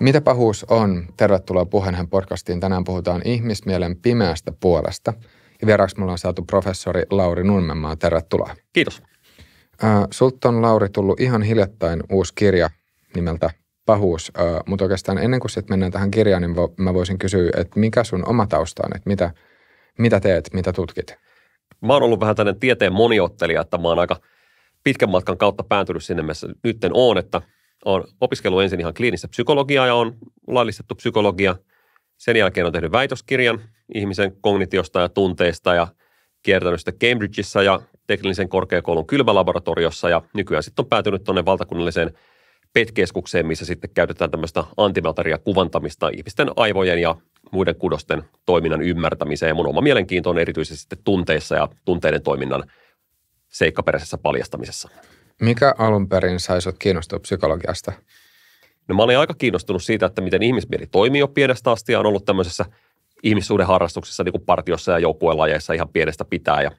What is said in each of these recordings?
Mitä pahuus on? Tervetuloa Puheenhän podcastiin. Tänään puhutaan ihmismielen pimeästä puolesta. Ja vieraaksi mulla on saatu professori Lauri Nurmenmaa. Tervetuloa. Kiitos. Äh, sulta on, Lauri, tullut ihan hiljattain uusi kirja nimeltä Pahuus. Mutta oikeastaan ennen kuin sitten mennään tähän kirjaan, niin mä voisin kysyä, että mikä sun oma tausta on? Että mitä, mitä teet, mitä tutkit? Mä oon ollut vähän tämmöinen tieteen moniottelija, että mä oon aika pitkän matkan kautta pääntynyt sinne, missä nytten oon, että – on opiskellut ensin ihan kliinistä psykologiaa ja on laillistettu psykologia. Sen jälkeen on tehnyt väitöskirjan ihmisen kognitiosta ja tunteista ja kiertänyt sitä Cambridgeissa ja teknillisen korkeakoulun kylmälaboratoriossa ja nykyään sitten on päätynyt tuonne valtakunnalliseen PET-keskukseen, missä sitten käytetään tämmöistä antimateria kuvantamista ihmisten aivojen ja muiden kudosten toiminnan ymmärtämiseen. Mun oma mielenkiinto on erityisesti tunteissa ja tunteiden toiminnan seikkaperäisessä paljastamisessa. Mikä alun perin sai sinut kiinnostua psykologiasta? No mä olin aika kiinnostunut siitä, että miten ihmismieli toimii jo pienestä asti ja on ollut tämmöisessä ihmissuuden harrastuksessa niin kuin partiossa ja joukkuelajeissa ihan pienestä pitää ja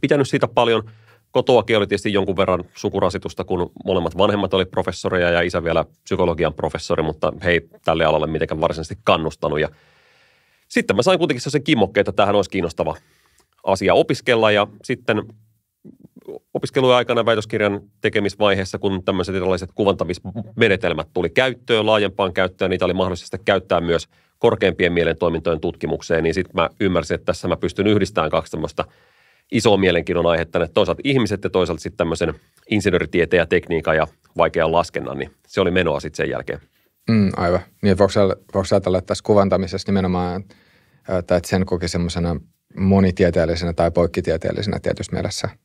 pitänyt siitä paljon. Kotoakin oli tietysti jonkun verran sukurasitusta, kun molemmat vanhemmat oli professoreja ja isä vielä psykologian professori, mutta hei, tälle alalle mitenkään varsinaisesti kannustanut. Ja sitten mä sain kuitenkin sen kimmokkeen, että tähän olisi kiinnostava asia opiskella ja sitten – aikana väitöskirjan tekemisvaiheessa, kun tämmöiset erilaiset kuvantamismenetelmät tuli käyttöön, laajempaan käyttöön, niitä oli mahdollista käyttää myös korkeampien mielentoimintojen tutkimukseen, niin sitten mä ymmärsin, että tässä mä pystyn yhdistämään kaksi tämmöistä isoa mielenkiinnon aihetta, että toisaalta ihmiset ja toisaalta sitten tämmöisen insinööritieteen ja tekniikan ja vaikean laskennan, niin se oli menoa sitten sen jälkeen. Mm, aivan. Niin voiko, voiko ajatella, että tässä kuvantamisessa nimenomaan, tai että sen koki semmoisena monitieteellisenä tai poikkitieteellisenä tietyssä mielessä –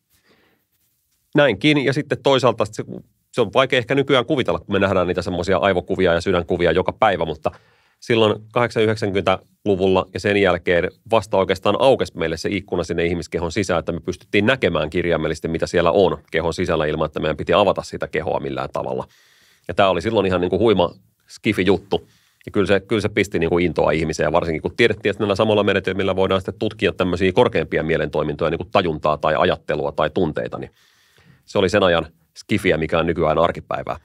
näinkin. Ja sitten toisaalta se, se on vaikea ehkä nykyään kuvitella, kun me nähdään niitä semmoisia aivokuvia ja sydänkuvia joka päivä, mutta silloin 80-90-luvulla ja sen jälkeen vasta oikeastaan aukesi meille se ikkuna sinne ihmiskehon sisään, että me pystyttiin näkemään kirjaimellisesti, mitä siellä on kehon sisällä ilman, että meidän piti avata sitä kehoa millään tavalla. Ja tämä oli silloin ihan niin kuin huima skifi-juttu. Ja kyllä se, kyllä se pisti niin kuin intoa ihmiseen, ja varsinkin kun tiedettiin, että näillä samalla menetelmillä voidaan sitten tutkia tämmöisiä korkeampia mielentoimintoja, niin kuin tajuntaa tai ajattelua tai tunteita, niin – se oli sen ajan skifiä, mikä on nykyään arkipäivää.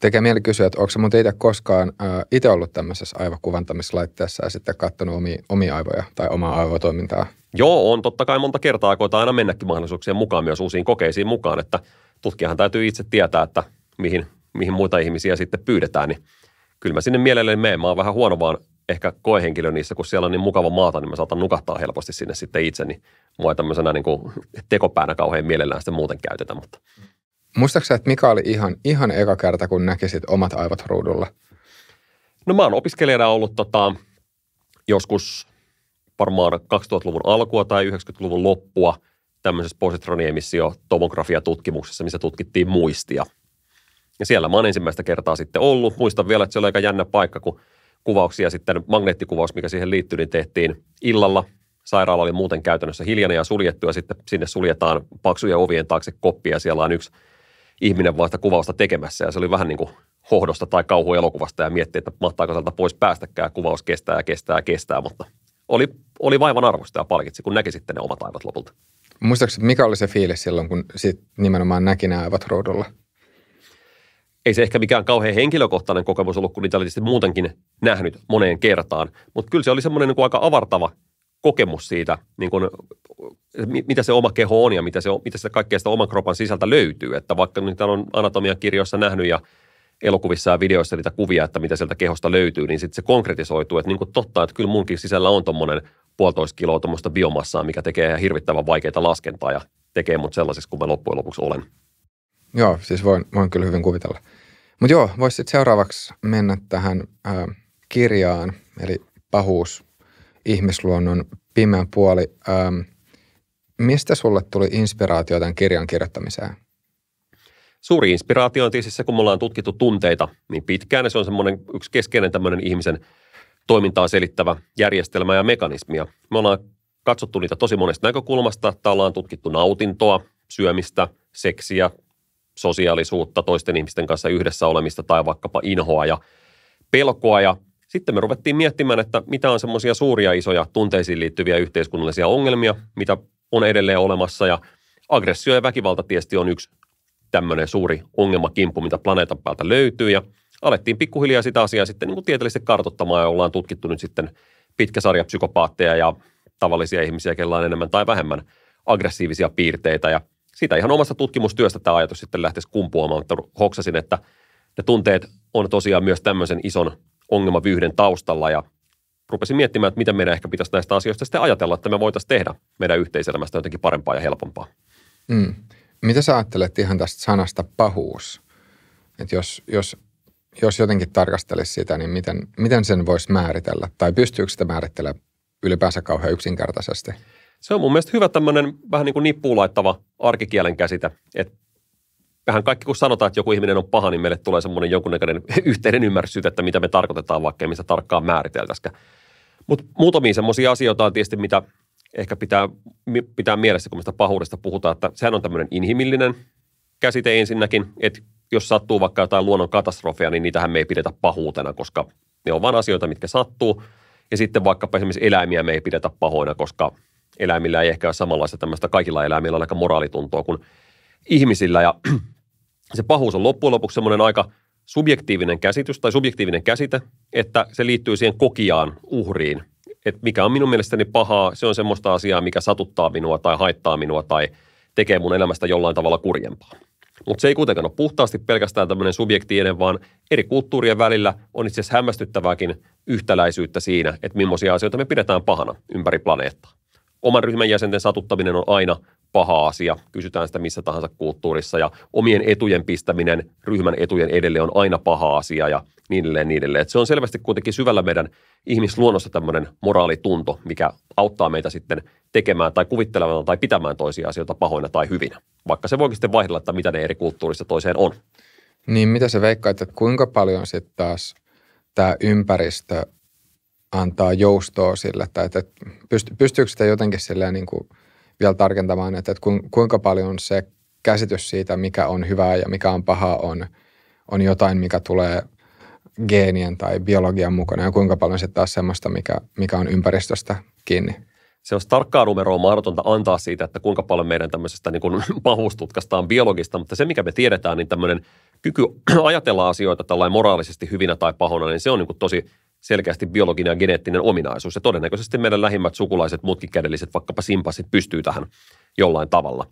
Tekee mieli kysyä, että onko se itse koskaan äh, itse ollut tämmöisessä aivokuvantamislaitteessa ja sitten katsonut omia, omia aivoja tai omaa aivotoimintaa? Joo, on totta kai monta kertaa, koita aina mennäkin mahdollisuuksien mukaan, myös uusiin kokeisiin mukaan, että tutkijahan täytyy itse tietää, että mihin, mihin muita ihmisiä sitten pyydetään, niin kyllä mä sinne mielelläni menen. Mä oon vähän huono vaan ehkä koehenkilö niissä, kun siellä on niin mukava maata, niin mä saatan nukahtaa helposti sinne sitten itse, niin mua ei tämmöisenä niin kuin tekopäänä kauhean mielellään sitten muuten käytetä. Mutta. sä, että mikä oli ihan, ihan eka kerta, kun näkisit omat aivot ruudulla? No mä oon opiskelijana ollut tota, joskus varmaan 2000-luvun alkua tai 90-luvun loppua tämmöisessä positroniemissio tomografia-tutkimuksessa, missä tutkittiin muistia. Ja siellä mä oon ensimmäistä kertaa sitten ollut. Muistan vielä, että se oli aika jännä paikka, kun – kuvauksia sitten, magneettikuvaus, mikä siihen liittyy, niin tehtiin illalla. Sairaala oli muuten käytännössä hiljainen ja suljettu ja sitten sinne suljetaan paksuja ovien taakse koppia ja siellä on yksi ihminen vasta kuvausta tekemässä ja se oli vähän niin kuin hohdosta tai kauhuelokuvasta ja miettii, että mahtaako sieltä pois päästäkään. Kuvaus kestää ja kestää ja kestää, mutta oli, oli vaivan arvosta ja palkitsi, kun näki sitten ne omat aivot lopulta. Muistaakseni, mikä oli se fiilis silloin, kun sit nimenomaan näki nämä aivot ruudulla? ei se ehkä mikään kauhean henkilökohtainen kokemus ollut, kun niitä oli muutenkin nähnyt moneen kertaan. Mutta kyllä se oli semmoinen niin aika avartava kokemus siitä, niin kuin, mitä se oma keho on ja mitä, se, mitä sitä kaikkea sitä oman kropan sisältä löytyy. Että vaikka nyt on anatomiakirjoissa nähnyt ja elokuvissa ja videoissa niitä kuvia, että mitä sieltä kehosta löytyy, niin sitten se konkretisoituu, että niin kuin totta, että kyllä munkin sisällä on tuommoinen puolitoista kiloa tuommoista biomassaa, mikä tekee ihan hirvittävän vaikeita laskentaa ja tekee mut sellaisiksi, kuin mä loppujen lopuksi olen. Joo, siis voin, voin kyllä hyvin kuvitella. Mutta joo, voisi sitten seuraavaksi mennä tähän ää, kirjaan, eli pahuus, ihmisluonnon pimeä puoli. Ää, mistä sulle tuli inspiraatio tämän kirjan kirjoittamiseen? Suuri inspiraatio on tietysti se, kun me ollaan tutkittu tunteita niin pitkään, ja se on semmoinen yksi keskeinen tämmöinen ihmisen toimintaa selittävä järjestelmä ja mekanismia. Me ollaan katsottu niitä tosi monesta näkökulmasta, että ollaan tutkittu nautintoa, syömistä, seksiä, sosiaalisuutta, toisten ihmisten kanssa yhdessä olemista tai vaikkapa inhoa ja pelkoa. Ja sitten me ruvettiin miettimään, että mitä on semmoisia suuria isoja tunteisiin liittyviä yhteiskunnallisia ongelmia, mitä on edelleen olemassa ja aggressio ja väkivalta tietysti on yksi tämmöinen suuri ongelmakimppu, mitä planeetan päältä löytyy ja alettiin pikkuhiljaa sitä asiaa sitten niin kuin tieteellisesti kartoittamaan ja ollaan tutkittu nyt sitten pitkä sarja psykopaatteja ja tavallisia ihmisiä, kellä on enemmän tai vähemmän aggressiivisia piirteitä ja – siitä ihan omasta tutkimustyöstä tämä ajatus sitten lähtisi kumpuamaan, mutta hoksasin, että ne tunteet on tosiaan myös tämmöisen ison ongelmavyyhden taustalla ja rupesin miettimään, että miten meidän ehkä pitäisi näistä asioista sitten ajatella, että me voitaisiin tehdä meidän yhteiselämästä jotenkin parempaa ja helpompaa. Mm. Mitä sä ajattelet ihan tästä sanasta pahuus? Että jos, jos, jos jotenkin tarkastelisi sitä, niin miten, miten sen voisi määritellä? Tai pystyykö sitä määrittelemään ylipäänsä kauhean yksinkertaisesti? se on mun mielestä hyvä tämmöinen vähän niin kuin nippuun laittava arkikielen käsite, että vähän kaikki kun sanotaan, että joku ihminen on paha, niin meille tulee semmoinen jonkunnäköinen yhteinen ymmärrys siitä, että mitä me tarkoitetaan, vaikka ei mistä tarkkaan määriteltäisikään. Mutta muutamia semmoisia asioita on tietysti, mitä ehkä pitää, pitää mielessä, kun me sitä pahuudesta puhutaan, että sehän on tämmöinen inhimillinen käsite ensinnäkin, että jos sattuu vaikka jotain luonnon katastrofia, niin niitähän me ei pidetä pahuutena, koska ne on vain asioita, mitkä sattuu. Ja sitten vaikkapa esimerkiksi eläimiä me ei pidetä pahoina, koska eläimillä ei ehkä ole samanlaista tämmöistä, kaikilla eläimillä on aika moraalituntoa kuin ihmisillä ja se pahuus on loppujen lopuksi semmoinen aika subjektiivinen käsitys tai subjektiivinen käsite, että se liittyy siihen kokiaan, uhriin. Että mikä on minun mielestäni pahaa, se on semmoista asiaa, mikä satuttaa minua tai haittaa minua tai tekee mun elämästä jollain tavalla kurjempaa. Mutta se ei kuitenkaan ole puhtaasti pelkästään tämmöinen subjektiivinen, vaan eri kulttuurien välillä on itse asiassa hämmästyttävääkin yhtäläisyyttä siinä, että millaisia asioita me pidetään pahana ympäri planeettaa oman ryhmän jäsenten satuttaminen on aina paha asia. Kysytään sitä missä tahansa kulttuurissa ja omien etujen pistäminen ryhmän etujen edelle on aina paha asia ja niin edelleen, niin edelleen. Et se on selvästi kuitenkin syvällä meidän ihmisluonnossa tämmöinen moraalitunto, mikä auttaa meitä sitten tekemään tai kuvittelemaan tai pitämään toisia asioita pahoina tai hyvinä. Vaikka se voikin sitten vaihdella, että mitä ne eri kulttuurissa toiseen on. Niin mitä se veikkaat, että kuinka paljon sitten taas tämä ympäristö antaa joustoa sille, tai että, että pyst, pystyykö sitä jotenkin silleen niin kuin vielä tarkentamaan, että, kuinka paljon se käsitys siitä, mikä on hyvää ja mikä on pahaa, on, on jotain, mikä tulee geenien tai biologian mukana, ja kuinka paljon se taas semmoista, mikä, mikä on ympäristöstä kiinni se on tarkkaa numeroa mahdotonta antaa siitä, että kuinka paljon meidän tämmöisestä niin kuin pahuustutkasta on biologista, mutta se mikä me tiedetään, niin tämmöinen kyky ajatella asioita tällainen moraalisesti hyvinä tai pahona, niin se on niin kuin tosi selkeästi biologinen ja geneettinen ominaisuus. Ja todennäköisesti meidän lähimmät sukulaiset, mutkikädelliset, vaikkapa simpasit pystyy tähän jollain tavalla.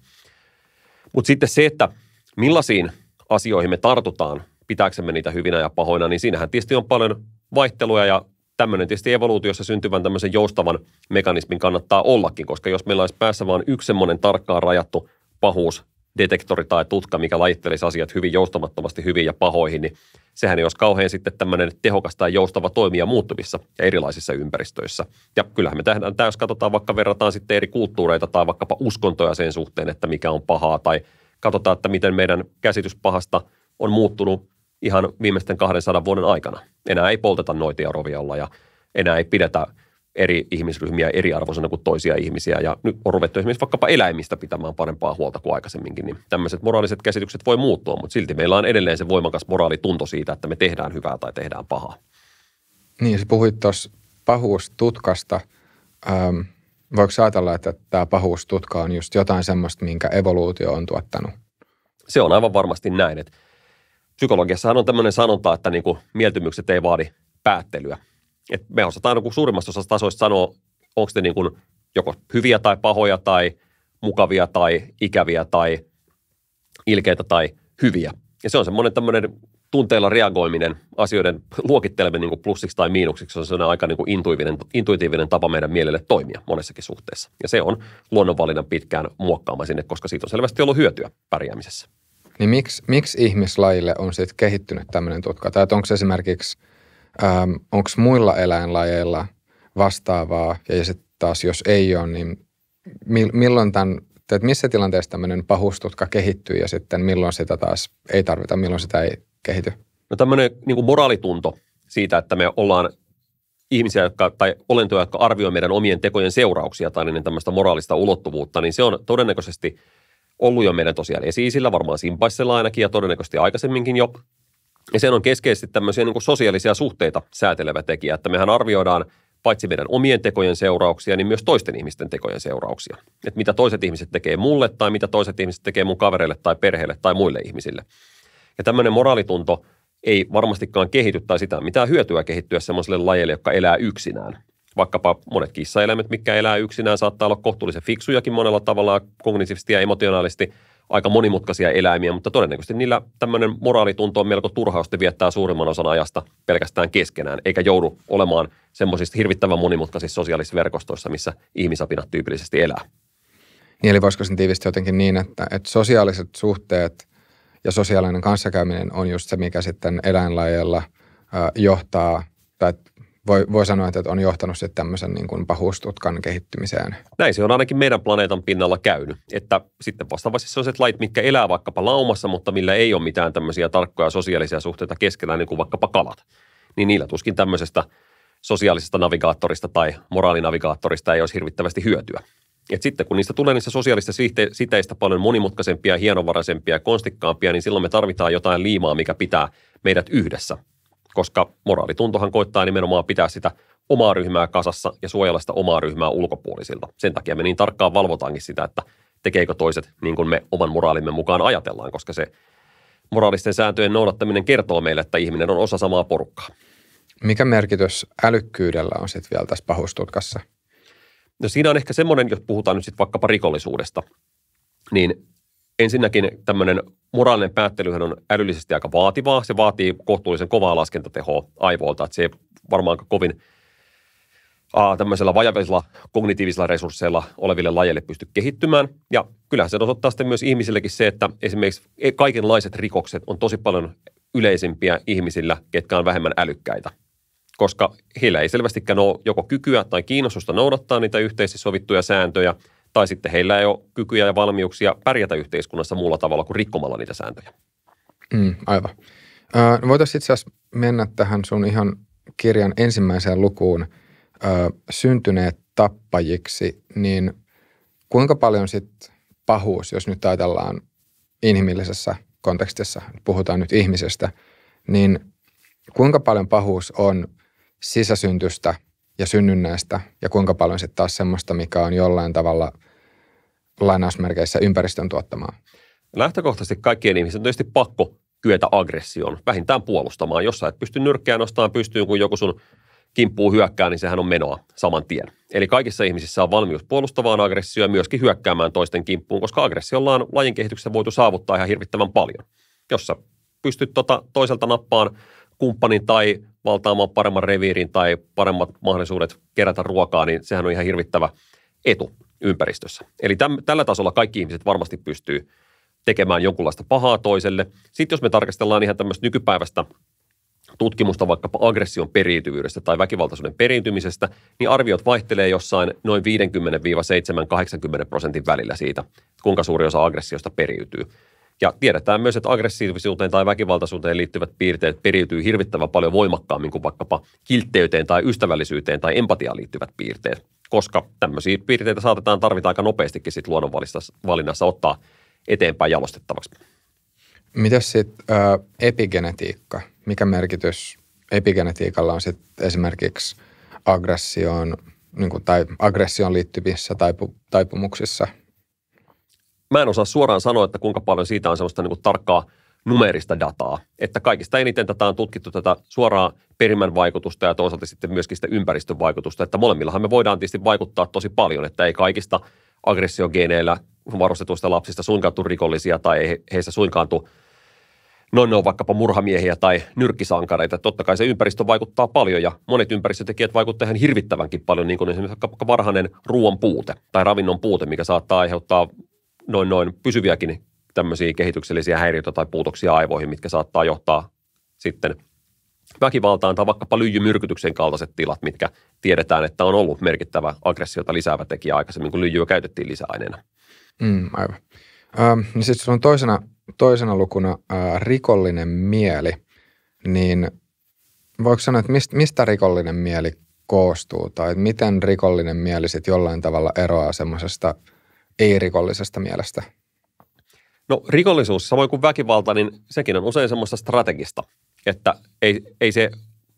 Mutta sitten se, että millaisiin asioihin me tartutaan, pitääksemme niitä hyvinä ja pahoina, niin siinähän tietysti on paljon vaihteluja ja tämmöinen tietysti evoluutiossa syntyvän tämmöisen joustavan mekanismin kannattaa ollakin, koska jos meillä olisi päässä vain yksi semmoinen tarkkaan rajattu pahuus, detektori tai tutka, mikä lajittelisi asiat hyvin joustamattomasti hyvin ja pahoihin, niin sehän ei olisi kauhean sitten tämmöinen tehokas tai joustava toimija muuttuvissa ja erilaisissa ympäristöissä. Ja kyllähän me tehdään, jos katsotaan vaikka verrataan sitten eri kulttuureita tai vaikkapa uskontoja sen suhteen, että mikä on pahaa tai katsotaan, että miten meidän käsitys pahasta on muuttunut ihan viimeisten 200 vuoden aikana. Enää ei polteta noitia roviolla ja enää ei pidetä – eri ihmisryhmiä eriarvoisena kuin toisia ihmisiä. Ja nyt on ruvettu esimerkiksi vaikkapa eläimistä pitämään parempaa huolta kuin aikaisemminkin. Niin tämmöiset moraaliset käsitykset voi muuttua, mutta silti meillä on edelleen se voimakas moraalitunto siitä, että me tehdään hyvää tai tehdään pahaa. Niin, sä puhuit tuossa pahuustutkasta. Ähm, voiko ajatella, että tämä pahuustutka on just jotain semmoista, minkä evoluutio on tuottanut? Se on aivan varmasti näin. Että psykologiassahan on tämmöinen sanonta, että niinku mieltymykset ei vaadi päättelyä et me osataan niin suurimmassa osassa tasoista sanoa, onko ne niin kuin joko hyviä tai pahoja tai mukavia tai ikäviä tai ilkeitä tai hyviä. Ja se on semmoinen tämmöinen tunteilla reagoiminen, asioiden luokitteleminen niin plussiksi tai miinuksiksi on semmoinen aika niin kuin intuitiivinen, intuitiivinen tapa meidän mielelle toimia monessakin suhteessa. Ja se on luonnonvalinnan pitkään muokkaama sinne, koska siitä on selvästi ollut hyötyä pärjäämisessä. Niin miksi, miksi ihmislajille on sitten kehittynyt tämmöinen tutka? Tai onko esimerkiksi – ähm, onko muilla eläinlajeilla vastaavaa, ja sitten taas jos ei ole, niin mi- milloin tämän, että missä tilanteessa tämmöinen pahustutka kehittyy ja sitten milloin sitä taas ei tarvita, milloin sitä ei kehity? No tämmöinen niin moraalitunto siitä, että me ollaan ihmisiä jotka, tai olentoja, jotka arvioi meidän omien tekojen seurauksia tai niin tämmöistä moraalista ulottuvuutta, niin se on todennäköisesti ollut jo meidän tosiaan esiisillä, varmaan simpaissella ainakin ja todennäköisesti aikaisemminkin jo. Ja sen on keskeisesti tämmöisiä niin sosiaalisia suhteita säätelevä tekijä, että mehän arvioidaan paitsi meidän omien tekojen seurauksia, niin myös toisten ihmisten tekojen seurauksia. Että mitä toiset ihmiset tekee mulle tai mitä toiset ihmiset tekee mun kavereille tai perheelle tai muille ihmisille. Ja tämmöinen moraalitunto ei varmastikaan kehity tai sitä mitään hyötyä kehittyä semmoiselle lajille, joka elää yksinään. Vaikkapa monet kissaeläimet, mitkä elää yksinään, saattaa olla kohtuullisen fiksujakin monella tavalla kognitiivisesti ja emotionaalisesti – aika monimutkaisia eläimiä, mutta todennäköisesti niillä tämmöinen moraalitunto on melko turha, jos viettää suurimman osan ajasta pelkästään keskenään, eikä joudu olemaan semmoisissa hirvittävän monimutkaisissa sosiaalisissa verkostoissa, missä ihmisapinat tyypillisesti elää. Niin eli voisiko sen tiivistää jotenkin niin, että, että sosiaaliset suhteet ja sosiaalinen kanssakäyminen on just se, mikä sitten eläinlajeilla johtaa tai voi, voi sanoa, että on johtanut sitten tämmöisen niin kuin pahuustutkan kehittymiseen. Näin se on ainakin meidän planeetan pinnalla käynyt, että sitten vastaavasti siis sellaiset lait, mitkä elää vaikkapa laumassa, mutta millä ei ole mitään tämmöisiä tarkkoja sosiaalisia suhteita keskenään, niin kuin vaikkapa kalat, niin niillä tuskin tämmöisestä sosiaalisesta navigaattorista tai moraalinavigaattorista ei olisi hirvittävästi hyötyä. Et sitten kun niistä tulee niistä sosiaalista siteistä paljon monimutkaisempia, hienovaraisempia ja konstikkaampia, niin silloin me tarvitaan jotain liimaa, mikä pitää meidät yhdessä – koska moraalituntohan koittaa nimenomaan pitää sitä omaa ryhmää kasassa ja suojella sitä omaa ryhmää ulkopuolisilta. Sen takia me niin tarkkaan valvotaankin sitä, että tekeekö toiset niin kuin me oman moraalimme mukaan ajatellaan, koska se moraalisten sääntöjen noudattaminen kertoo meille, että ihminen on osa samaa porukkaa. Mikä merkitys älykkyydellä on sitten vielä tässä pahustutkassa? No siinä on ehkä semmoinen, jos puhutaan nyt sitten vaikkapa rikollisuudesta, niin ensinnäkin tämmöinen moraalinen päättelyhän on älyllisesti aika vaativaa. Se vaatii kohtuullisen kovaa laskentatehoa aivoilta, että se ei varmaan kovin aa, tämmöisellä vajavisilla kognitiivisilla resursseilla oleville lajeille pysty kehittymään. Ja kyllähän se osoittaa sitten myös ihmisillekin se, että esimerkiksi e, kaikenlaiset rikokset on tosi paljon yleisimpiä ihmisillä, ketkä on vähemmän älykkäitä. Koska heillä ei selvästikään ole joko kykyä tai kiinnostusta noudattaa niitä yhteisesti sovittuja sääntöjä – tai sitten heillä ei ole kykyjä ja valmiuksia pärjätä yhteiskunnassa muulla tavalla kuin rikkomalla niitä sääntöjä. Mm, aivan. no voitaisiin itse asiassa mennä tähän sun ihan kirjan ensimmäiseen lukuun ö, syntyneet tappajiksi, niin kuinka paljon sitten pahuus, jos nyt ajatellaan inhimillisessä kontekstissa, puhutaan nyt ihmisestä, niin kuinka paljon pahuus on sisäsyntystä – ja synnynnäistä ja kuinka paljon sitten taas semmoista, mikä on jollain tavalla lainausmerkeissä ympäristön tuottamaa? Lähtökohtaisesti kaikkien ihmisten on tietysti pakko kyetä aggressioon, vähintään puolustamaan. Jos sä et pysty nyrkkeä nostamaan pystyyn, kun joku sun kimppuu hyökkää, niin sehän on menoa saman tien. Eli kaikissa ihmisissä on valmius puolustavaan aggressioon ja myöskin hyökkäämään toisten kimppuun, koska aggressiolla on lajin kehityksessä voitu saavuttaa ihan hirvittävän paljon. Jos sä pystyt tota toiselta nappaan kumppanin tai valtaamaan paremman reviirin tai paremmat mahdollisuudet kerätä ruokaa, niin sehän on ihan hirvittävä etu ympäristössä. Eli täm, tällä tasolla kaikki ihmiset varmasti pystyy tekemään jonkunlaista pahaa toiselle. Sitten jos me tarkastellaan ihan tämmöistä nykypäivästä tutkimusta vaikkapa aggression periytyvyydestä tai väkivaltaisuuden periytymisestä, niin arviot vaihtelee jossain noin 50-70-80 prosentin välillä siitä, kuinka suuri osa aggressiosta periytyy. Ja tiedetään myös, että aggressiivisuuteen tai väkivaltaisuuteen liittyvät piirteet periytyy hirvittävän paljon voimakkaammin kuin vaikkapa kiltteyteen tai ystävällisyyteen tai empatiaan liittyvät piirteet, koska tämmöisiä piirteitä saatetaan tarvita aika nopeastikin sit luonnonvalinnassa ottaa eteenpäin jalostettavaksi. Mitäs sitten äh, epigenetiikka? Mikä merkitys epigenetiikalla on sitten esimerkiksi aggressioon niin kuin, tai aggressioon liittyvissä taipu, taipumuksissa – mä en osaa suoraan sanoa, että kuinka paljon siitä on semmoista niin kuin tarkkaa numerista dataa. Että kaikista eniten tätä on tutkittu tätä suoraa perimän vaikutusta ja toisaalta sitten myöskin sitä ympäristön vaikutusta, että molemmillahan me voidaan tietysti vaikuttaa tosi paljon, että ei kaikista aggressiogeneillä varustetuista lapsista suinkaan tule rikollisia tai ei heistä suinkaan tule no ne on vaikkapa murhamiehiä tai nyrkkisankareita. Totta kai se ympäristö vaikuttaa paljon ja monet ympäristötekijät vaikuttavat ihan hirvittävänkin paljon, niin kuin esimerkiksi varhainen ruoan puute tai ravinnon puute, mikä saattaa aiheuttaa noin noin pysyviäkin tämmöisiä kehityksellisiä häiriöitä tai puutoksia aivoihin, mitkä saattaa johtaa sitten väkivaltaan tai vaikkapa lyijymyrkytyksen kaltaiset tilat, mitkä tiedetään, että on ollut merkittävä aggressiota lisäävä tekijä aikaisemmin, kun lyijyä käytettiin lisäaineena. Mm, aivan. Ähm, niin sitten on toisena, toisena lukuna äh, rikollinen mieli, niin voiko sanoa, että mist, mistä rikollinen mieli koostuu tai miten rikollinen mieli sitten jollain tavalla eroaa semmoisesta – ei-rikollisesta mielestä? No rikollisuus, samoin kuin väkivalta, niin sekin on usein semmoista strategista, että ei, ei se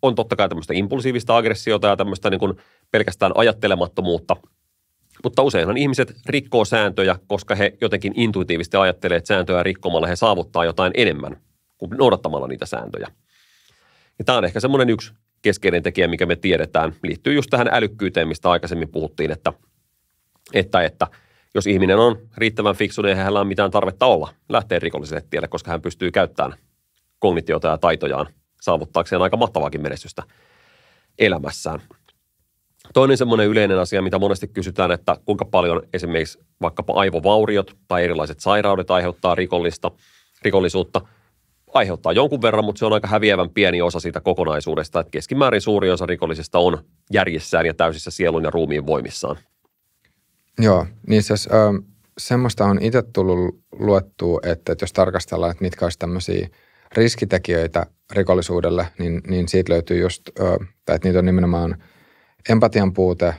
on totta kai tämmöistä impulsiivista aggressiota ja tämmöistä niin kuin pelkästään ajattelemattomuutta. Mutta useinhan ihmiset rikkoo sääntöjä, koska he jotenkin intuitiivisesti ajattelee, että sääntöjä rikkomalla he saavuttaa jotain enemmän kuin noudattamalla niitä sääntöjä. Ja tämä on ehkä semmoinen yksi keskeinen tekijä, mikä me tiedetään, liittyy just tähän älykkyyteen, mistä aikaisemmin puhuttiin, että, että, että – jos ihminen on riittävän fiksu, niin hänellä on mitään tarvetta olla lähteä rikolliselle tielle, koska hän pystyy käyttämään kognitiota ja taitojaan saavuttaakseen aika mahtavaakin menestystä elämässään. Toinen semmoinen yleinen asia, mitä monesti kysytään, että kuinka paljon esimerkiksi vaikkapa aivovauriot tai erilaiset sairaudet aiheuttaa rikollista, rikollisuutta. Aiheuttaa jonkun verran, mutta se on aika häviävän pieni osa siitä kokonaisuudesta, että keskimäärin suuri osa rikollisista on järjessään ja täysissä sielun ja ruumiin voimissaan. Joo, niin siis ö, ähm, semmoista on itse tullut luettua, että, että jos tarkastellaan, että mitkä olisi tämmöisiä riskitekijöitä rikollisuudelle, niin, niin siitä löytyy just, ö, äh, tai että niitä on nimenomaan empatian puute,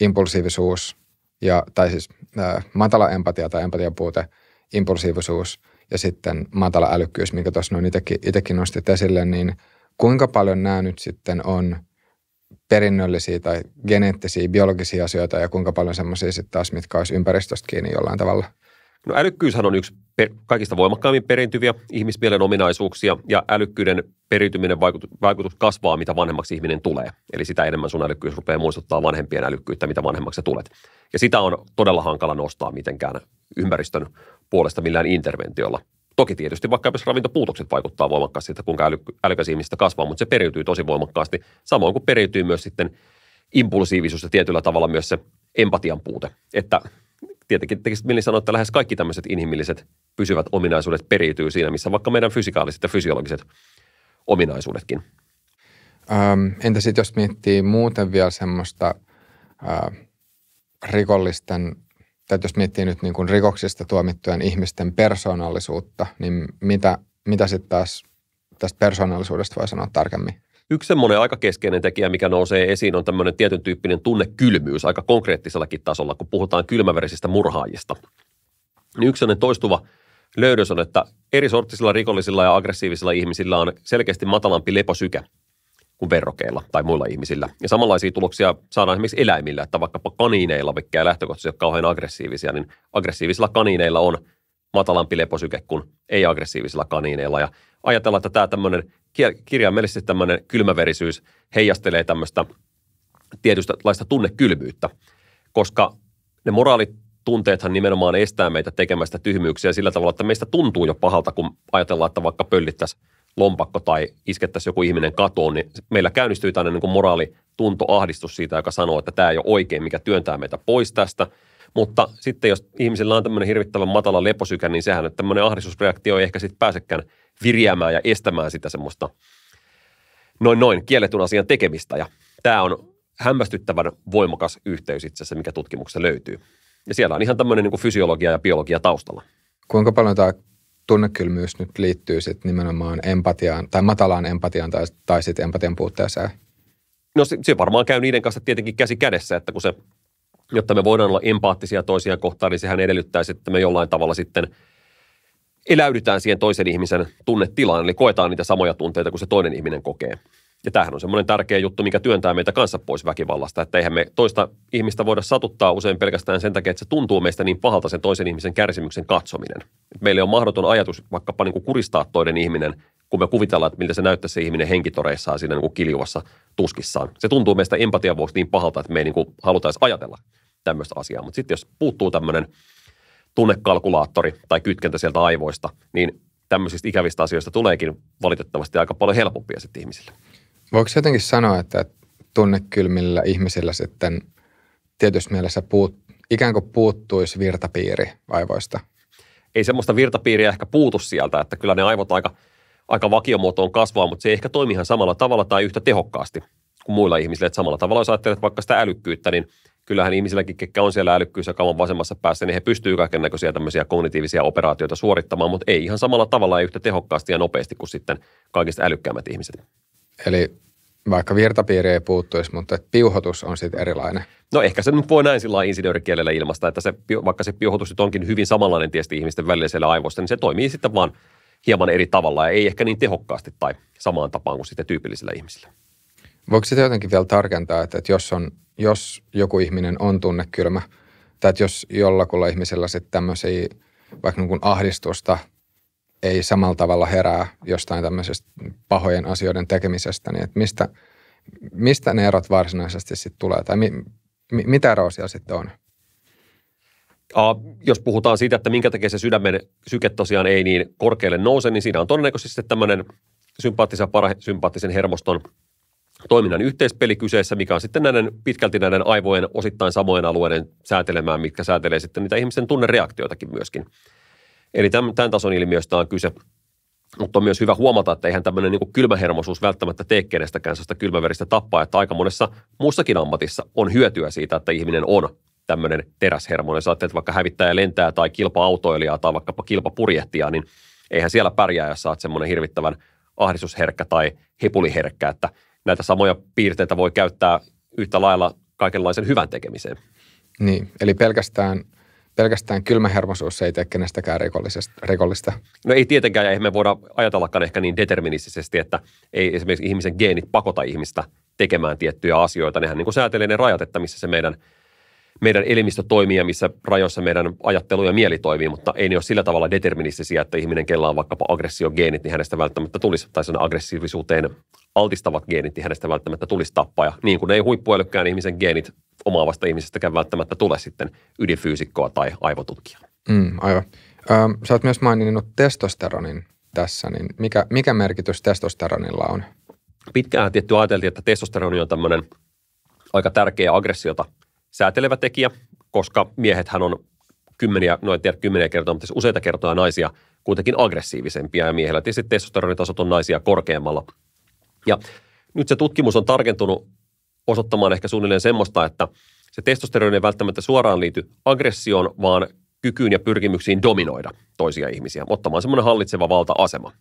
impulsiivisuus, ja, tai siis ö, äh, matala empatia tai empatian puute, impulsiivisuus ja sitten matala älykkyys, minkä tuossa noin itsekin, itsekin nostit esille, niin kuinka paljon nämä nyt sitten on perinnöllisiä tai geneettisiä, biologisia asioita ja kuinka paljon semmoisia sitten taas, mitkä olisi ympäristöstä kiinni jollain tavalla? No älykkyyshän on yksi per, kaikista voimakkaimmin perintyviä ihmismielen ominaisuuksia ja älykkyyden periytyminen vaikutus, vaikutus kasvaa, mitä vanhemmaksi ihminen tulee. Eli sitä enemmän sun älykkyys rupeaa muistuttaa vanhempien älykkyyttä, mitä vanhemmaksi tulet. Ja sitä on todella hankala nostaa mitenkään ympäristön puolesta millään interventiolla. Toki tietysti vaikka myös ravintopuutokset vaikuttaa voimakkaasti että kuinka äly, älykäs ihmistä kasvaa, mutta se periytyy tosi voimakkaasti. Samoin kuin periytyy myös sitten impulsiivisuus ja tietyllä tavalla myös se empatian puute. Että tietenkin tekisi mieli sanoa, että lähes kaikki tämmöiset inhimilliset pysyvät ominaisuudet periytyy siinä, missä vaikka meidän fysikaaliset ja fysiologiset ominaisuudetkin. Ähm, entä sitten jos miettii muuten vielä semmoista äh, rikollisten tai jos miettii nyt niin kuin rikoksista tuomittujen ihmisten persoonallisuutta, niin mitä, mitä sitten taas tästä persoonallisuudesta voi sanoa tarkemmin? Yksi semmoinen aika keskeinen tekijä, mikä nousee esiin, on tämmöinen tietyn tyyppinen tunnekylmyys aika konkreettisellakin tasolla, kun puhutaan kylmäverisistä murhaajista. Niin yksi sellainen toistuva löydös on, että eri sorttisilla rikollisilla ja aggressiivisilla ihmisillä on selkeästi matalampi leposyke – kuin verrokeilla tai muilla ihmisillä. Ja samanlaisia tuloksia saadaan esimerkiksi eläimillä, että vaikkapa kaniineilla, mikä lähtökohtaisesti ole kauhean aggressiivisia, niin aggressiivisilla kaniineilla on matalampi leposyke kuin ei-aggressiivisilla kaniineilla. Ja ajatellaan, että tämä tämmöinen kirjaimellisesti tämmöinen kylmäverisyys heijastelee tämmöistä laista tunnekylmyyttä, koska ne moraalitunteethan nimenomaan estää meitä tekemästä tyhmyyksiä sillä tavalla, että meistä tuntuu jo pahalta, kun ajatellaan, että vaikka pöllittäisiin lompakko tai iskettäisiin joku ihminen katoon, niin meillä käynnistyy tämmöinen niin ahdistus siitä, joka sanoo, että tämä ei ole oikein, mikä työntää meitä pois tästä. Mutta sitten jos ihmisillä on tämmöinen hirvittävän matala leposykä, niin sehän että tämmöinen ahdistusreaktio ei ehkä sitten pääsekään virjäämään ja estämään sitä semmoista noin noin kielletun asian tekemistä. Ja tämä on hämmästyttävän voimakas yhteys itse asiassa, mikä tutkimuksessa löytyy. Ja siellä on ihan tämmöinen niin fysiologia ja biologia taustalla. Kuinka paljon tämä Tunne kyllä myös nyt liittyy sit nimenomaan empatiaan tai matalaan empatiaan tai, tai sitten empatian puutteeseen? No se, se varmaan käy niiden kanssa tietenkin käsi kädessä, että kun se, jotta me voidaan olla empaattisia toisiaan kohtaan, niin sehän edellyttäisi, että me jollain tavalla sitten eläydytään siihen toisen ihmisen tunnetilaan, eli koetaan niitä samoja tunteita kuin se toinen ihminen kokee. Ja tämähän on semmoinen tärkeä juttu, mikä työntää meitä kanssa pois väkivallasta, että eihän me toista ihmistä voida satuttaa usein pelkästään sen takia, että se tuntuu meistä niin pahalta sen toisen ihmisen kärsimyksen katsominen. Meille on mahdoton ajatus vaikkapa niin kuin kuristaa toinen ihminen, kun me kuvitellaan, että miltä se näyttää se ihminen henkitoreissaan siinä niin kuin kiljuvassa tuskissaan. Se tuntuu meistä empatian vuoksi niin pahalta, että me ei niin kuin haluta edes ajatella tämmöistä asiaa. Mutta sitten jos puuttuu tämmöinen tunnekalkulaattori tai kytkentä sieltä aivoista, niin tämmöisistä ikävistä asioista tuleekin valitettavasti aika paljon helpompia sitten ihmisille. Voiko jotenkin sanoa, että tunnekylmillä ihmisillä sitten tietysti mielessä puut, ikään kuin puuttuisi virtapiiri aivoista? Ei semmoista virtapiiriä ehkä puutu sieltä, että kyllä ne aivot aika, aika vakiomuotoon kasvaa, mutta se ei ehkä toimi ihan samalla tavalla tai yhtä tehokkaasti kuin muilla ihmisillä. Että samalla tavalla, jos ajattelet vaikka sitä älykkyyttä, niin kyllähän ihmisilläkin, ketkä on siellä älykkyys ja kauan vasemmassa päässä, niin he pystyvät kaiken näköisiä tämmöisiä kognitiivisia operaatioita suorittamaan, mutta ei ihan samalla tavalla ja yhtä tehokkaasti ja nopeasti kuin sitten kaikista älykkäämmät ihmiset. Eli vaikka virtapiiri ei puuttuisi, mutta että piuhotus on sitten erilainen. No ehkä se nyt voi näin sillä insinöörikielellä ilmaista, että se, vaikka se piuhotus nyt onkin hyvin samanlainen tietysti ihmisten välillä siellä niin se toimii sitten vaan hieman eri tavalla ja ei ehkä niin tehokkaasti tai samaan tapaan kuin sitten tyypillisillä ihmisillä. Voiko sitä jotenkin vielä tarkentaa, että, että jos, on, jos joku ihminen on tunnekylmä, tai että jos jollakulla ihmisellä sitten tämmöisiä vaikka niin ahdistusta – ei samalla tavalla herää jostain tämmöisestä pahojen asioiden tekemisestä, niin että mistä, mistä ne erot varsinaisesti sitten tulee tai mi, mi, mitä eroa siellä sitten on? Uh, jos puhutaan siitä, että minkä takia se sydämen syke tosiaan ei niin korkealle nouse, niin siinä on todennäköisesti tämmöinen sympaattisen ja sympaattisen hermoston toiminnan yhteispeli kyseessä, mikä on sitten näiden, pitkälti näiden aivojen osittain samojen alueiden säätelemään, mitkä säätelee sitten niitä ihmisten tunnereaktioitakin myöskin. Eli tämän, tämän tason ilmiöstä on kyse. Mutta on myös hyvä huomata, että eihän tämmöinen niin kylmähermosuus välttämättä tee kenestäkään sitä kylmäveristä tappaa, että aika monessa muussakin ammatissa on hyötyä siitä, että ihminen on tämmöinen teräshermo, Sä että vaikka hävittäjä lentää tai kilpa-autoilijaa tai vaikkapa kilpapurjehtijaa, niin eihän siellä pärjää, jos sä oot semmoinen hirvittävän ahdistusherkkä tai hepuliherkkä, että näitä samoja piirteitä voi käyttää yhtä lailla kaikenlaisen hyvän tekemiseen. Niin, eli pelkästään pelkästään kylmähermosuus ei tee kenestäkään rikollista. No ei tietenkään, ja me voida ajatellakaan ehkä niin deterministisesti, että ei esimerkiksi ihmisen geenit pakota ihmistä tekemään tiettyjä asioita. Nehän niin kuin säätelee ne rajat, että missä se meidän, meidän elimistö toimii ja missä rajoissa meidän ajattelu ja mieli toimii, mutta ei ne ole sillä tavalla deterministisiä, että ihminen, kella on vaikkapa aggressiogeenit, niin hänestä välttämättä tulisi tai sen aggressiivisuuteen altistavat geenit, niin hänestä välttämättä tulisi tappaja. Niin kuin ei huippuälykkään ihmisen geenit omaavasta ihmisestäkään välttämättä tule sitten ydinfyysikkoa tai aivotutkijaa. Mm, aivan. Ö, sä oot myös maininnut testosteronin tässä, niin mikä, mikä merkitys testosteronilla on? Pitkään tietty ajateltiin, että testosteroni on tämmöinen aika tärkeä aggressiota säätelevä tekijä, koska miehethän on kymmeniä, no en tiedä kymmeniä kertaa, mutta siis useita kertoja naisia kuitenkin aggressiivisempia ja miehellä tietysti testosteronitasot on naisia korkeammalla – ja nyt se tutkimus on tarkentunut osoittamaan ehkä suunnilleen semmoista, että se testosteroni ei välttämättä suoraan liity aggressioon, vaan kykyyn ja pyrkimyksiin dominoida toisia ihmisiä, ottamaan semmoinen hallitseva valta-asema,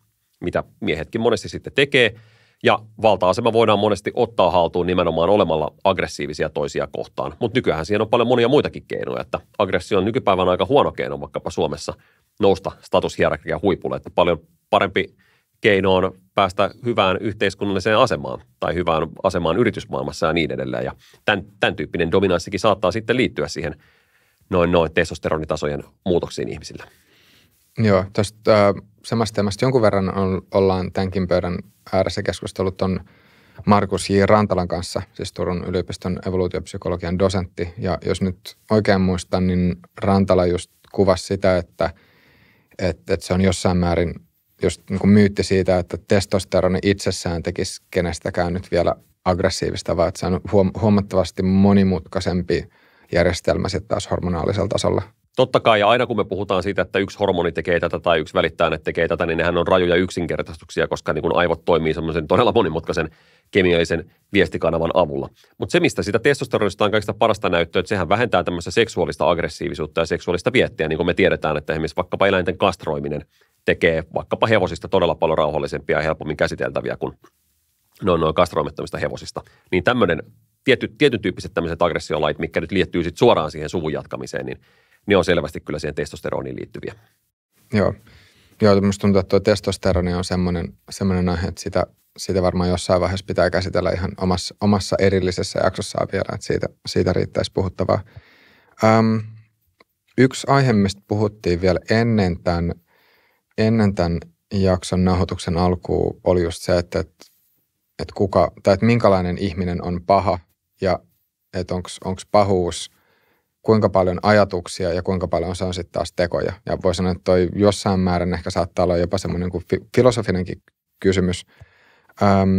mitä miehetkin monesti sitten tekee. Ja valta-asema voidaan monesti ottaa haltuun nimenomaan olemalla aggressiivisia toisia kohtaan. Mutta nykyään siihen on paljon monia muitakin keinoja, että aggressio on nykypäivän aika huono keino vaikkapa Suomessa nousta statushierarkia huipulle, että paljon parempi keinoon päästä hyvään yhteiskunnalliseen asemaan tai hyvään asemaan yritysmaailmassa ja niin edelleen. Ja tämän, tämän tyyppinen dominanssikin saattaa sitten liittyä siihen noin noin testosteronitasojen muutoksiin ihmisillä. Joo, tuosta äh, samasta teemasta jonkun verran on, ollaan tämänkin pöydän ääressä keskustellut on Markus J. Rantalan kanssa, siis Turun yliopiston evoluutiopsykologian dosentti. Ja jos nyt oikein muistan, niin Rantala just kuvasi sitä, että, että, että se on jossain määrin just niin kuin myytti siitä, että testosteroni itsessään tekisi kenestäkään nyt vielä aggressiivista, vaan että se on huomattavasti monimutkaisempi järjestelmä sitten taas hormonaalisella tasolla – Totta kai, ja aina kun me puhutaan siitä, että yksi hormoni tekee tätä tai yksi että tekee tätä, niin nehän on rajuja yksinkertaistuksia, koska niin kun aivot toimii semmoisen todella monimutkaisen kemiallisen viestikanavan avulla. Mutta se, mistä sitä testosteronista on kaikista parasta näyttöä, että sehän vähentää tämmöistä seksuaalista aggressiivisuutta ja seksuaalista viettiä, niin kuin me tiedetään, että esimerkiksi vaikkapa eläinten kastroiminen tekee vaikkapa hevosista todella paljon rauhallisempia ja helpommin käsiteltäviä kuin noin noin kastroimettomista hevosista. Niin tämmöinen tietty, tietyn tyyppiset tämmöiset aggressiolait, mikä nyt liittyy sit suoraan siihen suvun jatkamiseen, niin ne on selvästi kyllä siihen testosteroniin liittyviä. Joo. Joo, minusta tuntuu, että tuo testosteroni on semmoinen, semmoinen aihe, että sitä, sitä varmaan jossain vaiheessa pitää käsitellä ihan omassa, omassa erillisessä jaksossaan vielä, että siitä, siitä riittäisi puhuttavaa. Öm, yksi aihe, mistä puhuttiin vielä ennen tämän, ennen tämän jakson nauhoituksen alkuun, oli just se, että, että, että, kuka, tai että minkälainen ihminen on paha ja että onko pahuus kuinka paljon ajatuksia ja kuinka paljon se on sitten taas tekoja. Ja voi sanoa, että toi jossain määrin ehkä saattaa olla jopa semmoinen kuin filosofinenkin kysymys. Ähm,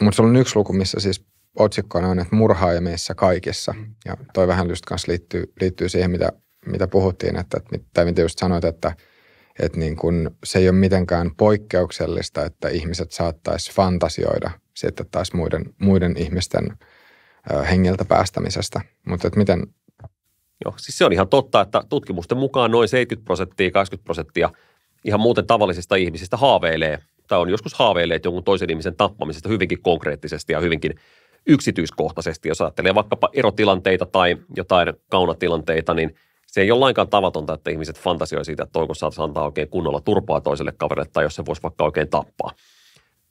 mutta se on yksi luku, missä siis otsikkona on, että murhaaja meissä kaikissa. Mm. Ja toi vähän just kanssa liittyy, liittyy siihen, mitä, mitä puhuttiin, että, että mitä just sanoit, että, että niin kun se ei ole mitenkään poikkeuksellista, että ihmiset saattaisi fantasioida sitten taas muiden, muiden ihmisten hengeltä päästämisestä. Mutta että miten, Joo, siis se on ihan totta, että tutkimusten mukaan noin 70 prosenttia, 20 prosenttia ihan muuten tavallisista ihmisistä haaveilee tai on joskus haaveilee jonkun toisen ihmisen tappamisesta hyvinkin konkreettisesti ja hyvinkin yksityiskohtaisesti. Jos ajattelee vaikkapa erotilanteita tai jotain kaunatilanteita, niin se ei ole lainkaan tavatonta, että ihmiset fantasioi siitä, että onko saattaa antaa oikein kunnolla turpaa toiselle kaverille tai jos se voisi vaikka oikein tappaa.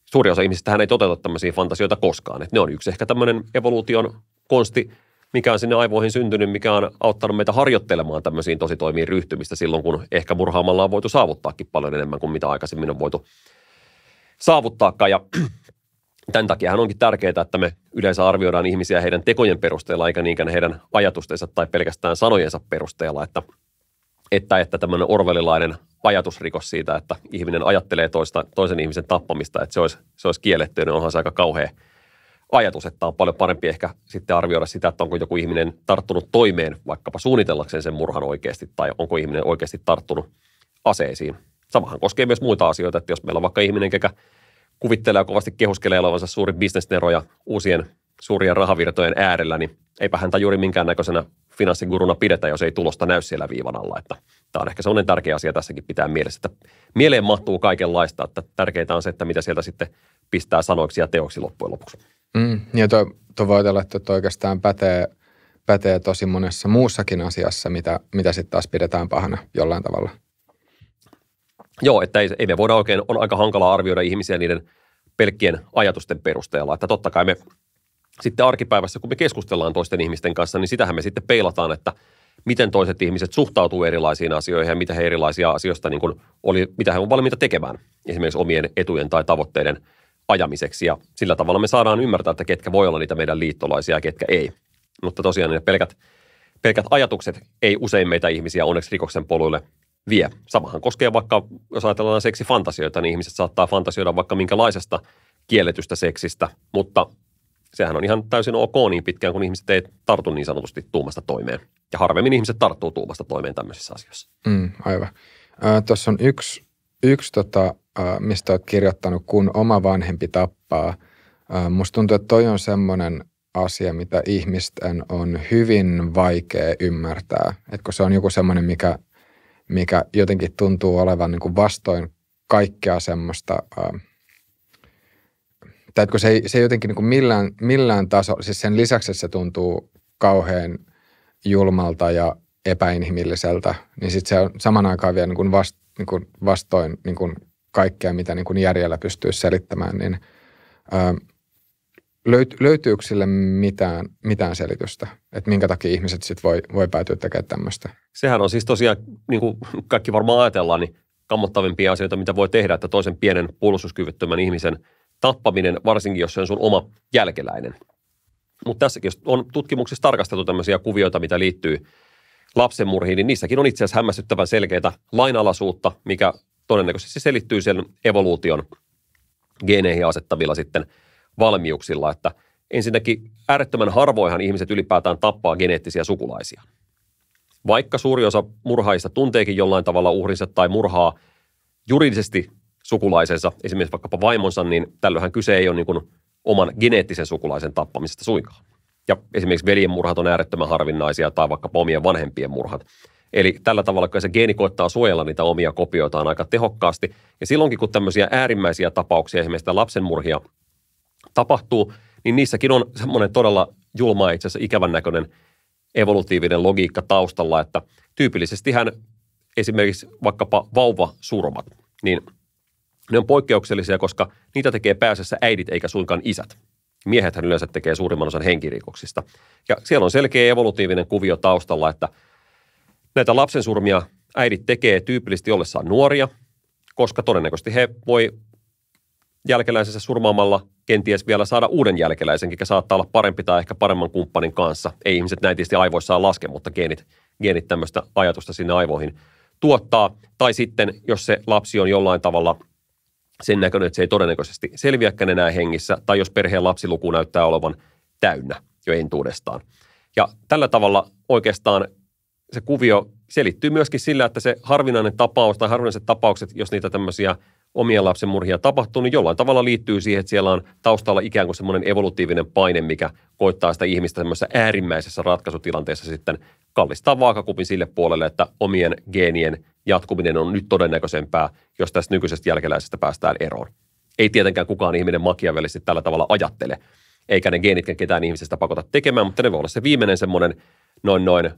Suuri osa ihmisistä ei toteuta tämmöisiä fantasioita koskaan. Että ne on yksi ehkä tämmöinen evoluution konsti mikä on sinne aivoihin syntynyt, mikä on auttanut meitä harjoittelemaan tämmöisiin tositoimiin ryhtymistä silloin, kun ehkä murhaamalla on voitu saavuttaakin paljon enemmän kuin mitä aikaisemmin on voitu saavuttaakaan. Ja tämän takiahan onkin tärkeää, että me yleensä arvioidaan ihmisiä heidän tekojen perusteella, eikä niinkään heidän ajatustensa tai pelkästään sanojensa perusteella, että, että, että tämmöinen orvelilainen ajatusrikos siitä, että ihminen ajattelee toista, toisen ihmisen tappamista, että se olisi, se olisi kielletty, niin onhan se aika kauhea – ajatus, että on paljon parempi ehkä sitten arvioida sitä, että onko joku ihminen tarttunut toimeen vaikkapa suunnitellakseen sen murhan oikeasti tai onko ihminen oikeasti tarttunut aseisiin. Samahan koskee myös muita asioita, että jos meillä on vaikka ihminen, joka kuvittelee kovasti kehuskelee olevansa suuri bisnesnero ja uusien suurien rahavirtojen äärellä, niin eipä häntä juuri minkäännäköisenä finanssiguruna pidetä, jos ei tulosta näy siellä viivan alla. Että tämä on ehkä sellainen tärkeä asia tässäkin pitää mielessä, että mieleen mahtuu kaikenlaista, että tärkeintä on se, että mitä sieltä sitten pistää sanoiksi ja teoksi loppujen lopuksi. Mm, ja toi, toi voi ajatella, että toi oikeastaan pätee, pätee tosi monessa muussakin asiassa, mitä, mitä sitten taas pidetään pahana jollain tavalla. Joo, että ei, ei me voida oikein, on aika hankala arvioida ihmisiä niiden pelkkien ajatusten perusteella, että totta kai me sitten arkipäivässä, kun me keskustellaan toisten ihmisten kanssa, niin sitähän me sitten peilataan, että miten toiset ihmiset suhtautuu erilaisiin asioihin ja mitä he erilaisia asioista niin kuin oli, mitä he on valmiita tekemään esimerkiksi omien etujen tai tavoitteiden – ajamiseksi ja sillä tavalla me saadaan ymmärtää, että ketkä voi olla niitä meidän liittolaisia ja ketkä ei. Mutta tosiaan ne pelkät, pelkät ajatukset ei usein meitä ihmisiä onneksi rikoksen poluille vie. Samahan koskee vaikka, jos ajatellaan seksifantasioita, niin ihmiset saattaa fantasioida vaikka minkälaisesta kielletystä seksistä, mutta sehän on ihan täysin ok niin pitkään, kun ihmiset ei tartu niin sanotusti tuumasta toimeen. Ja harvemmin ihmiset tarttuu tuumasta toimeen tämmöisissä asioissa. Mm, aivan. Äh, Tuossa on yksi yksi, tota, mistä olet kirjoittanut, kun oma vanhempi tappaa. Musta tuntuu, että toi on semmoinen asia, mitä ihmisten on hyvin vaikea ymmärtää. Et kun se on joku semmoinen, mikä, mikä jotenkin tuntuu olevan niin kuin vastoin kaikkea semmoista. Tai kun se ei, se ei jotenkin niin kuin millään, millään tasolla, siis sen lisäksi, että se tuntuu kauhean julmalta ja epäinhimilliseltä, niin sitten se on saman aikaan vielä niin kuin vast, niin kuin vastoin niin kuin kaikkea, mitä niin kuin järjellä pystyy selittämään, niin ää, löyt, löytyykö sille mitään, mitään selitystä, että minkä takia ihmiset sitten voi, voi päätyä tekemään tämmöistä? Sehän on siis tosiaan, niin kuin kaikki varmaan ajatellaan, niin kammottavimpia asioita, mitä voi tehdä, että toisen pienen puolustuskyvyttömän ihmisen tappaminen, varsinkin jos se on sun oma jälkeläinen. Mutta tässäkin on tutkimuksissa tarkasteltu tämmöisiä kuvioita, mitä liittyy – lapsenmurhiin, niin niissäkin on itse asiassa hämmästyttävän selkeitä lainalaisuutta, mikä todennäköisesti selittyy sen evoluution geneihin asettavilla sitten valmiuksilla, että ensinnäkin äärettömän harvoinhan ihmiset ylipäätään tappaa geneettisiä sukulaisia. Vaikka suuri osa murhaajista tunteekin jollain tavalla uhrinsa tai murhaa juridisesti sukulaisensa, esimerkiksi vaikkapa vaimonsa, niin tällöinhän kyse ei ole niin oman geneettisen sukulaisen tappamisesta suinkaan. Ja esimerkiksi veljen murhat on äärettömän harvinaisia tai vaikka omien vanhempien murhat. Eli tällä tavalla, kun se geeni koittaa suojella niitä omia kopioitaan aika tehokkaasti. Ja silloinkin, kun tämmöisiä äärimmäisiä tapauksia, esimerkiksi lapsenmurhia tapahtuu, niin niissäkin on semmoinen todella julma itse asiassa ikävän näköinen evolutiivinen logiikka taustalla, että tyypillisesti hän esimerkiksi vaikkapa surmat, niin ne on poikkeuksellisia, koska niitä tekee pääsessä äidit eikä suinkaan isät miehethän yleensä tekee suurimman osan henkirikoksista. Ja siellä on selkeä evolutiivinen kuvio taustalla, että näitä lapsensurmia äidit tekee tyypillisesti ollessaan nuoria, koska todennäköisesti he voi jälkeläisessä surmaamalla kenties vielä saada uuden jälkeläisen, mikä saattaa olla parempi tai ehkä paremman kumppanin kanssa. Ei ihmiset näin tietysti aivoissaan laske, mutta geenit, geenit tämmöistä ajatusta sinne aivoihin tuottaa. Tai sitten, jos se lapsi on jollain tavalla – sen näköinen, että se ei todennäköisesti selviäkään enää hengissä, tai jos perheen lapsiluku näyttää olevan täynnä jo entuudestaan. Ja tällä tavalla oikeastaan se kuvio selittyy myöskin sillä, että se harvinainen tapaus tai harvinaiset tapaukset, jos niitä tämmöisiä omien lapsen murhia tapahtuu, niin jollain tavalla liittyy siihen, että siellä on taustalla ikään kuin semmoinen evolutiivinen paine, mikä koittaa sitä ihmistä semmoisessa äärimmäisessä ratkaisutilanteessa sitten kallistaa vaakakupin sille puolelle, että omien geenien jatkuminen on nyt todennäköisempää, jos tästä nykyisestä jälkeläisestä päästään eroon. Ei tietenkään kukaan ihminen makiavellisesti tällä tavalla ajattele, eikä ne geenitkään ketään ihmisestä pakota tekemään, mutta ne voi olla se viimeinen semmoinen noin noin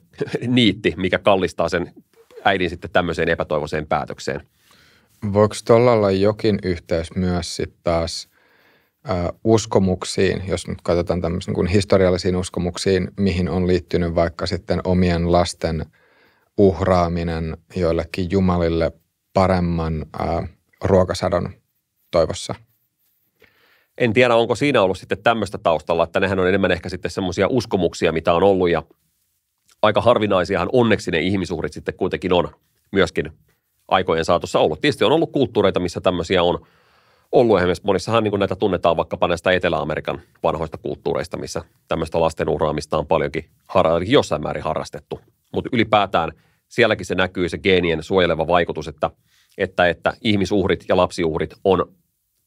niitti, mikä kallistaa sen äidin sitten tämmöiseen epätoivoiseen päätökseen – Voiko tuolla olla jokin yhteys myös sitten taas ä, uskomuksiin, jos nyt katsotaan tämmöisiin niin kuin historiallisiin uskomuksiin, mihin on liittynyt vaikka sitten omien lasten uhraaminen joillekin jumalille paremman ä, ruokasadon toivossa? En tiedä, onko siinä ollut sitten tämmöistä taustalla, että nehän on enemmän ehkä sitten semmoisia uskomuksia, mitä on ollut ja aika harvinaisiahan onneksi ne ihmisuhrit sitten kuitenkin on myöskin – aikojen saatossa ollut. Tietysti on ollut kulttuureita, missä tämmöisiä on ollut esimerkiksi. Monissahan niin näitä tunnetaan vaikkapa näistä Etelä-Amerikan vanhoista kulttuureista, missä tämmöistä lasten uhraamista on paljonkin har- jossain määrin harrastettu. Mutta ylipäätään sielläkin se näkyy se geenien suojeleva vaikutus, että, että, että ihmisuhrit ja lapsiuhrit on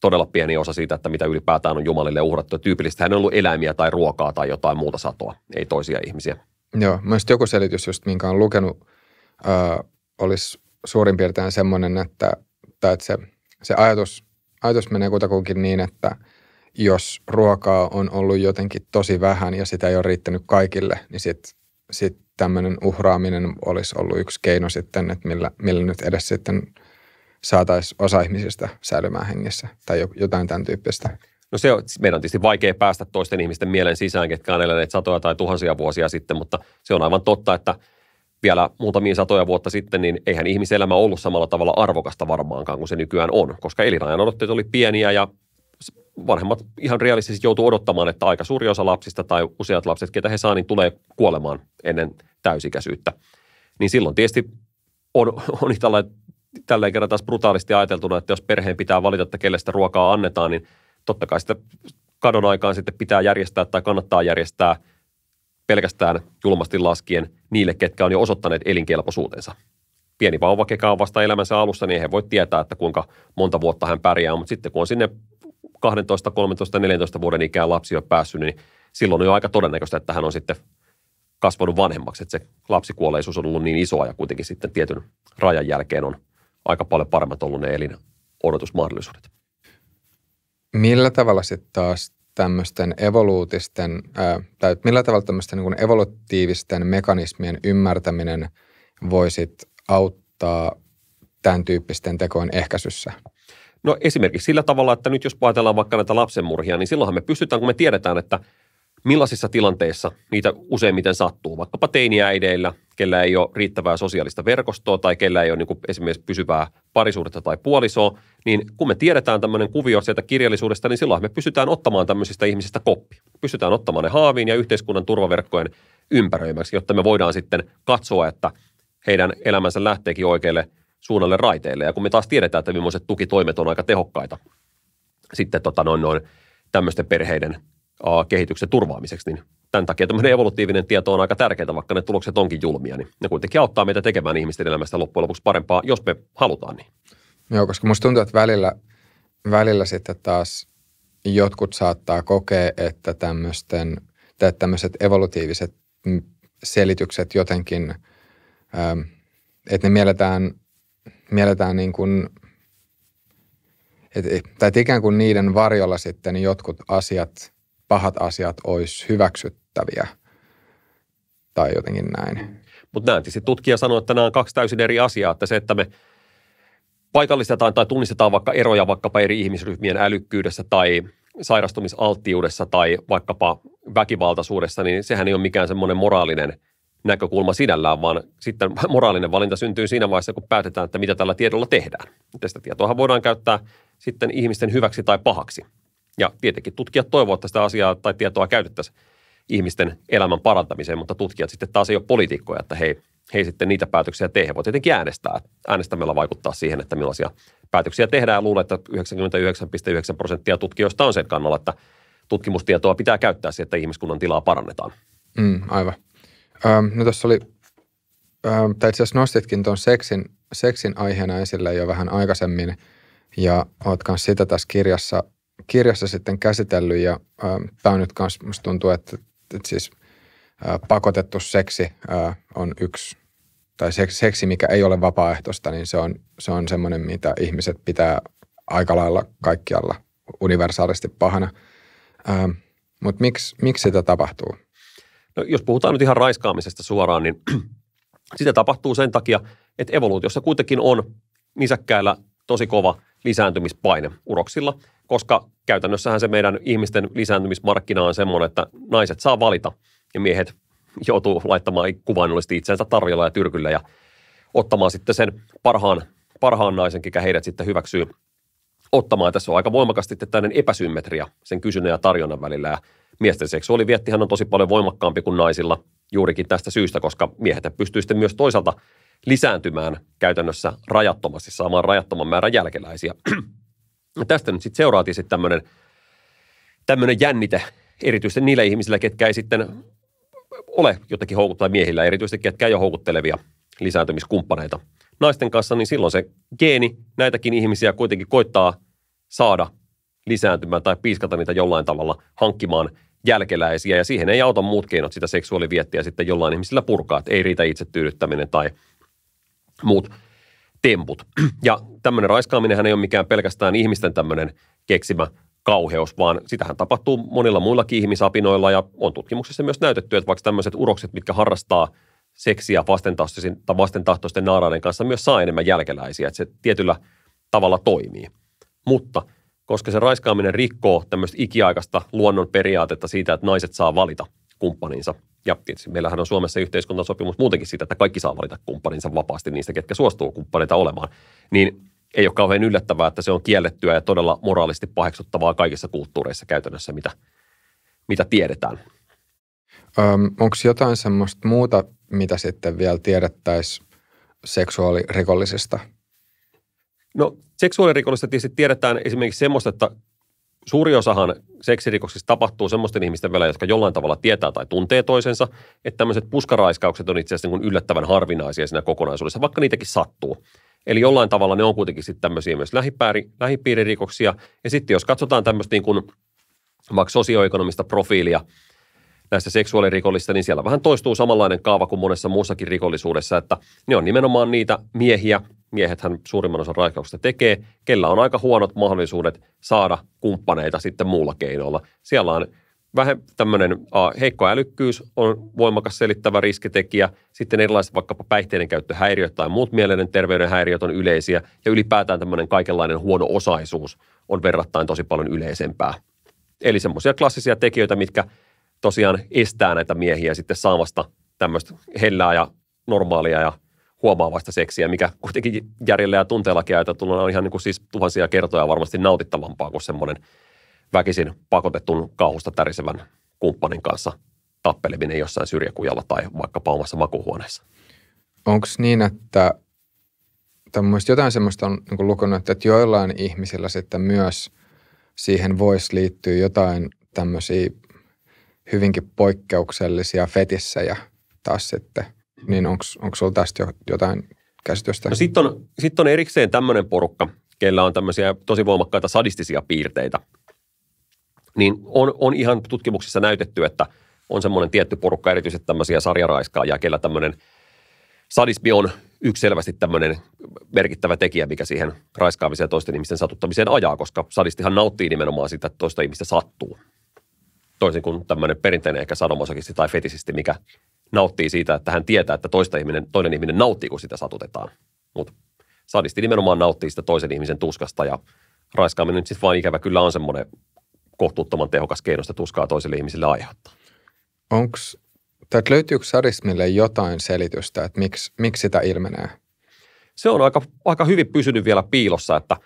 todella pieni osa siitä, että mitä ylipäätään on Jumalille uhrattu. Tyypillisesti hän on ollut eläimiä tai ruokaa tai jotain muuta satoa, ei toisia ihmisiä. Joo, myös joku selitys, just minkä on lukenut, äh, olisi suurin piirtein semmoinen, että, tai että se, se ajatus, ajatus menee kutakuinkin niin, että jos ruokaa on ollut jotenkin tosi vähän ja sitä ei ole riittänyt kaikille, niin sitten sit, sit tämmöinen uhraaminen olisi ollut yksi keino sitten, että millä, millä nyt edes sitten saataisiin osa ihmisistä säilymään hengissä tai jotain tämän tyyppistä. No se on, meidän on tietysti vaikea päästä toisten ihmisten mielen sisään, ketkä on eläneet satoja tai tuhansia vuosia sitten, mutta se on aivan totta, että – vielä muutamia satoja vuotta sitten, niin eihän ihmiselämä ollut samalla tavalla arvokasta varmaankaan kuin se nykyään on, koska elinajan odotteet oli pieniä ja vanhemmat ihan realistisesti joutuu odottamaan, että aika suuri osa lapsista tai useat lapset, ketä he saa, niin tulee kuolemaan ennen täysikäisyyttä. Niin silloin tietysti on, on tällä, tällä kerran taas brutaalisti ajateltuna, että jos perheen pitää valita, että kelle sitä ruokaa annetaan, niin totta kai sitä kadon aikaan sitten pitää järjestää tai kannattaa järjestää – pelkästään julmasti laskien niille, ketkä on jo osoittaneet elinkelpoisuutensa. Pieni vauva, keka on vasta elämänsä alussa, niin he voi tietää, että kuinka monta vuotta hän pärjää, mutta sitten kun on sinne 12, 13, 14 vuoden ikään lapsi on päässyt, niin silloin on jo aika todennäköistä, että hän on sitten kasvanut vanhemmaksi, että se lapsikuolleisuus on ollut niin isoa ja kuitenkin sitten tietyn rajan jälkeen on aika paljon paremmat ollut ne elin odotusmahdollisuudet. Millä tavalla sitten taas tämmöisten evoluutisten, tai millä tavalla tämmöisten niin evolutiivisten mekanismien ymmärtäminen voisit auttaa tämän tyyppisten tekojen ehkäisyssä? No esimerkiksi sillä tavalla, että nyt jos ajatellaan vaikka näitä lapsenmurhia, niin silloinhan me pystytään, kun me tiedetään, että millaisissa tilanteissa niitä useimmiten sattuu, vaikkapa teiniäideillä kellä ei ole riittävää sosiaalista verkostoa tai kellä ei ole niin kuin esimerkiksi pysyvää parisuudetta tai puolisoa, niin kun me tiedetään tämmöinen kuvio sieltä kirjallisuudesta, niin silloin me pystytään ottamaan tämmöisistä ihmisistä koppi. Pystytään ottamaan ne haaviin ja yhteiskunnan turvaverkkojen ympäröimäksi, jotta me voidaan sitten katsoa, että heidän elämänsä lähteekin oikealle suunnalle raiteille. Ja kun me taas tiedetään, että millaiset tukitoimet on aika tehokkaita sitten tota noin, noin tämmöisten perheiden kehityksen turvaamiseksi, niin tämän takia tämmöinen evolutiivinen tieto on aika tärkeää, vaikka ne tulokset onkin julmia, niin ne kuitenkin auttaa meitä tekemään ihmisten elämästä loppujen lopuksi parempaa, jos me halutaan niin. Joo, koska musta tuntuu, että välillä, välillä sitten taas jotkut saattaa kokea, että tämmöisten, tai tämmöiset evolutiiviset selitykset jotenkin, ähm, että ne mielletään, mielletään niin kuin, et, tai ikään kuin niiden varjolla sitten jotkut asiat – pahat asiat olisi hyväksyttäviä tai jotenkin näin. Mutta näin, tietysti siis tutkija sanoi, että nämä on kaksi täysin eri asiaa, että se, että me paikallistetaan tai tunnistetaan vaikka eroja vaikkapa eri ihmisryhmien älykkyydessä tai sairastumisalttiudessa tai vaikkapa väkivaltaisuudessa, niin sehän ei ole mikään semmoinen moraalinen näkökulma sinällään, vaan sitten moraalinen valinta syntyy siinä vaiheessa, kun päätetään, että mitä tällä tiedolla tehdään. Tästä tietoa voidaan käyttää sitten ihmisten hyväksi tai pahaksi. Ja tietenkin tutkijat toivovat, että sitä asiaa tai tietoa käytettäisiin ihmisten elämän parantamiseen, mutta tutkijat sitten taas ei ole poliitikkoja, että hei, he sitten niitä päätöksiä tehdä. Voi tietenkin äänestää, äänestämällä vaikuttaa siihen, että millaisia päätöksiä tehdään. Luulen, että 99,9 prosenttia tutkijoista on sen kannalla, että tutkimustietoa pitää käyttää siihen, että ihmiskunnan tilaa parannetaan. Mm, aivan. Öm, ähm, no tuossa oli, öm, ähm, tai itse asiassa nostitkin tuon seksin, seksin aiheena esille jo vähän aikaisemmin, ja oletkaan sitä tässä kirjassa kirjassa sitten käsitellyt ja äh, tämä on nyt kanssa, musta tuntuu, että, että siis äh, pakotettu seksi äh, on yksi, tai seksi, mikä ei ole vapaaehtoista, niin se on, se on semmoinen, mitä ihmiset pitää aika lailla kaikkialla universaalisti pahana. Äh, Mutta miksi, miksi sitä tapahtuu? No, jos puhutaan nyt ihan raiskaamisesta suoraan, niin sitä tapahtuu sen takia, että evoluutiossa kuitenkin on nisäkkäillä tosi kova – lisääntymispaine uroksilla, koska käytännössähän se meidän ihmisten lisääntymismarkkina on semmoinen, että naiset saa valita ja miehet joutuu laittamaan kuvainnollisesti itsensä tarjolla ja tyrkyllä ja ottamaan sitten sen parhaan, parhaan naisen, kikä heidät sitten hyväksyy ottamaan. Tässä on aika voimakasti tällainen epäsymmetria sen kysynnän ja tarjonnan välillä ja miesten seksuaaliviettihän on tosi paljon voimakkaampi kuin naisilla juurikin tästä syystä, koska miehet pystyy sitten myös toisaalta lisääntymään käytännössä rajattomasti, saamaan rajattoman määrän jälkeläisiä. Ja tästä nyt sitten seuraatiin sitten tämmöinen jännite, erityisesti niillä ihmisillä, ketkä ei sitten ole jotenkin houkuttelevia miehillä, erityisesti ketkä ei ole houkuttelevia lisääntymiskumppaneita. Naisten kanssa, niin silloin se geeni näitäkin ihmisiä kuitenkin koittaa saada lisääntymään tai piiskata niitä jollain tavalla hankkimaan jälkeläisiä. Ja siihen ei auta muut keinot sitä seksuaaliviettiä sitten jollain ihmisillä purkaa, että ei riitä itse tyydyttäminen tai – muut temput. Ja tämmöinen raiskaaminenhän ei ole mikään pelkästään ihmisten tämmöinen keksimä kauheus, vaan sitähän tapahtuu monilla muillakin ihmisapinoilla ja on tutkimuksessa myös näytetty, että vaikka tämmöiset urokset, mitkä harrastaa seksiä vastentahtoisten, tai vastentahtoisten naaraiden kanssa, myös saa enemmän jälkeläisiä, että se tietyllä tavalla toimii. Mutta koska se raiskaaminen rikkoo tämmöistä ikiaikaista luonnon periaatetta siitä, että naiset saa valita – kumppaninsa. Ja tietysti meillähän on Suomessa yhteiskuntasopimus muutenkin siitä, että kaikki saa valita kumppaninsa vapaasti niistä, ketkä suostuu kumppaneita olemaan. Niin ei ole kauhean yllättävää, että se on kiellettyä ja todella moraalisti paheksuttavaa kaikissa kulttuureissa käytännössä, mitä, mitä tiedetään. Öm, onko jotain semmoista muuta, mitä sitten vielä tiedettäisiin seksuaalirikollisista? No seksuaalirikollisista tietysti tiedetään esimerkiksi semmoista, että suuri osahan seksirikoksista tapahtuu semmoisten ihmisten välillä, jotka jollain tavalla tietää tai tuntee toisensa, että tämmöiset puskaraiskaukset on itse asiassa niin yllättävän harvinaisia siinä kokonaisuudessa, vaikka niitäkin sattuu. Eli jollain tavalla ne on kuitenkin sitten tämmöisiä myös lähipiiri, lähipiiririkoksia. Ja sitten jos katsotaan tämmöistä niin kuin vaikka sosioekonomista profiilia näistä seksuaalirikollista, niin siellä vähän toistuu samanlainen kaava kuin monessa muussakin rikollisuudessa, että ne on nimenomaan niitä miehiä, miehethän suurimman osan raiskauksista tekee, kellä on aika huonot mahdollisuudet saada kumppaneita sitten muulla keinoilla. Siellä on vähän tämmöinen heikko älykkyys on voimakas selittävä riskitekijä. Sitten erilaiset vaikkapa päihteiden käyttöhäiriöt tai muut mielenen terveyden häiriöt on yleisiä. Ja ylipäätään tämmöinen kaikenlainen huono osaisuus on verrattain tosi paljon yleisempää. Eli semmoisia klassisia tekijöitä, mitkä tosiaan estää näitä miehiä sitten saamasta tämmöistä hellää ja normaalia ja huomaavasta seksiä, mikä kuitenkin järjellä ja tunteellakin ajateltuna on ihan niin kuin siis tuhansia kertoja varmasti nautittavampaa kuin semmoinen väkisin pakotetun kauhusta tärisevän kumppanin kanssa tappeleminen jossain syrjäkujalla tai vaikkapa omassa makuhuoneessa. Onko niin, että tai jotain semmoista on niin lukenut, että joillain ihmisillä sitten myös siihen voisi liittyä jotain tämmöisiä hyvinkin poikkeuksellisia fetissejä taas sitten – niin onko sulla tästä jo jotain käsitystä? No sitten on, sit on erikseen tämmöinen porukka, kellä on tämmöisiä tosi voimakkaita sadistisia piirteitä. Niin on, on ihan tutkimuksissa näytetty, että on semmoinen tietty porukka, erityisesti tämmöisiä sarjaraiskaajia, kellä tämmöinen sadismi on yksi selvästi tämmöinen merkittävä tekijä, mikä siihen raiskaamiseen ja toisten ihmisten satuttamiseen ajaa, koska sadistihan nauttii nimenomaan sitä, että toista ihmistä sattuu. Toisin kuin tämmöinen perinteinen ehkä sadomasokisti tai fetisisti, mikä nauttii siitä, että hän tietää, että toista ihminen, toinen ihminen nauttii, kun sitä satutetaan. Mutta sadisti nimenomaan nauttii sitä toisen ihmisen tuskasta ja raiskaaminen nyt sitten vaan ikävä kyllä on semmoinen kohtuuttoman tehokas keino sitä tuskaa toiselle ihmiselle aiheuttaa. Onko, tai löytyykö sadismille jotain selitystä, että miksi, miksi sitä ilmenee? Se on aika, aika hyvin pysynyt vielä piilossa, että –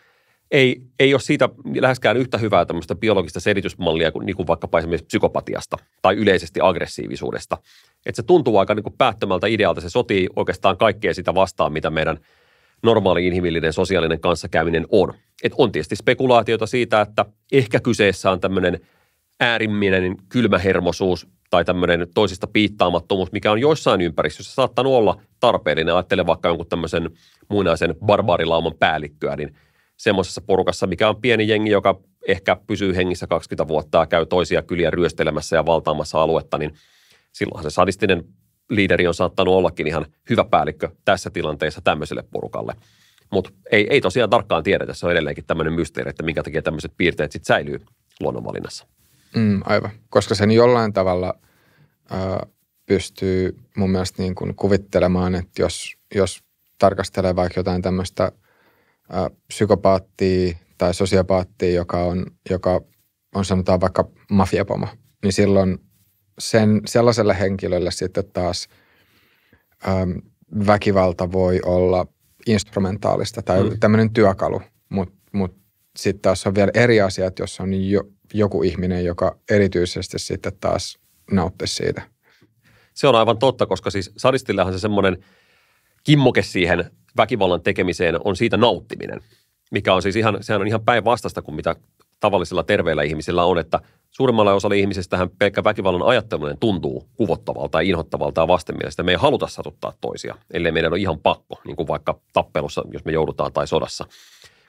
ei, ei ole siitä läheskään yhtä hyvää tämmöistä biologista selitysmallia kuin, niin kuin vaikkapa esimerkiksi psykopatiasta tai yleisesti aggressiivisuudesta. Että se tuntuu aika niin kuin päättömältä idealta. Se sotii oikeastaan kaikkea sitä vastaan, mitä meidän normaali inhimillinen sosiaalinen kanssakäyminen on. Et on tietysti spekulaatiota siitä, että ehkä kyseessä on tämmöinen äärimmäinen kylmähermosuus tai tämmöinen toisista piittaamattomuus, mikä on joissain ympäristöissä saattanut olla tarpeellinen. Ajattele vaikka jonkun tämmöisen muinaisen barbaarilauman päällikköä, niin semmoisessa porukassa, mikä on pieni jengi, joka ehkä pysyy hengissä 20 vuotta ja käy toisia kyliä ryöstelemässä ja valtaamassa aluetta, niin silloinhan se sadistinen liideri on saattanut ollakin ihan hyvä päällikkö tässä tilanteessa tämmöiselle porukalle. Mutta ei, ei tosiaan tarkkaan tiedetä, se on edelleenkin tämmöinen mysteeri, että minkä takia tämmöiset piirteet sitten säilyy luonnonvalinnassa. Mm, aivan, koska sen jollain tavalla äh, pystyy mun mielestä niin kuin kuvittelemaan, että jos, jos tarkastelee vaikka jotain tämmöistä – psykopaattia tai sosiopaattia, joka on, joka on sanotaan vaikka mafiapoma, niin silloin sen, sellaiselle henkilölle sitten taas äm, väkivalta voi olla instrumentaalista tai mm. tämmöinen työkalu, mutta mut sitten taas on vielä eri asiat, jos on jo, joku ihminen, joka erityisesti sitten taas nauttisi siitä. Se on aivan totta, koska siis sadistillähän se semmoinen – kimmoke siihen väkivallan tekemiseen on siitä nauttiminen, mikä on siis ihan, sehän on ihan päinvastaista kuin mitä tavallisilla terveillä ihmisillä on, että suurimmalla osalla ihmisistähän pelkkä väkivallan ajatteleminen tuntuu kuvottavalta ja inhottavalta ja vastenmielistä. Me ei haluta satuttaa toisia, ellei meidän ole ihan pakko, niin kuin vaikka tappelussa, jos me joudutaan tai sodassa.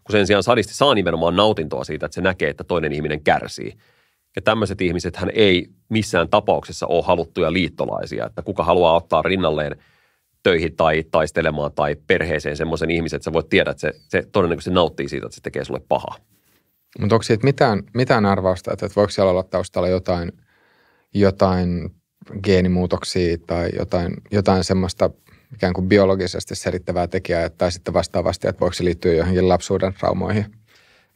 Kun sen sijaan sadisti saa nimenomaan nautintoa siitä, että se näkee, että toinen ihminen kärsii. Ja tämmöiset ihmiset hän ei missään tapauksessa ole haluttuja liittolaisia, että kuka haluaa ottaa rinnalleen – töihin tai taistelemaan tai perheeseen semmoisen ihmisen, että sä voit tiedä, että se, se todennäköisesti nauttii siitä, että se tekee sulle pahaa. Mutta onko siitä mitään, mitään arvausta, että, että voiko siellä olla taustalla jotain, jotain geenimuutoksia tai jotain, jotain semmoista ikään kuin biologisesti selittävää tekijää tai sitten vastaavasti, että voiko se liittyä johonkin lapsuuden traumoihin?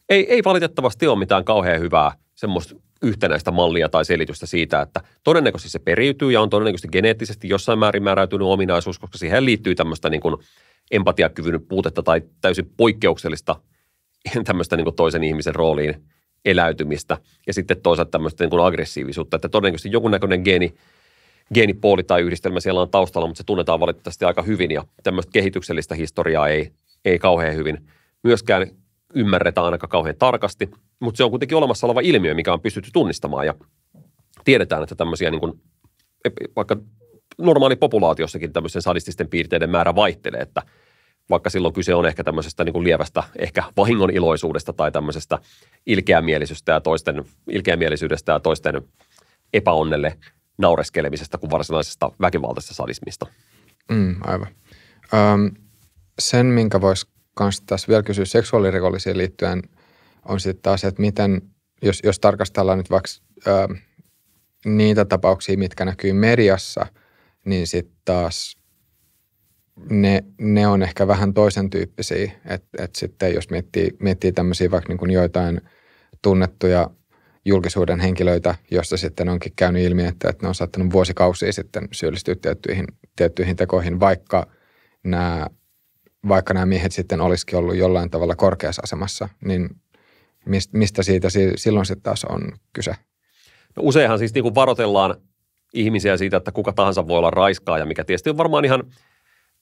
Ei, ei valitettavasti ole mitään kauhean hyvää – semmoista yhtenäistä mallia tai selitystä siitä, että todennäköisesti se periytyy ja on todennäköisesti geneettisesti jossain määrin määräytynyt ominaisuus, koska siihen liittyy tämmöistä niin kuin empatiakyvyn puutetta tai täysin poikkeuksellista tämmöistä niin kuin toisen ihmisen rooliin eläytymistä ja sitten toisaalta tämmöistä niin kuin aggressiivisuutta, että todennäköisesti jonkunnäköinen geeni, geenipooli tai yhdistelmä siellä on taustalla, mutta se tunnetaan valitettavasti aika hyvin ja tämmöistä kehityksellistä historiaa ei, ei kauhean hyvin myöskään ymmärretä ainakaan kauhean tarkasti, mutta se on kuitenkin olemassa oleva ilmiö, mikä on pystytty tunnistamaan ja tiedetään, että tämmöisiä niin kuin, vaikka normaali populaatiossakin tämmöisen sadististen piirteiden määrä vaihtelee, että vaikka silloin kyse on ehkä tämmöisestä niin kuin lievästä, ehkä vahingon iloisuudesta tai tämmöisestä ilkeämielisyydestä ja toisten, ilkeämielisyydestä ja toisten epäonnelle naureskelemisesta kuin varsinaisesta väkivaltaisesta sadismista. Mm, aivan. Öm, sen, minkä voisi kanssa taas vielä kysyä seksuaalirikollisiin liittyen, on sitten taas, että miten, jos, jos tarkastellaan nyt vaikka ö, niitä tapauksia, mitkä näkyy mediassa, niin sitten taas ne, ne on ehkä vähän toisen tyyppisiä. Että et sitten jos miettii, miettii tämmöisiä vaikka niin joitain tunnettuja julkisuuden henkilöitä, josta sitten onkin käynyt ilmi, että, että ne on saattanut vuosikausia sitten syyllistyä tiettyihin, tiettyihin tekoihin, vaikka nämä vaikka nämä miehet sitten olisikin ollut jollain tavalla korkeassa asemassa, niin mistä siitä silloin sitten taas on kyse? No useinhan siis niin kuin varoitellaan ihmisiä siitä, että kuka tahansa voi olla raiskaaja, mikä tietysti on varmaan ihan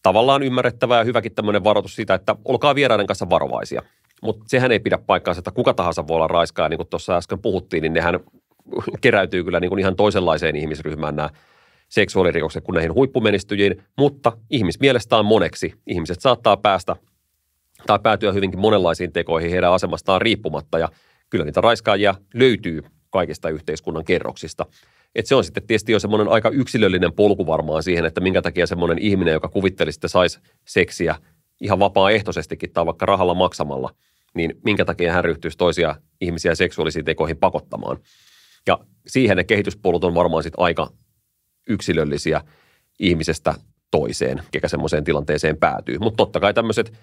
tavallaan ymmärrettävää ja hyväkin tämmöinen varoitus siitä, että olkaa vieraiden kanssa varovaisia. Mutta sehän ei pidä paikkaansa, että kuka tahansa voi olla raiskaaja, niin kuin tuossa äsken puhuttiin, niin nehän keräytyy kyllä niin kuin ihan toisenlaiseen ihmisryhmään nämä seksuaalirikokset kuin näihin huippumenestyjiin, mutta ihmismielestä on moneksi. Ihmiset saattaa päästä tai päätyä hyvinkin monenlaisiin tekoihin heidän asemastaan riippumatta ja kyllä niitä raiskaajia löytyy kaikista yhteiskunnan kerroksista. Et se on sitten tietysti jo semmoinen aika yksilöllinen polku varmaan siihen, että minkä takia semmoinen ihminen, joka kuvitteli, että saisi seksiä ihan vapaaehtoisestikin tai vaikka rahalla maksamalla, niin minkä takia hän ryhtyisi toisia ihmisiä seksuaalisiin tekoihin pakottamaan. Ja siihen ne kehityspolut on varmaan sitten aika yksilöllisiä ihmisestä toiseen, kekä semmoiseen tilanteeseen päätyy. Mutta totta kai tämmöiset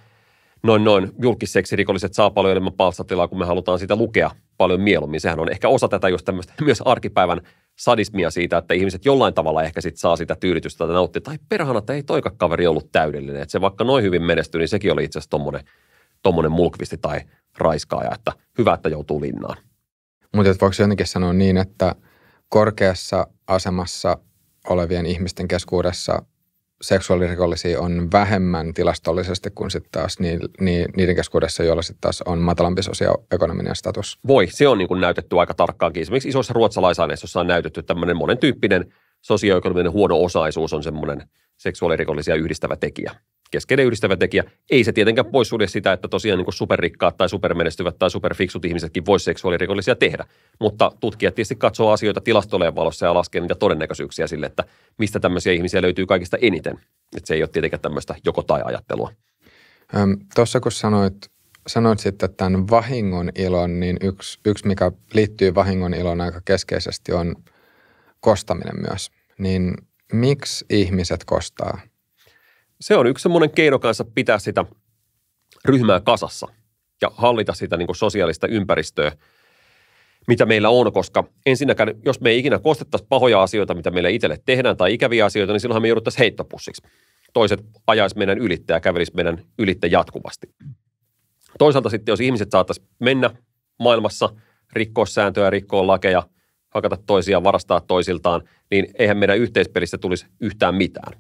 noin noin julkiseksirikolliset saa paljon enemmän palstatilaa, kun me halutaan sitä lukea paljon mieluummin. Sehän on ehkä osa tätä just tämmöistä myös arkipäivän sadismia siitä, että ihmiset jollain tavalla ehkä sit saa sitä tyydytystä tai nauttia. Tai perhana, että ei toika kaveri ollut täydellinen. Että se vaikka noin hyvin menestyi, niin sekin oli itse asiassa tommonen, tommonen mulkvisti tai raiskaaja, että hyvä, että joutuu linnaan. Mutta voiko jotenkin sanoa niin, että korkeassa asemassa – olevien ihmisten keskuudessa seksuaalirikollisia on vähemmän tilastollisesti kuin sitten taas niiden keskuudessa, joilla sitten taas on matalampi sosioekonominen status. Voi, se on niin kuin näytetty aika tarkkaankin. Esimerkiksi isoissa ruotsalaisaineissa on näytetty tämmöinen monen tyyppinen sosioekonominen huono-osaisuus on semmoinen seksuaalirikollisia yhdistävä tekijä keskeinen yhdistävä tekijä. Ei se tietenkään poissulje sitä, että tosiaan niin superrikkaat tai supermenestyvät tai superfiksut ihmisetkin voisi seksuaalirikollisia tehdä. Mutta tutkijat tietysti katsoo asioita tilastolleen valossa ja laskee niitä todennäköisyyksiä sille, että mistä tämmöisiä ihmisiä löytyy kaikista eniten. että se ei ole tietenkään tämmöistä joko tai ajattelua. Tuossa kun sanoit, sanoit sitten tämän vahingon ilon, niin yksi, yksi, mikä liittyy vahingon ilon aika keskeisesti on kostaminen myös. Niin miksi ihmiset kostaa? se on yksi semmoinen keino kanssa pitää sitä ryhmää kasassa ja hallita sitä niin sosiaalista ympäristöä, mitä meillä on, koska ensinnäkään, jos me ei ikinä kostettaisi pahoja asioita, mitä meille itselle tehdään, tai ikäviä asioita, niin silloinhan me jouduttaisiin heittopussiksi. Toiset ajaisi meidän ylittäjä, kävelisi meidän ylittä jatkuvasti. Toisaalta sitten, jos ihmiset saattaisi mennä maailmassa, rikkoa sääntöjä, rikkoa lakeja, hakata toisiaan, varastaa toisiltaan, niin eihän meidän yhteispelissä tulisi yhtään mitään.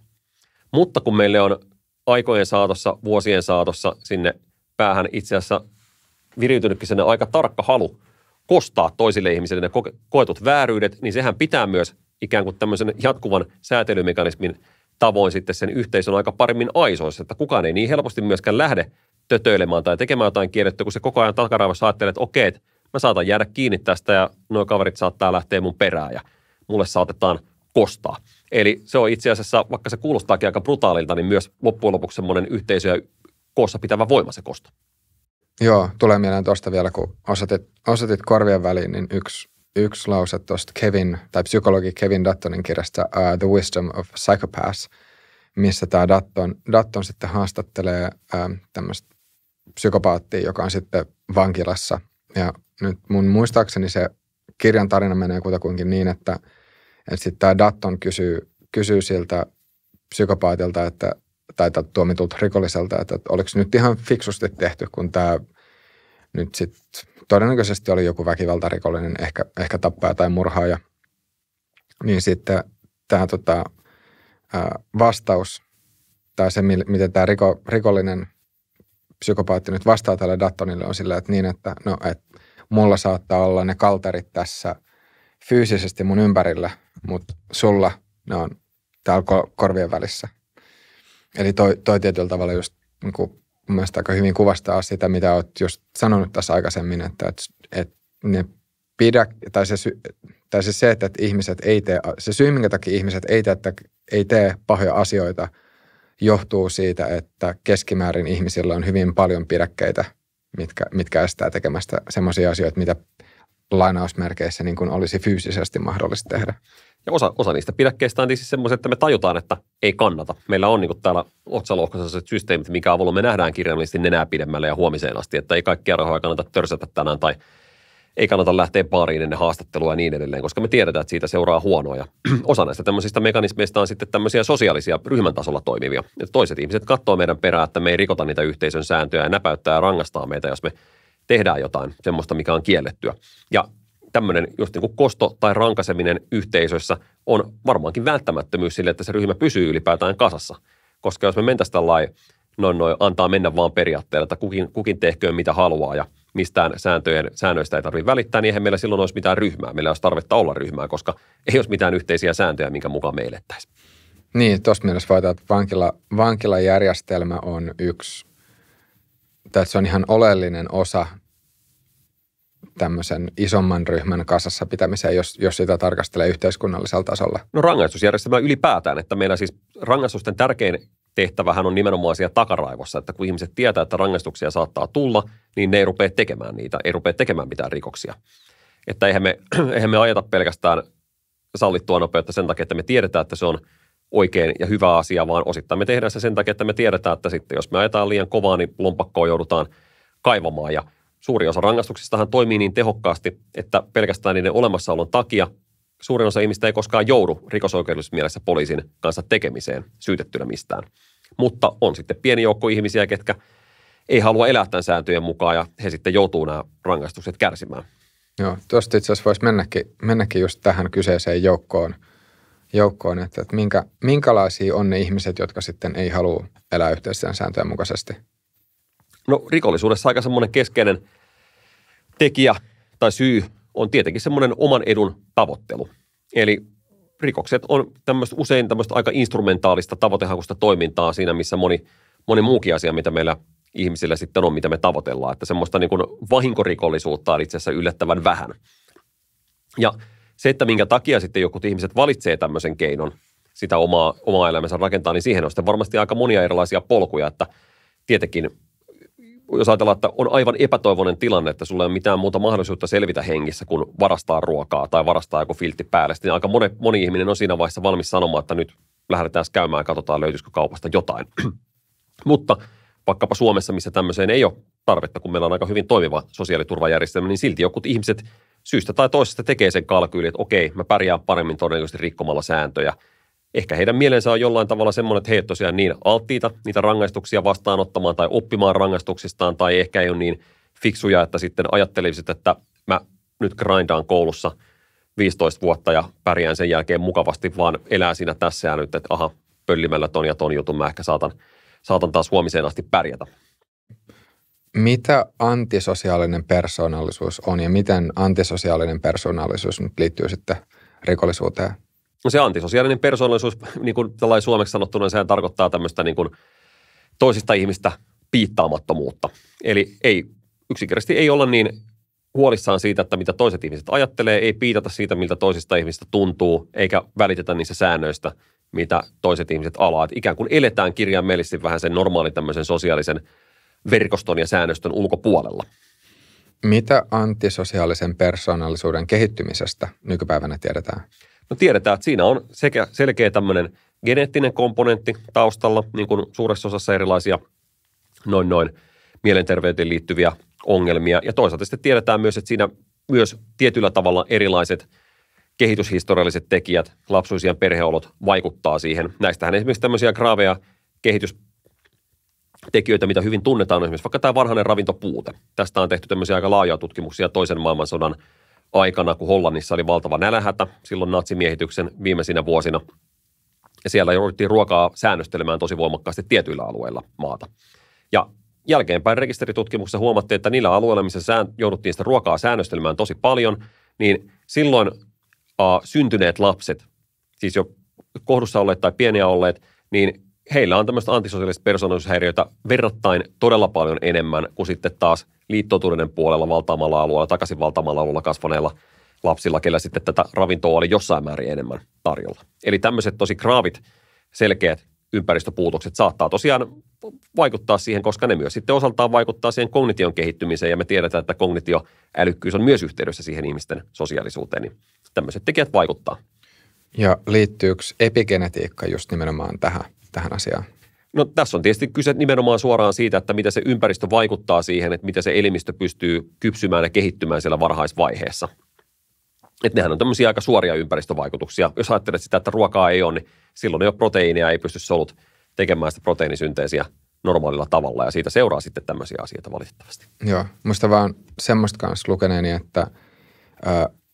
Mutta kun meille on aikojen saatossa, vuosien saatossa sinne päähän itse asiassa viriytynytkin sen aika tarkka halu kostaa toisille ihmisille ne koetut vääryydet, niin sehän pitää myös ikään kuin tämmöisen jatkuvan säätelymekanismin tavoin sitten sen yhteisön aika paremmin aisoissa, että kukaan ei niin helposti myöskään lähde tötöilemään tai tekemään jotain kierrettä, kun se koko ajan takaraivassa ajattelee, että okei, että mä saatan jäädä kiinni tästä ja nuo kaverit saattaa lähteä mun perään ja mulle saatetaan kostaa. Eli se on itse asiassa, vaikka se kuulostaakin aika brutaalilta, niin myös loppujen lopuksi semmoinen yhteisöä koossa pitävä voima se kosto. Joo, tulee mieleen tuosta vielä, kun osatit, osatit korvien väliin, niin yksi, yksi lause tuosta Kevin, tai psykologi Kevin Duttonin kirjasta uh, The Wisdom of Psychopaths, missä tämä Dutton, Dutton sitten haastattelee uh, um, tämmöistä psykopaattia, joka on sitten vankilassa. Ja nyt mun muistaakseni se kirjan tarina menee kutakuinkin niin, että – sitten tämä Datton kysyy, kysyy siltä psykopaatilta, että, tai tuomitulta rikolliselta, että, että oliko nyt ihan fiksusti tehty, kun tämä nyt sitten todennäköisesti oli joku väkivaltarikollinen, ehkä, ehkä tappaja tai murhaaja. Niin sitten tämä tota, vastaus, tai se, miten tämä riko, rikollinen psykopaatti nyt vastaa tälle Dattonille, on sillä, että niin, että no, et mulla saattaa olla ne kalterit tässä fyysisesti mun ympärillä – mutta sulla ne on täällä korvien välissä. Eli toi, toi tietyllä tavalla just niin kuin, mun mielestä aika hyvin kuvastaa sitä, mitä oot just sanonut tässä aikaisemmin, että, että, että ne pidä, tai se, tai se, se että ihmiset ei tee, se syy, minkä takia ihmiset ei tee, että ei tee pahoja asioita, johtuu siitä, että keskimäärin ihmisillä on hyvin paljon pidäkkeitä, mitkä, mitkä estää tekemästä semmoisia asioita, mitä lainausmerkeissä niin kuin olisi fyysisesti mahdollista tehdä. Ja osa, osa niistä pidäkkeistä on siis semmoisia, että me tajutaan, että ei kannata. Meillä on niin täällä otsalohkossa se systeemit, mikä avulla me nähdään kirjaimellisesti nenää pidemmälle ja huomiseen asti, että ei kaikkia rahoja kannata törsätä tänään tai ei kannata lähteä pariin ennen haastattelua ja niin edelleen, koska me tiedetään, että siitä seuraa huonoa. Ja osa näistä tämmöisistä mekanismeista on sitten tämmöisiä sosiaalisia ryhmän tasolla toimivia. Ja toiset ihmiset katsoo meidän perään, että me ei rikota niitä yhteisön sääntöjä ja näpäyttää ja rangaistaa meitä, jos me tehdään jotain semmoista, mikä on kiellettyä. Ja tämmöinen just niin kuin kosto tai rankaseminen yhteisössä on varmaankin välttämättömyys sille, että se ryhmä pysyy ylipäätään kasassa. Koska jos me mentäisiin tällainen noin noin antaa mennä vaan periaatteella, että kukin, kukin tehköön mitä haluaa ja mistään sääntöjen, säännöistä ei tarvitse välittää, niin eihän meillä silloin olisi mitään ryhmää. Meillä olisi tarvetta olla ryhmää, koska ei olisi mitään yhteisiä sääntöjä, minkä mukaan me elettäisiin. Niin, tuossa mielessä vaikka, että vankila, vankilajärjestelmä on yksi, tai se on ihan oleellinen osa tämmöisen isomman ryhmän kasassa pitämiseen, jos, jos sitä tarkastelee yhteiskunnallisella tasolla? No rangaistusjärjestelmä ylipäätään, että meillä siis rangaistusten tärkein tehtävähän on nimenomaan siellä takaraivossa, että kun ihmiset tietää, että rangaistuksia saattaa tulla, niin ne ei rupea tekemään niitä, ei rupea tekemään mitään rikoksia. Että eihän me, eihän me ajeta pelkästään sallittua nopeutta sen takia, että me tiedetään, että se on oikein ja hyvä asia, vaan osittain me tehdään se sen takia, että me tiedetään, että sitten jos me ajetaan liian kovaa, niin lompakkoon joudutaan kaivamaan ja – Suuri osa rangaistuksistahan toimii niin tehokkaasti, että pelkästään niiden olemassaolon takia suurin osa ihmistä ei koskaan joudu rikosoikeudellisessa mielessä poliisin kanssa tekemiseen syytettynä mistään. Mutta on sitten pieni joukko ihmisiä, ketkä ei halua elää tämän sääntöjen mukaan ja he sitten joutuu nämä rangaistukset kärsimään. Joo, tuosta itse asiassa voisi mennäkin, mennäkin just tähän kyseiseen joukkoon, joukkoon että, että minkä, minkälaisia on ne ihmiset, jotka sitten ei halua elää yhteisten sääntöjen mukaisesti? No rikollisuudessa aika semmoinen keskeinen – tekijä tai syy on tietenkin semmoinen oman edun tavoittelu. Eli rikokset on tämmöistä, usein tämmöistä aika instrumentaalista tavoitehakusta toimintaa siinä, missä moni, moni muukin asia, mitä meillä ihmisillä sitten on, mitä me tavoitellaan. Että semmoista niin kuin vahinkorikollisuutta on itse asiassa yllättävän vähän. Ja se, että minkä takia sitten joku ihmiset valitsee tämmöisen keinon sitä omaa, omaa elämänsä rakentaa, niin siihen on sitten varmasti aika monia erilaisia polkuja, että tietenkin jos ajatellaan, että on aivan epätoivoinen tilanne, että sulla ei ole mitään muuta mahdollisuutta selvitä hengissä kuin varastaa ruokaa tai varastaa joku filtti päälle, niin aika moni, moni ihminen on siinä vaiheessa valmis sanomaan, että nyt lähdetään käymään ja katsotaan, löytyisikö kaupasta jotain. Mutta vaikkapa Suomessa, missä tämmöiseen ei ole tarvetta, kun meillä on aika hyvin toimiva sosiaaliturvajärjestelmä, niin silti jokut ihmiset syystä tai toisesta tekee sen kalkyyli, että okei, mä pärjään paremmin todennäköisesti rikkomalla sääntöjä – ehkä heidän mielensä on jollain tavalla semmoinen, että he eivät tosiaan niin alttiita niitä rangaistuksia vastaanottamaan tai oppimaan rangaistuksistaan, tai ehkä ei ole niin fiksuja, että sitten ajattelisit, että mä nyt grindaan koulussa 15 vuotta ja pärjään sen jälkeen mukavasti, vaan elää siinä tässä ja nyt, että aha, pöllimällä ton ja ton jutun mä ehkä saatan, saatan taas huomiseen asti pärjätä. Mitä antisosiaalinen persoonallisuus on ja miten antisosiaalinen persoonallisuus nyt liittyy sitten rikollisuuteen? No se antisosiaalinen persoonallisuus, niin kuin suomeksi sanottuna, sehän tarkoittaa tämmöistä niin kuin toisista ihmistä piittaamattomuutta. Eli ei, yksinkertaisesti ei olla niin huolissaan siitä, että mitä toiset ihmiset ajattelee, ei piitata siitä, miltä toisista ihmistä tuntuu, eikä välitetä niissä säännöistä, mitä toiset ihmiset alaat. Ikään kuin eletään kirjaimellisesti vähän sen normaali tämmöisen sosiaalisen verkoston ja säännöstön ulkopuolella. Mitä antisosiaalisen persoonallisuuden kehittymisestä nykypäivänä tiedetään? No tiedetään, että siinä on sekä selkeä tämmöinen geneettinen komponentti taustalla, niin kuin suuressa osassa erilaisia noin noin mielenterveyteen liittyviä ongelmia. Ja toisaalta sitten tiedetään myös, että siinä myös tietyllä tavalla erilaiset kehityshistorialliset tekijät, lapsuisien perheolot vaikuttaa siihen. Näistähän esimerkiksi tämmöisiä graaveja kehitys tekijöitä, mitä hyvin tunnetaan, on esimerkiksi vaikka tämä varhainen ravintopuute. Tästä on tehty tämmöisiä aika laajoja tutkimuksia toisen maailmansodan aikana, kun Hollannissa oli valtava nälähätä silloin natsimiehityksen viimeisinä vuosina. Ja siellä jouduttiin ruokaa säännöstelemään tosi voimakkaasti tietyillä alueilla maata. Ja jälkeenpäin rekisteritutkimuksessa huomattiin, että niillä alueilla, missä sään, jouduttiin sitä ruokaa säännöstelemään tosi paljon, niin silloin äh, syntyneet lapset, siis jo kohdussa olleet tai pieniä olleet, niin heillä on tämmöistä antisosiaalista persoonallisuushäiriöitä verrattain todella paljon enemmän kuin sitten taas liittoutuneiden puolella valtaamalla alueella, takaisin valtaamalla alueella kasvaneilla lapsilla, kellä sitten tätä ravintoa oli jossain määrin enemmän tarjolla. Eli tämmöiset tosi kraavit, selkeät ympäristöpuutokset saattaa tosiaan vaikuttaa siihen, koska ne myös sitten osaltaan vaikuttaa siihen kognition kehittymiseen ja me tiedetään, että kognitioälykkyys on myös yhteydessä siihen ihmisten sosiaalisuuteen, niin tämmöiset tekijät vaikuttaa. Ja liittyykö epigenetiikka just nimenomaan tähän? tähän asiaan? No tässä on tietysti kyse nimenomaan suoraan siitä, että mitä se ympäristö vaikuttaa siihen, että mitä se elimistö pystyy kypsymään ja kehittymään siellä varhaisvaiheessa. Että nehän on tämmöisiä aika suoria ympäristövaikutuksia. Jos ajattelet sitä, että ruokaa ei ole, niin silloin ei ole proteiinia, ei pysty solut tekemään sitä proteiinisynteesiä normaalilla tavalla ja siitä seuraa sitten tämmöisiä asioita valitettavasti. Joo, musta vaan semmoista kanssa lukeneeni, että,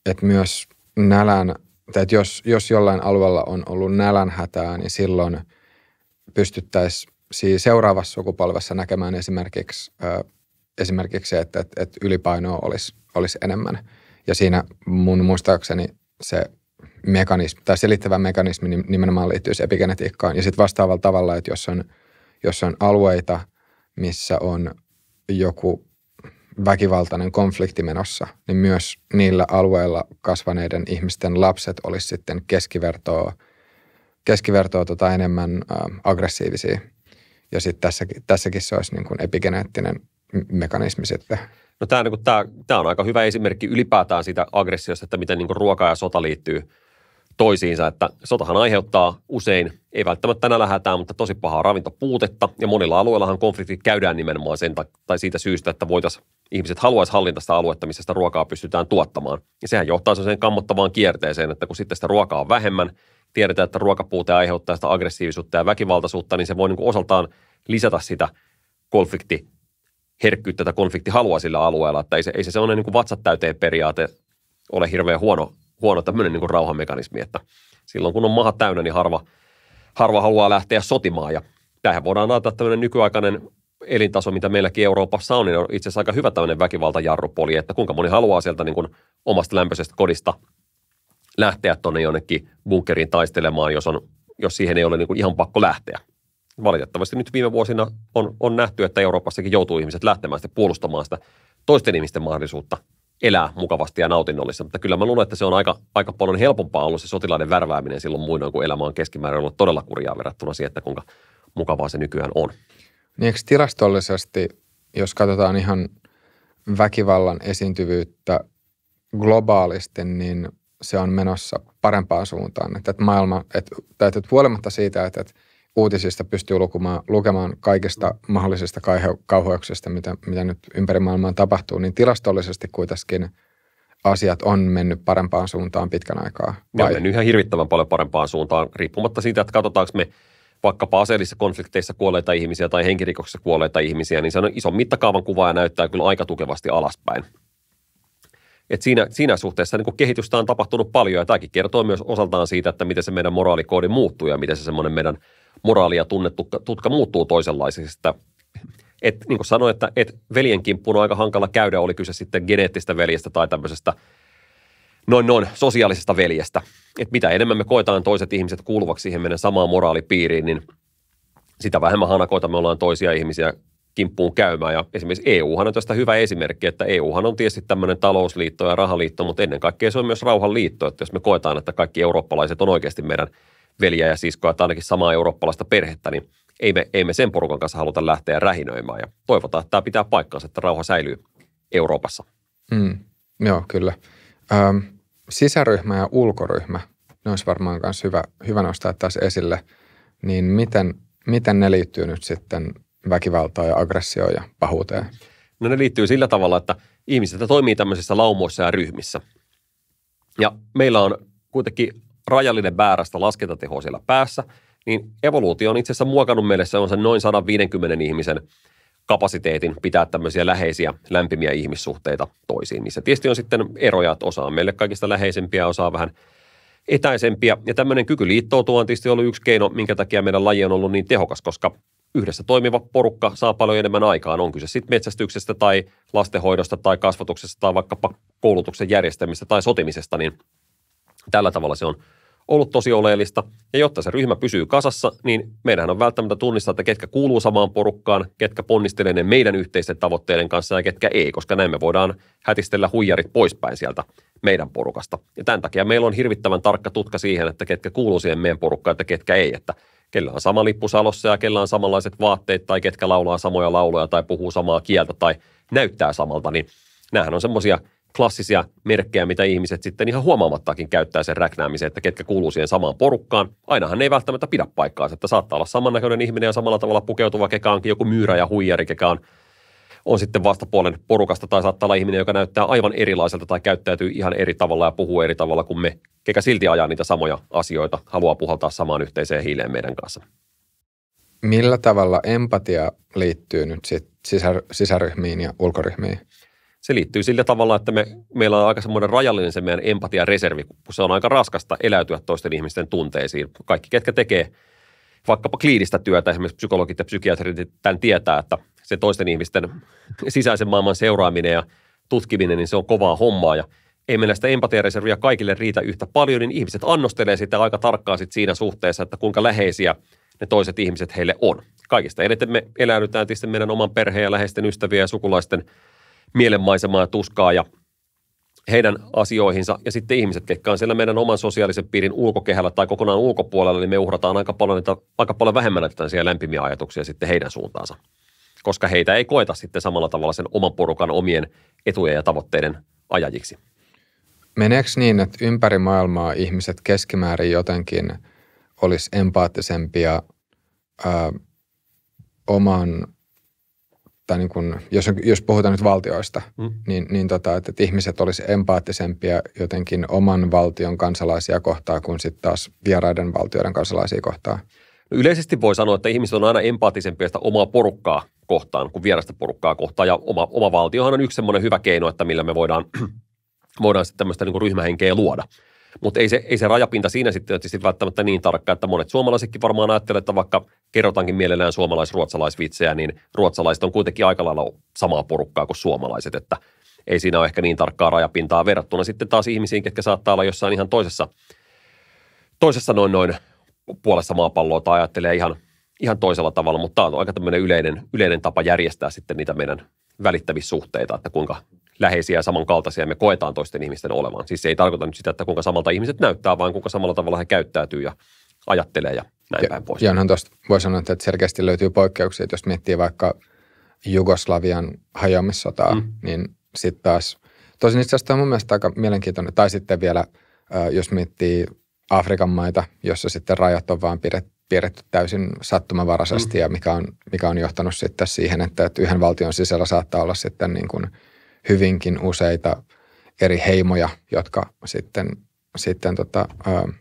että myös nälän, tai että jos, jos jollain alueella on ollut hätää, niin silloin – pystyttäisiin seuraavassa sukupolvessa näkemään esimerkiksi, esimerkiksi se, että, että, että ylipainoa olisi, olisi enemmän. Ja siinä mun muistaakseni se mekanismi, tai selittävä mekanismi nimenomaan liittyy epigenetiikkaan. Ja sitten vastaavalla tavalla, että jos on, jos on alueita, missä on joku väkivaltainen konflikti menossa, niin myös niillä alueilla kasvaneiden ihmisten lapset olisi sitten keskivertoa – keskivertoa tota enemmän ä, aggressiivisia. Ja sitten tässäkin, tässäkin se olisi niin kuin epigeneettinen mekanismi sitten. No tämä, niin kuin, tämä, tämä on aika hyvä esimerkki ylipäätään siitä aggressiosta, että miten niin kuin ruoka ja sota liittyy toisiinsa, että sotahan aiheuttaa usein, ei välttämättä tänä lähetään, mutta tosi pahaa ravintopuutetta ja monilla alueillahan konfliktit käydään nimenomaan sen tai siitä syystä, että voitaisiin ihmiset haluaisi hallinta sitä aluetta, missä sitä ruokaa pystytään tuottamaan. Ja sehän johtaa sen kammottavaan kierteeseen, että kun sitten sitä ruokaa on vähemmän, tiedetään, että ruokapuute aiheuttaa sitä aggressiivisuutta ja väkivaltaisuutta, niin se voi niin kuin osaltaan lisätä sitä konflikti herkkyyttä tai konfliktihalua sillä alueella, että ei se, ei se sellainen niin vatsat täyteen periaate ole hirveän huono huono tämmöinen niin rauhamekanismi, että silloin kun on maha täynnä, niin harva, harva haluaa lähteä sotimaan. Ja tähän voidaan antaa tämmöinen nykyaikainen elintaso, mitä meilläkin Euroopassa on, niin on itse asiassa aika hyvä tämmöinen väkivaltajarrupoli, että kuinka moni haluaa sieltä niin kuin omasta lämpöisestä kodista lähteä tuonne jonnekin bunkeriin taistelemaan, jos, on, jos siihen ei ole niin kuin ihan pakko lähteä. Valitettavasti nyt viime vuosina on, on nähty, että Euroopassakin joutuu ihmiset lähtemään sitten puolustamaan sitä toisten ihmisten mahdollisuutta elää mukavasti ja nautinnollista, mutta kyllä mä luulen, että se on aika, aika paljon helpompaa ollut se sotilaiden värvääminen silloin muinoin, kun elämä on keskimäärin ollut todella kurjaa verrattuna siihen, että kuinka mukavaa se nykyään on. Niin eikö tilastollisesti, jos katsotaan ihan väkivallan esiintyvyyttä globaalisti, niin se on menossa parempaan suuntaan. Että, että maailma, että, että huolimatta siitä, että, että uutisista pystyy lukumaan, lukemaan kaikista mahdollisista kauheuksista, mitä, mitä nyt ympäri maailmaa tapahtuu, niin tilastollisesti kuitenkin asiat on mennyt parempaan suuntaan pitkän aikaa. Ne on mennyt ihan hirvittävän paljon parempaan suuntaan, riippumatta siitä, että katsotaanko me vaikkapa aseellisissa konflikteissa kuolleita ihmisiä tai henkirikoksissa kuolleita ihmisiä, niin se on ison mittakaavan kuva ja näyttää kyllä aika tukevasti alaspäin. Et siinä, siinä suhteessa niin kehitystä on tapahtunut paljon ja tämäkin kertoo myös osaltaan siitä, että miten se meidän moraalikoodi muuttuu ja miten se semmoinen meidän – moraali ja tunnetutka muuttuu Että, Et, niin kuin sanoin, että et veljen kimppuun on aika hankala käydä, oli kyse sitten geneettistä veljestä tai tämmöisestä noin noin sosiaalisesta veljestä. Et mitä enemmän me koetaan toiset ihmiset kuuluvaksi siihen meidän samaan moraalipiiriin, niin sitä vähemmän hanakoita me ollaan toisia ihmisiä kimppuun käymään. Ja esimerkiksi EUhan on tästä hyvä esimerkki, että EUhan on tietysti tämmöinen talousliitto ja rahaliitto, mutta ennen kaikkea se on myös rauhanliitto, että jos me koetaan, että kaikki eurooppalaiset on oikeasti meidän – veljeä ja siskoa tai ainakin samaa eurooppalaista perhettä, niin ei me, ei me sen porukan kanssa haluta lähteä rähinöimään. Ja toivotaan, että tämä pitää paikkaansa, että rauha säilyy Euroopassa. Mm, joo, kyllä. Ähm, sisäryhmä ja ulkoryhmä, ne olisi varmaan myös hyvä, hyvä nostaa taas esille. Niin miten, miten ne liittyy nyt sitten väkivaltaan ja aggressioon ja pahuuteen? No ne liittyy sillä tavalla, että ihmiset toimii tämmöisissä laumoissa ja ryhmissä. Ja meillä on kuitenkin rajallinen väärästä laskentatehoa siellä päässä, niin evoluutio on itse asiassa muokannut meille se noin 150 ihmisen kapasiteetin pitää tämmöisiä läheisiä, lämpimiä ihmissuhteita toisiin. Niissä tietysti on sitten eroja, että osa on meille kaikista läheisempiä, osaa vähän etäisempiä. Ja tämmöinen kyky liittoutua on tietysti ollut yksi keino, minkä takia meidän laji on ollut niin tehokas, koska yhdessä toimiva porukka saa paljon enemmän aikaan. On kyse sitten metsästyksestä tai lastenhoidosta tai kasvatuksesta tai vaikkapa koulutuksen järjestämistä tai sotimisesta, niin tällä tavalla se on – ollut tosi oleellista. Ja jotta se ryhmä pysyy kasassa, niin meidän on välttämättä tunnistaa, että ketkä kuuluu samaan porukkaan, ketkä ponnistelee ne meidän yhteisten tavoitteiden kanssa ja ketkä ei, koska näin me voidaan hätistellä huijarit poispäin sieltä meidän porukasta. Ja tämän takia meillä on hirvittävän tarkka tutka siihen, että ketkä kuuluu siihen meidän porukkaan että ketkä ei, että kellä on sama lippu salossa ja kellä on samanlaiset vaatteet tai ketkä laulaa samoja lauloja tai puhuu samaa kieltä tai näyttää samalta, niin nämähän on semmoisia – klassisia merkkejä, mitä ihmiset sitten ihan huomaamattakin käyttää sen räknäämiseen, että ketkä kuuluu siihen samaan porukkaan. Ainahan ne ei välttämättä pidä paikkaansa, että saattaa olla samannäköinen ihminen ja samalla tavalla pukeutuva kekaankin joku myyrä ja huijari kekaan on sitten vastapuolen porukasta tai saattaa olla ihminen, joka näyttää aivan erilaiselta tai käyttäytyy ihan eri tavalla ja puhuu eri tavalla kuin me, kekä silti ajaa niitä samoja asioita, haluaa puhaltaa samaan yhteiseen hiileen meidän kanssa. Millä tavalla empatia liittyy nyt sit sisär, sisäryhmiin ja ulkoryhmiin? se liittyy sillä tavalla, että me, meillä on aika semmoinen rajallinen se meidän empatiareservi, kun se on aika raskasta eläytyä toisten ihmisten tunteisiin. Kaikki, ketkä tekee vaikkapa kliinistä työtä, esimerkiksi psykologit ja psykiatrit, niin tämän tietää, että se toisten ihmisten sisäisen maailman seuraaminen ja tutkiminen, niin se on kovaa hommaa ja ei meillä sitä empatiareserviä kaikille riitä yhtä paljon, niin ihmiset annostelee sitä aika tarkkaan sit siinä suhteessa, että kuinka läheisiä ne toiset ihmiset heille on. Kaikista eniten me eläydytään tietysti meidän oman perheen ja läheisten ystävien ja sukulaisten – mielenmaisemaa ja tuskaa ja heidän asioihinsa ja sitten ihmiset, ketkä on siellä meidän oman sosiaalisen piirin ulkokehällä tai kokonaan ulkopuolella, niin me uhrataan aika paljon, niitä, aika paljon vähemmän näitä lämpimiä ajatuksia sitten heidän suuntaansa, koska heitä ei koeta sitten samalla tavalla sen oman porukan omien etujen ja tavoitteiden ajajiksi. Meneekö niin, että ympäri maailmaa ihmiset keskimäärin jotenkin olisi empaattisempia ö, oman tai tota, niin kun, jos, jos puhutaan nyt valtioista, mm. niin, niin tota, että, että ihmiset olisi empaattisempia jotenkin oman valtion kansalaisia kohtaan kuin sitten taas vieraiden valtioiden kansalaisia kohtaan. No yleisesti voi sanoa, että ihmiset on aina empaattisempia sitä omaa porukkaa kohtaan kuin vierasta porukkaa kohtaan. Ja oma, oma valtiohan on yksi semmoinen hyvä keino, että millä me voidaan, voidaan sitten tämmöistä niin ryhmähenkeä luoda. Mutta ei se, ei se rajapinta siinä sitten tietysti välttämättä niin tarkka, että monet suomalaisetkin varmaan ajattelee, että vaikka kerrotaankin mielellään suomalais-ruotsalaisvitsejä, niin ruotsalaiset on kuitenkin aika lailla samaa porukkaa kuin suomalaiset, että ei siinä ole ehkä niin tarkkaa rajapintaa verrattuna sitten taas ihmisiin, ketkä saattaa olla jossain ihan toisessa, toisessa noin noin puolessa maapalloa tai ajattelee ihan, ihan toisella tavalla, mutta tämä on aika tämmöinen yleinen, yleinen tapa järjestää sitten niitä meidän välittävissä suhteita, että kuinka läheisiä ja samankaltaisia ja me koetaan toisten ihmisten olevan. Siis se ei tarkoita nyt sitä, että kuinka samalta ihmiset näyttää, vaan kuinka samalla tavalla he käyttäytyy ja ajattelee ja näin ja, päin pois. Ja onhan tuosta, voi sanoa, että selkeästi löytyy poikkeuksia, että jos miettii vaikka Jugoslavian hajoamissotaa, mm. niin sitten taas, tosin itse asiassa on mun mielestä aika mielenkiintoinen, tai sitten vielä, jos miettii Afrikan maita, jossa sitten rajat on vaan pidetty piirretty täysin sattumavaraisesti mm. ja mikä on, mikä on johtanut sitten siihen, että, että yhden valtion sisällä saattaa olla sitten niin kuin – hyvinkin useita eri heimoja, jotka sitten, sitten tota, ö,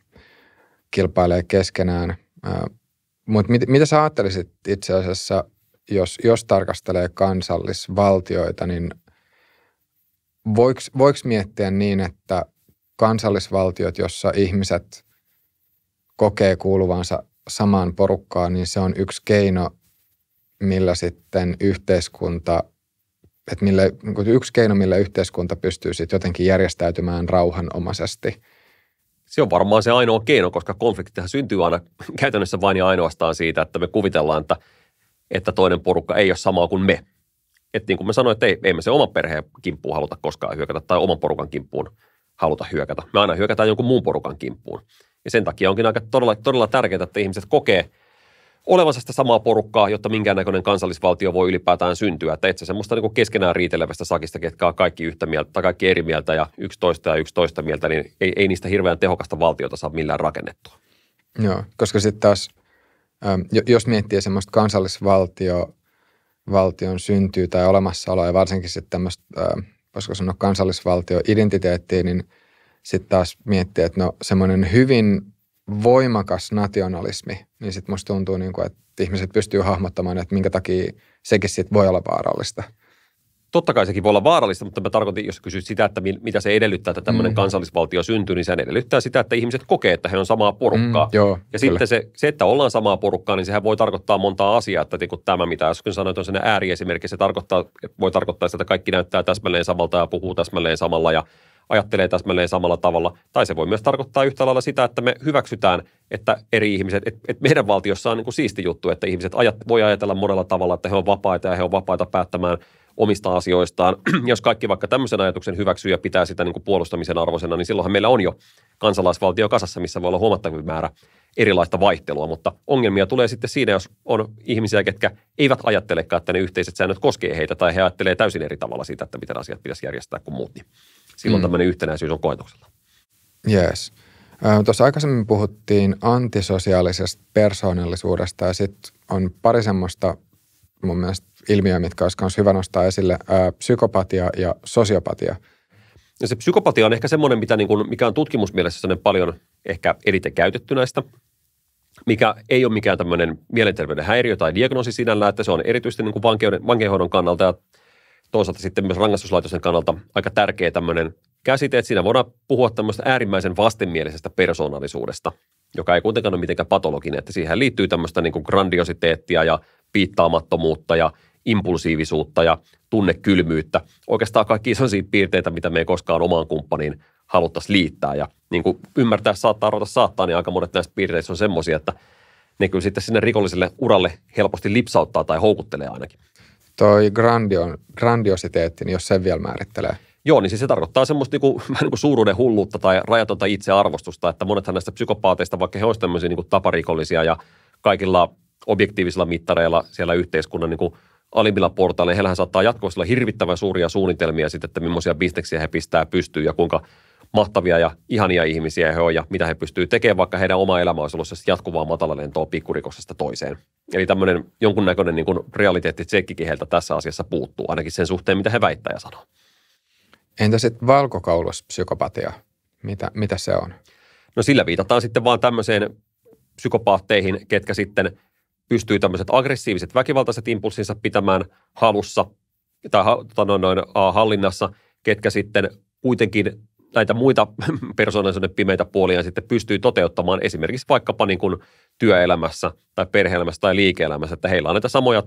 kilpailee keskenään. Mutta mit, mitä sä ajattelisit itse asiassa, jos, jos tarkastelee kansallisvaltioita, niin voiko miettiä niin, että kansallisvaltiot, jossa ihmiset kokee kuuluvansa samaan porukkaan, niin se on yksi keino, millä sitten yhteiskunta – että millä, niin yksi keino, millä yhteiskunta pystyy sitten jotenkin järjestäytymään rauhanomaisesti. Se on varmaan se ainoa keino, koska konfliktihan syntyy aina käytännössä vain ja ainoastaan siitä, että me kuvitellaan, että, että toinen porukka ei ole samaa kuin me. Että niin kuin mä sanoin, että ei, ei me se oman perheen kimppuun haluta koskaan hyökätä tai oman porukan kimppuun haluta hyökätä. Me aina hyökätään jonkun muun porukan kimppuun. Ja sen takia onkin aika todella, todella tärkeää, että ihmiset kokee – olevansa sitä samaa porukkaa, jotta minkäännäköinen kansallisvaltio voi ylipäätään syntyä. Että itse semmoista niin keskenään riitelevästä sakista, ketkä on kaikki yhtä mieltä tai kaikki eri mieltä ja yksi toista ja yksi toista mieltä, niin ei, ei niistä hirveän tehokasta valtiota saa millään rakennettua. Joo, koska sitten taas, jos miettii semmoista kansallisvaltio, valtion syntyy tai olemassaoloa ja varsinkin sitten tämmöistä, voisiko sanoa kansallisvaltio-identiteettiä, niin sitten taas miettii, että no semmoinen hyvin – voimakas nationalismi, niin sitten musta tuntuu, niin kuin, että ihmiset pystyy hahmottamaan, että minkä takia sekin sit voi olla vaarallista. Totta kai sekin voi olla vaarallista, mutta mä tarkoitin, jos kysyt sitä, että mitä se edellyttää, että tämmöinen mm. kansallisvaltio syntyy, niin se edellyttää sitä, että ihmiset kokee, että he on samaa porukkaa. Mm, joo, ja kyllä. sitten se, se, että ollaan samaa porukkaa, niin sehän voi tarkoittaa montaa asiaa. Että kun niinku tämä, mitä äsken sanoit, on sen ääriesimerkki, se tarkoittaa, voi tarkoittaa sitä, että kaikki näyttää täsmälleen samalta ja puhuu täsmälleen samalla ja ajattelee täsmälleen samalla tavalla. Tai se voi myös tarkoittaa yhtä lailla sitä, että me hyväksytään, että eri ihmiset, että, et meidän valtiossa on niin kuin siisti juttu, että ihmiset ajat, voi ajatella monella tavalla, että he on vapaita ja he on vapaita päättämään omista asioistaan. Jos kaikki vaikka tämmöisen ajatuksen hyväksyy ja pitää sitä niin kuin puolustamisen arvoisena, niin silloinhan meillä on jo kansalaisvaltio kasassa, missä voi olla huomattavin määrä erilaista vaihtelua, mutta ongelmia tulee sitten siinä, jos on ihmisiä, ketkä eivät ajattelekaan, että ne yhteiset säännöt koskee heitä, tai he ajattelee täysin eri tavalla siitä, että miten asiat pitäisi järjestää kuin muut. Niin silloin mm. tämmöinen yhtenäisyys on koetuksella. Yes. Tuossa aikaisemmin puhuttiin antisosiaalisesta persoonallisuudesta ja sitten on pari semmoista mun mielestä ilmiöä, mitkä olisi myös hyvä nostaa esille, ää, psykopatia ja sosiopatia. Ja se psykopatia on ehkä semmoinen, mitä niin kuin, mikä on tutkimusmielessä paljon ehkä eriten käytetty näistä, mikä ei ole mikään tämmöinen mielenterveyden häiriö tai diagnoosi sinällään, että se on erityisesti niin kuin vankeuden, vankeuden kannalta ja toisaalta sitten myös rangaistuslaitosten kannalta aika tärkeä tämmöinen käsite, että siinä voidaan puhua tämmöistä äärimmäisen vastenmielisestä persoonallisuudesta, joka ei kuitenkaan ole mitenkään patologinen, että siihen liittyy tämmöistä niin kuin grandiositeettia ja piittaamattomuutta ja impulsiivisuutta ja tunnekylmyyttä. Oikeastaan kaikki on siinä piirteitä, mitä me ei koskaan omaan kumppaniin haluttaisiin liittää. Ja niin kuin ymmärtää saattaa, ruveta saattaa, niin aika monet näistä piirteistä on semmoisia, että ne kyllä sitten sinne rikolliselle uralle helposti lipsauttaa tai houkuttelee ainakin toi grandio, grandiositeetti, niin jos sen vielä määrittelee. Joo, niin siis se tarkoittaa semmoista niinku, niinku suuruuden hulluutta tai rajatonta itsearvostusta, että monethan näistä psykopaateista, vaikka he olisivat tämmöisiä niinku taparikollisia ja kaikilla objektiivisilla mittareilla siellä yhteiskunnan niinku alimmilla portailla, niin heillähän saattaa jatkuvasti olla hirvittävän suuria suunnitelmia sitten, että millaisia bisneksiä he pistää pystyyn ja kuinka mahtavia ja ihania ihmisiä he on ja mitä he pystyy tekemään, vaikka heidän oma elämä olisi ollut jatkuvaa matalalentoa pikkurikoksesta toiseen. Eli tämmöinen jonkunnäköinen niin realiteettitsekkikin heiltä tässä asiassa puuttuu, ainakin sen suhteen, mitä he väittää ja sanoo. Entä sitten valkokaulospsykopatia? Mitä, mitä se on? No sillä viitataan sitten vaan tämmöiseen psykopaatteihin, ketkä sitten pystyy tämmöiset aggressiiviset väkivaltaiset impulssinsa pitämään halussa tai tota noin, noin, hallinnassa, ketkä sitten kuitenkin näitä muita persoonallisuuden pimeitä puolia sitten pystyy toteuttamaan esimerkiksi vaikkapa niin kuin työelämässä tai perheelämässä tai liike-elämässä, että heillä on näitä samoja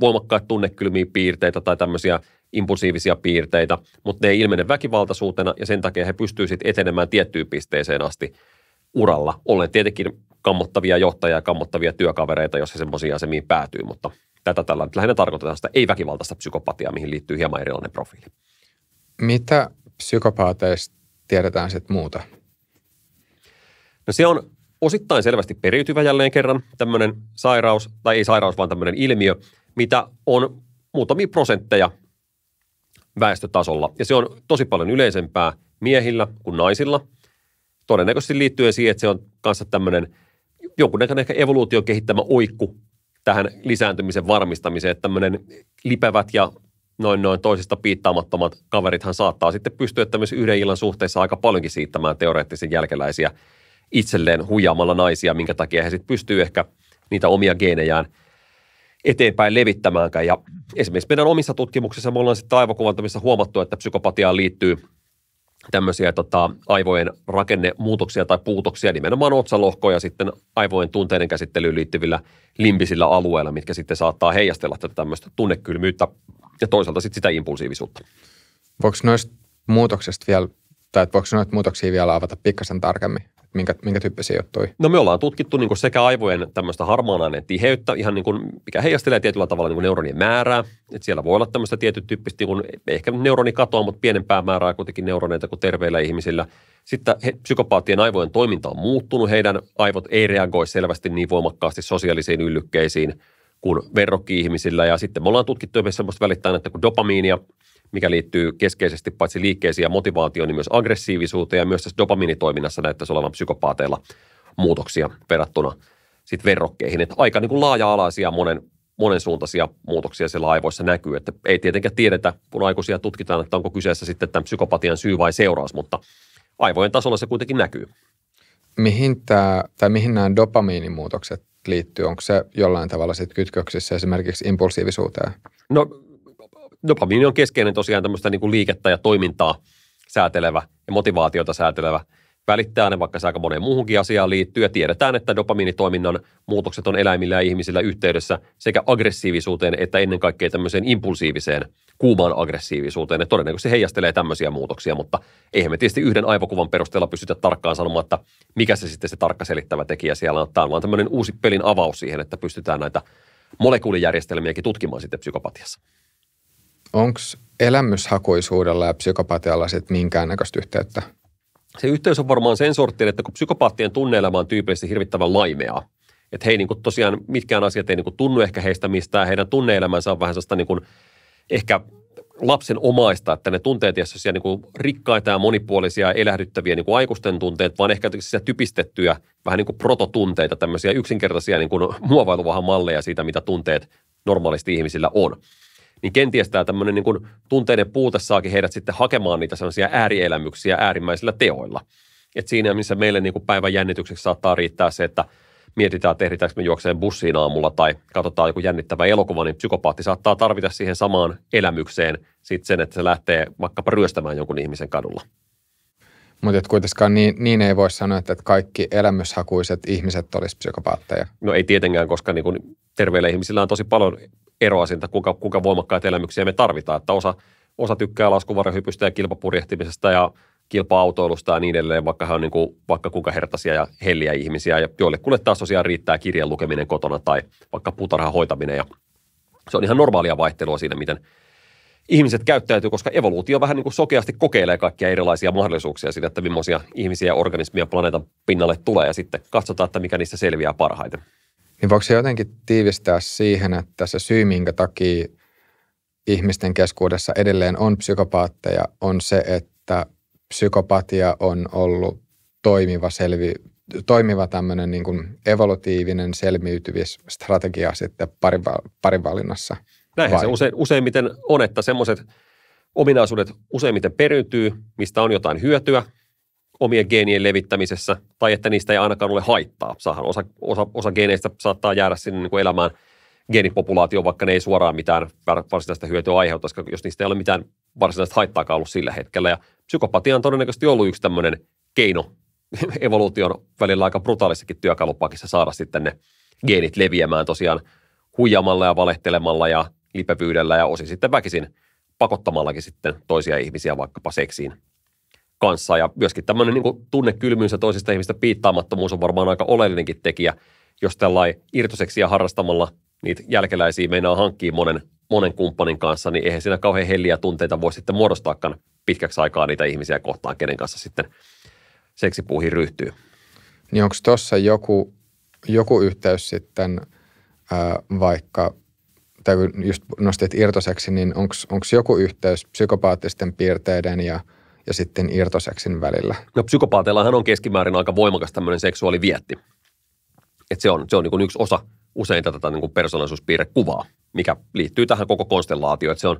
voimakkaita tunnekylmiä piirteitä tai tämmöisiä impulsiivisia piirteitä, mutta ne ei ilmene väkivaltaisuutena ja sen takia he pystyvät sitten etenemään tiettyyn pisteeseen asti uralla, ollen tietenkin kammottavia johtajia ja kammottavia työkavereita, jos he semmoisiin asemiin päätyy, mutta tätä tällä nyt lähinnä tarkoitetaan sitä ei-väkivaltaista psykopatiaa, mihin liittyy hieman erilainen profiili. Mitä psykopaateista tiedetään sitten muuta? No se on osittain selvästi periytyvä jälleen kerran tämmöinen sairaus, tai ei sairaus, vaan tämmöinen ilmiö, mitä on muutamia prosentteja väestötasolla. Ja se on tosi paljon yleisempää miehillä kuin naisilla. Todennäköisesti liittyen siihen, että se on kanssa tämmöinen jonkunnäköinen ehkä evoluution kehittämä oikku tähän lisääntymisen varmistamiseen, että tämmöinen lipävät ja noin noin toisista piittaamattomat kaverithan saattaa sitten pystyä tämmöisen yhden illan suhteessa aika paljonkin siittämään teoreettisen jälkeläisiä itselleen huijaamalla naisia, minkä takia he sitten pystyy ehkä niitä omia geenejään eteenpäin levittämäänkään. Ja esimerkiksi meidän omissa tutkimuksissa me ollaan sitten aivokuvantamissa huomattu, että psykopatiaan liittyy tämmöisiä tota, aivojen rakennemuutoksia tai puutoksia nimenomaan otsalohkoja sitten aivojen tunteiden käsittelyyn liittyvillä limbisillä alueilla, mitkä sitten saattaa heijastella tätä tämmöistä tunnekylmyyttä ja toisaalta sitten sitä impulsiivisuutta. Voiko noista muutoksista vielä, tai voiko noita muutoksia vielä avata pikkasen tarkemmin? Minkä, minkä tyyppisiä juttuja? No me ollaan tutkittu niin kuin sekä aivojen tämmöistä aineen tiheyttä, ihan niin kuin, mikä heijastelee tietyllä tavalla niin kuin neuronien määrää. Et siellä voi olla tämmöistä tietyt tyyppistä, niin kuin, ehkä neuroni katoa, mutta pienempää määrää kuitenkin neuroneita kuin terveillä ihmisillä. Sitten he, psykopaattien aivojen toiminta on muuttunut, heidän aivot ei reagoi selvästi niin voimakkaasti sosiaalisiin yllykkeisiin – kuin verrokki-ihmisillä. Ja sitten me ollaan tutkittu myös sellaista että kun dopamiinia, mikä liittyy keskeisesti paitsi liikkeisiin ja motivaatioon, niin myös aggressiivisuuteen. Ja myös tässä dopamiinitoiminnassa näyttäisi olevan psykopaateilla muutoksia verrattuna sitten verrokkeihin. Että aika niin kuin laaja-alaisia monen, monen suuntaisia muutoksia siellä aivoissa näkyy. Että ei tietenkään tiedetä, kun aikuisia tutkitaan, että onko kyseessä sitten tämän psykopatian syy vai seuraus, mutta aivojen tasolla se kuitenkin näkyy. Mihin, tämä, tai mihin nämä dopamiinimuutokset liittyy? Onko se jollain tavalla sit kytköksissä esimerkiksi impulsiivisuuteen? No dopamiini no on keskeinen tosiaan tämmöistä niin kuin liikettä ja toimintaa säätelevä ja motivaatiota säätelevä – välittää ne, vaikka se aika moneen muuhunkin asiaan liittyy. Ja tiedetään, että dopamiinitoiminnan muutokset on eläimillä ja ihmisillä yhteydessä sekä aggressiivisuuteen että ennen kaikkea tämmöiseen impulsiiviseen kuumaan aggressiivisuuteen. Ne todennäköisesti heijastelee tämmöisiä muutoksia, mutta eihän me tietysti yhden aivokuvan perusteella pystytä tarkkaan sanomaan, että mikä se sitten se tarkka selittävä tekijä siellä on. Tämä on vaan tämmöinen uusi pelin avaus siihen, että pystytään näitä molekyylijärjestelmiäkin tutkimaan sitten psykopatiassa. Onko elämyshakuisuudella ja psykopatialla sitten minkäännäköistä yhteyttä? se yhteys on varmaan sen sorttinen, että kun psykopaattien tunneelämä on tyypillisesti hirvittävän laimeaa, että he ei niin kuin tosiaan, mitkään asiat ei niin kuin tunnu ehkä heistä mistään, heidän tunneelämänsä on vähän sellaista niin kuin ehkä lapsen omaista, että ne tunteet ei ole niin rikkaita ja monipuolisia elähdyttäviä niin kuin aikuisten tunteet, vaan ehkä typistettyjä vähän niin kuin prototunteita, tämmöisiä yksinkertaisia niin kuin muovailuvahan malleja siitä, mitä tunteet normaalisti ihmisillä on niin kenties tämä tämmöinen niin kuin tunteiden puute saakin heidät sitten hakemaan niitä sellaisia äärielämyksiä äärimmäisillä teoilla. Et siinä, missä meille niin kuin päivän jännitykseksi saattaa riittää se, että mietitään, että ehditäänkö me juokseen bussiin aamulla tai katsotaan joku jännittävä elokuva, niin psykopaatti saattaa tarvita siihen samaan elämykseen sitten sen, että se lähtee vaikkapa ryöstämään jonkun ihmisen kadulla. Mutta kuitenkaan niin, niin ei voi sanoa, että kaikki elämyshakuiset ihmiset olisivat psykopaatteja. No ei tietenkään, koska niin kun terveillä ihmisillä on tosi paljon eroa siitä, kuinka, kuinka voimakkaita elämyksiä me tarvitaan. Että osa, osa tykkää laskuvarjohypystä ja kilpapurjehtimisesta ja kilpa-autoilusta ja niin edelleen, vaikka hän on niin kuin, vaikka kuinka hertaisia ja helliä ihmisiä, ja joille kuule taas tosiaan riittää kirjan lukeminen kotona tai vaikka puutarhan hoitaminen. Ja se on ihan normaalia vaihtelua siinä, miten ihmiset käyttäytyy, koska evoluutio vähän niin kuin sokeasti kokeilee kaikkia erilaisia mahdollisuuksia siitä, että millaisia ihmisiä ja organismia planeetan pinnalle tulee, ja sitten katsotaan, että mikä niistä selviää parhaiten. Niin voiko se jotenkin tiivistää siihen, että se syy, minkä takia ihmisten keskuudessa edelleen on psykopaatteja, on se, että psykopatia on ollut toimiva, selvi, toimiva tämmöinen niin kuin evolutiivinen selviytyvisstrategia sitten parivalinnassa. Näinhän vai? se use, useimmiten on, että semmoiset ominaisuudet useimmiten periytyy, mistä on jotain hyötyä – omien geenien levittämisessä tai että niistä ei ainakaan ole haittaa. Saahan osa, osa, osa geeneistä saattaa jäädä sinne niin kuin elämään geenipopulaatioon, vaikka ne ei suoraan mitään varsinaista hyötyä koska jos niistä ei ole mitään varsinaista haittaakaan ollut sillä hetkellä. Ja psykopatia on todennäköisesti ollut yksi tämmöinen keino evoluution välillä aika brutaalissakin työkalupakissa saada sitten ne geenit leviämään tosiaan huijamalla ja valehtelemalla ja lipevyydellä ja osin sitten väkisin pakottamallakin sitten toisia ihmisiä vaikkapa seksiin kanssa. Ja myöskin tämmöinen niin tunnekylmyys ja toisista ihmistä piittaamattomuus on varmaan aika oleellinenkin tekijä, jos tällainen irtoseksiä harrastamalla niitä jälkeläisiä meinaa hankkia monen, monen kumppanin kanssa, niin eihän siinä kauhean helliä tunteita voi sitten muodostaakaan pitkäksi aikaa niitä ihmisiä kohtaan, kenen kanssa sitten seksipuuhin ryhtyy. Niin onko tuossa joku, joku yhteys sitten ää, vaikka, tai just nostit irtoseksi, niin onko joku yhteys psykopaattisten piirteiden ja – ja sitten irtoseksin välillä. No psykopaateillahan on keskimäärin aika voimakas tämmöinen seksuaalivietti. Et se on, se on niin yksi osa usein tätä niin kuin persoonallisuuspiirrekuvaa, mikä liittyy tähän koko konstellaatioon. Et se, on,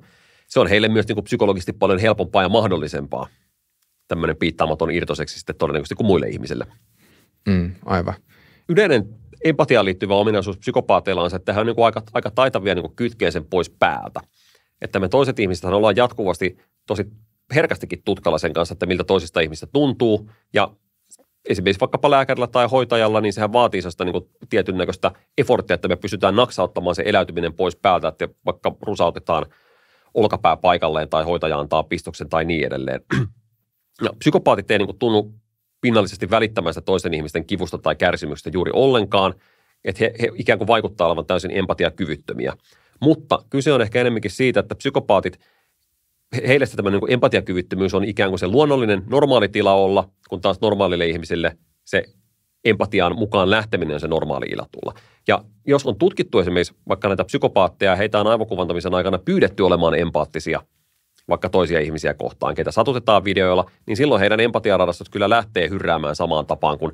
se on heille myös niin psykologisesti paljon helpompaa ja mahdollisempaa tämmöinen piittaamaton irtoseksi sitten todennäköisesti kuin muille ihmisille. Mm, aivan. Yleinen empatiaan liittyvä ominaisuus psykopaateilla on se, että hän on niin aika, aika taitavia niin kytkeä kytkeen sen pois päältä. Että me toiset ihmiset ollaan jatkuvasti tosi herkästikin tutkalla sen kanssa, että miltä toisista ihmistä tuntuu ja esimerkiksi vaikkapa lääkärillä tai hoitajalla, niin sehän vaatii sellaista niin tietyn näköistä eforttia, että me pystytään naksauttamaan se eläytyminen pois päältä, että vaikka rusautetaan olkapää paikalleen tai hoitaja antaa pistoksen tai niin edelleen. Ja no, psykopaatit ei niin tunnu pinnallisesti välittämästä toisten toisen ihmisten kivusta tai kärsimyksestä juuri ollenkaan, että he, he ikään kuin vaikuttaa olevan täysin empatiakyvyttömiä. Mutta kyse on ehkä enemmänkin siitä, että psykopaatit – heille se tämä niin empatiakyvyttömyys on ikään kuin se luonnollinen normaali tila olla, kun taas normaalille ihmisille se empatiaan mukaan lähteminen on se normaali ilatulla. Ja jos on tutkittu esimerkiksi vaikka näitä psykopaatteja, heitä on aivokuvantamisen aikana pyydetty olemaan empaattisia vaikka toisia ihmisiä kohtaan, keitä satutetaan videoilla, niin silloin heidän empatiaradastot kyllä lähtee hyrräämään samaan tapaan kuin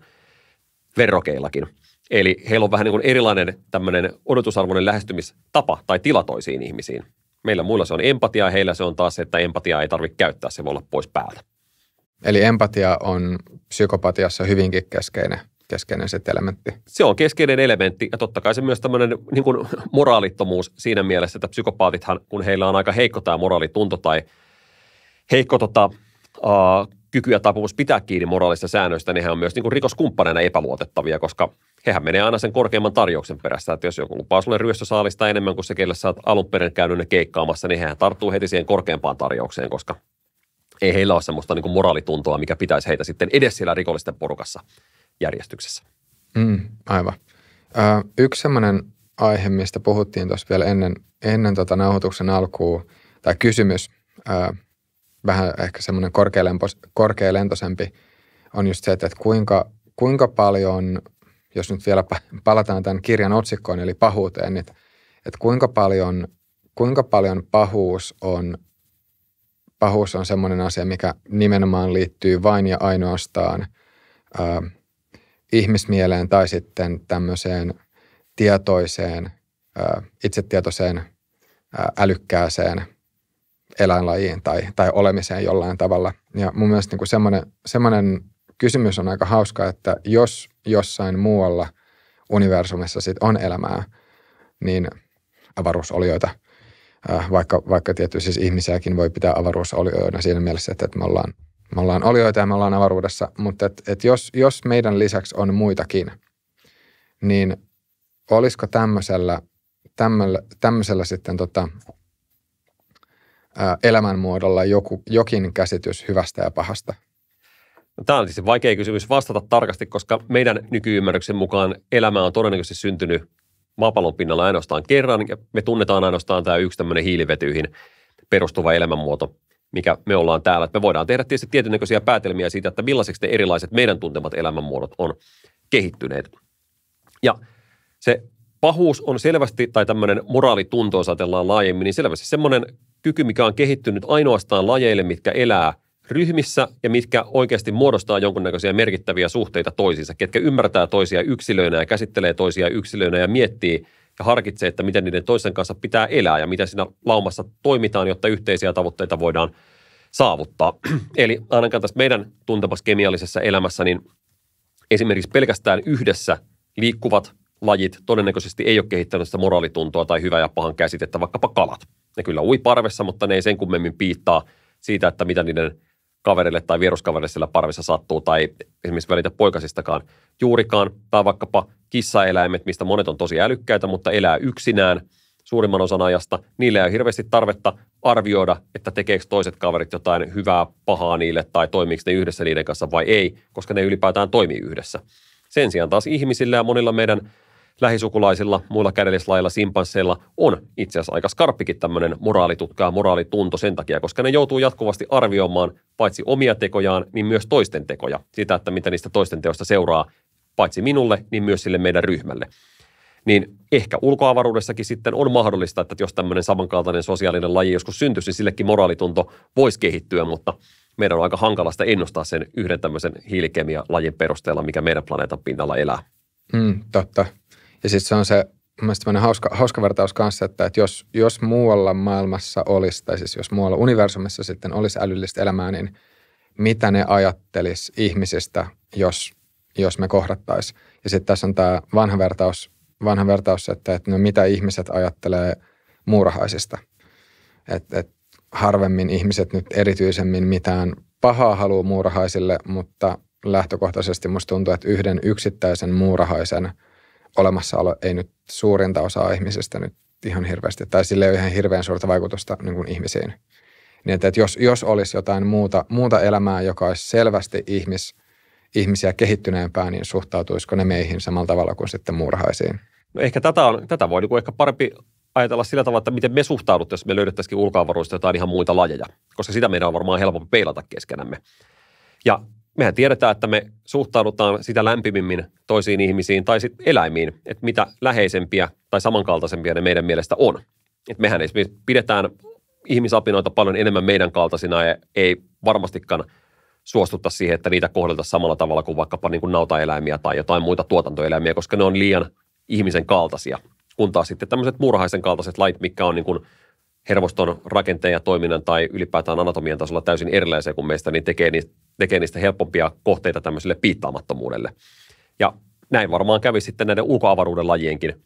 verrokeillakin. Eli heillä on vähän niin kuin erilainen tämmöinen odotusarvoinen lähestymistapa tai tila toisiin ihmisiin. Meillä muilla se on empatia, heillä se on taas se, että empatia ei tarvitse käyttää, se voi olla pois päältä. Eli empatia on psykopatiassa hyvinkin keskeinen, keskeinen se elementti. Se on keskeinen elementti ja totta kai se myös tämmöinen niin kuin moraalittomuus siinä mielessä, että psykopaatithan, kun heillä on aika heikko tämä moraalitunto tai heikko tota, uh, kyky ja taipumus pitää kiinni moraalista säännöistä, niin he on myös niin kuin rikoskumppaneina epäluotettavia, koska – hehän menee aina sen korkeimman tarjouksen perässä. Että jos joku lupaa sulle ryöstösaalista enemmän kuin se, kelle sä oot alun perin käynyt ne keikkaamassa, niin hehän tarttuu heti siihen korkeampaan tarjoukseen, koska ei heillä ole semmoista niin kuin moraalituntoa, mikä pitäisi heitä sitten edes siellä rikollisten porukassa järjestyksessä. Mm, aivan. Ö, yksi semmoinen aihe, mistä puhuttiin tuossa vielä ennen, ennen tota nauhoituksen alkuun, tai kysymys, ö, vähän ehkä semmoinen korkealentoisempi, on just se, että kuinka, kuinka paljon – jos nyt vielä palataan tämän kirjan otsikkoon, eli pahuuteen, että, niin, että kuinka, paljon, kuinka paljon pahuus on, pahuus on semmoinen asia, mikä nimenomaan liittyy vain ja ainoastaan ää, ihmismieleen tai sitten tämmöiseen tietoiseen, ää, itsetietoiseen, ää, älykkääseen eläinlajiin tai, tai olemiseen jollain tavalla. Ja mun mielestä niin semmoinen kysymys on aika hauska, että jos jossain muualla universumissa sit on elämää, niin avaruusolioita, äh, vaikka, vaikka tietysti siis ihmisiäkin voi pitää avaruusolioina siinä mielessä, että, me ollaan me ollaan olioita ja me ollaan avaruudessa, mutta et, et jos, jos meidän lisäksi on muitakin, niin olisiko tämmöisellä, tämmöllä, tämmöisellä sitten tota, äh, elämänmuodolla joku, jokin käsitys hyvästä ja pahasta – No, tämä on siis vaikea kysymys vastata tarkasti, koska meidän nykyymmärryksen mukaan elämä on todennäköisesti syntynyt maapallon pinnalla ainoastaan kerran, ja me tunnetaan ainoastaan tämä yksi tämmöinen hiilivetyihin perustuva elämänmuoto, mikä me ollaan täällä. Me voidaan tehdä tietysti tietynnäköisiä päätelmiä siitä, että millaiseksi ne erilaiset meidän tuntemat elämänmuodot on kehittyneet. Ja se pahuus on selvästi, tai tämmöinen moraalitunto, jos ajatellaan laajemmin, niin selvästi semmoinen kyky, mikä on kehittynyt ainoastaan lajeille, mitkä elää ryhmissä ja mitkä oikeasti muodostaa jonkunnäköisiä merkittäviä suhteita toisiinsa, ketkä ymmärtää toisia yksilöinä ja käsittelee toisia yksilöinä ja miettii ja harkitsee, että miten niiden toisen kanssa pitää elää ja miten siinä laumassa toimitaan, jotta yhteisiä tavoitteita voidaan saavuttaa. Eli ainakaan tässä meidän tuntemassa kemiallisessa elämässä, niin esimerkiksi pelkästään yhdessä liikkuvat lajit todennäköisesti ei ole kehittänyt sitä moraalituntoa tai hyvä ja pahan käsitettä, vaikkapa kalat. Ne kyllä ui parvessa, mutta ne ei sen kummemmin piittaa siitä, että mitä niiden kaverille tai vieruskaverille siellä parvissa sattuu tai esimerkiksi välitä poikasistakaan juurikaan tai vaikkapa kissaeläimet, mistä monet on tosi älykkäitä, mutta elää yksinään suurimman osan ajasta. Niillä ei ole hirveästi tarvetta arvioida, että tekeekö toiset kaverit jotain hyvää, pahaa niille tai toimiiko ne yhdessä niiden kanssa vai ei, koska ne ylipäätään toimii yhdessä. Sen sijaan taas ihmisillä ja monilla meidän lähisukulaisilla, muilla kädellislailla, simpansseilla on itse asiassa aika skarppikin tämmöinen moraalitutka ja moraalitunto sen takia, koska ne joutuu jatkuvasti arvioimaan paitsi omia tekojaan, niin myös toisten tekoja. Sitä, että mitä niistä toisten teoista seuraa paitsi minulle, niin myös sille meidän ryhmälle. Niin ehkä ulkoavaruudessakin sitten on mahdollista, että jos tämmöinen samankaltainen sosiaalinen laji joskus syntyisi, niin sillekin moraalitunto voisi kehittyä, mutta meidän on aika hankalasta ennustaa sen yhden tämmöisen hiilikemialajin perusteella, mikä meidän planeetan pinnalla elää. Mm, totta. Ja sitten se on se mielestäni hauska, hauska vertaus kanssa, että, että jos, jos muualla maailmassa olisi, tai siis jos muualla universumissa sitten olisi älyllistä elämää, niin mitä ne ajattelis ihmisistä, jos, jos me kohdattaisiin. Ja sitten tässä on tämä vanha vertaus, vanha vertaus että, että no mitä ihmiset ajattelee muurahaisista. Että et harvemmin ihmiset nyt erityisemmin mitään pahaa haluaa muurahaisille, mutta lähtökohtaisesti musta tuntuu, että yhden yksittäisen muurahaisen – olemassaolo ei nyt suurinta osaa ihmisistä nyt ihan hirveästi, tai sille ei ole ihan hirveän suurta vaikutusta niin kuin ihmisiin. Niin, että, että jos, jos olisi jotain muuta, muuta elämää, joka olisi selvästi ihmis, ihmisiä kehittyneempää, niin suhtautuisiko ne meihin samalla tavalla kuin sitten muurahaisiin? No ehkä tätä, on, tätä voi niin ehkä parempi ajatella sillä tavalla, että miten me suhtaudutte, jos me löydettäisikin ulkoavaruudesta jotain ihan muita lajeja, koska sitä meidän on varmaan helpompi peilata keskenämme. Ja mehän tiedetään, että me suhtaudutaan sitä lämpimimmin toisiin ihmisiin tai sitten eläimiin, että mitä läheisempiä tai samankaltaisempia ne meidän mielestä on. Et mehän esimerkiksi pidetään ihmisapinoita paljon enemmän meidän kaltaisina ja ei varmastikaan suostutta siihen, että niitä kohdeltaisiin samalla tavalla kuin vaikkapa niin kuin nautaeläimiä tai jotain muita tuotantoeläimiä, koska ne on liian ihmisen kaltaisia. Kun taas sitten tämmöiset murhaisen kaltaiset lait, mikä on niin kuin hervoston rakenteen ja toiminnan tai ylipäätään anatomian tasolla täysin erilaisia kuin meistä, niin tekee niistä tekee niistä helpompia kohteita tämmöiselle piittaamattomuudelle. Ja näin varmaan kävi sitten näiden ulkoavaruuden lajienkin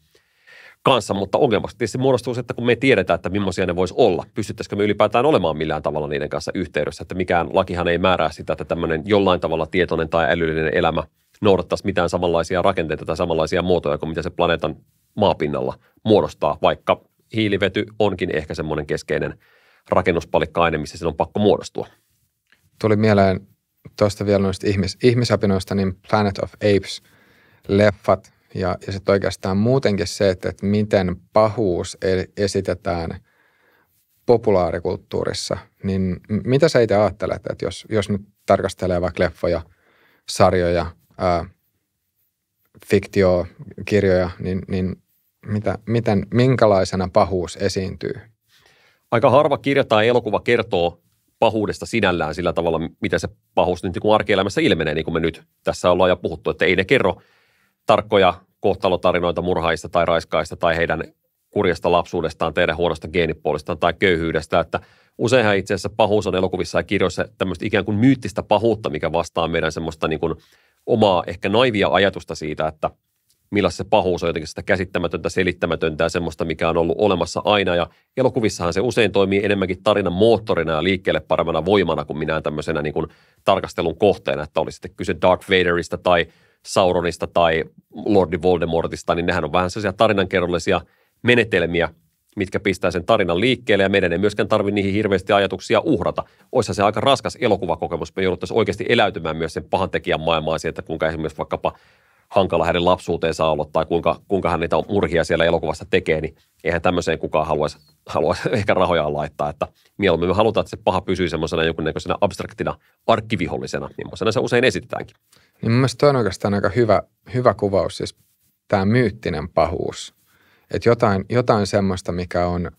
kanssa, mutta ongelmaksi tietysti muodostuu se, että kun me ei tiedetä, että millaisia ne voisi olla, pystyttäisikö me ylipäätään olemaan millään tavalla niiden kanssa yhteydessä, että mikään lakihan ei määrää sitä, että tämmöinen jollain tavalla tietoinen tai älyllinen elämä noudattaisi mitään samanlaisia rakenteita tai samanlaisia muotoja kuin mitä se planeetan maapinnalla muodostaa, vaikka hiilivety onkin ehkä semmoinen keskeinen rakennuspalikka-aine, missä sen on pakko muodostua. Tuli mieleen tuosta vielä noista ihmis, ihmisapinoista, niin Planet of Apes-leffat ja, ja sitten oikeastaan muutenkin se, että, että miten pahuus e-, esitetään populaarikulttuurissa, niin mitä sä itse ajattelet, että jos, jos nyt tarkastelee vaikka leffoja, sarjoja, ää, fiktioa, kirjoja, niin, niin mitä, miten, minkälaisena pahuus esiintyy? Aika harva kirja tai elokuva kertoo pahuudesta sinällään sillä tavalla, miten se pahuus nyt niin arkielämässä ilmenee, niin kuin me nyt tässä ollaan jo puhuttu, että ei ne kerro tarkkoja kohtalotarinoita murhaista tai raiskaista tai heidän kurjasta lapsuudestaan, teidän huonosta geenipuolistaan tai köyhyydestä, että useinhan itse asiassa pahuus on elokuvissa ja kirjoissa tämmöistä ikään kuin myyttistä pahuutta, mikä vastaa meidän semmoista niin kuin omaa ehkä naivia ajatusta siitä, että – millä se pahuus on jotenkin sitä käsittämätöntä, selittämätöntä ja semmoista, mikä on ollut olemassa aina. Ja elokuvissahan se usein toimii enemmänkin tarinan moottorina ja liikkeelle paremmana voimana kuin minä tämmöisenä niin kuin tarkastelun kohteena, että oli sitten kyse Darth Vaderista tai Sauronista tai Lordi Voldemortista, niin nehän on vähän sellaisia tarinankerrollisia menetelmiä, mitkä pistää sen tarinan liikkeelle ja meidän ei myöskään tarvitse niihin hirveästi ajatuksia uhrata. Oissa se aika raskas elokuvakokemus, me jouduttaisiin oikeasti eläytymään myös sen pahan tekijän maailmaan sieltä, kuinka esimerkiksi vaikkapa hankala hänen lapsuuteensa ollut tai kuinka, kuinka hän niitä murhia siellä elokuvassa tekee, niin eihän tämmöiseen kukaan haluaisi, haluaisi ehkä rahojaan laittaa. Että mieluummin me halutaan, että se paha pysyy semmoisena jonkunnäköisenä abstraktina arkkivihollisena, millaisena se usein esitetäänkin. Niin mun mielestä on oikeastaan aika hyvä, hyvä kuvaus, siis tämä myyttinen pahuus. Että jotain, jotain semmoista, mikä on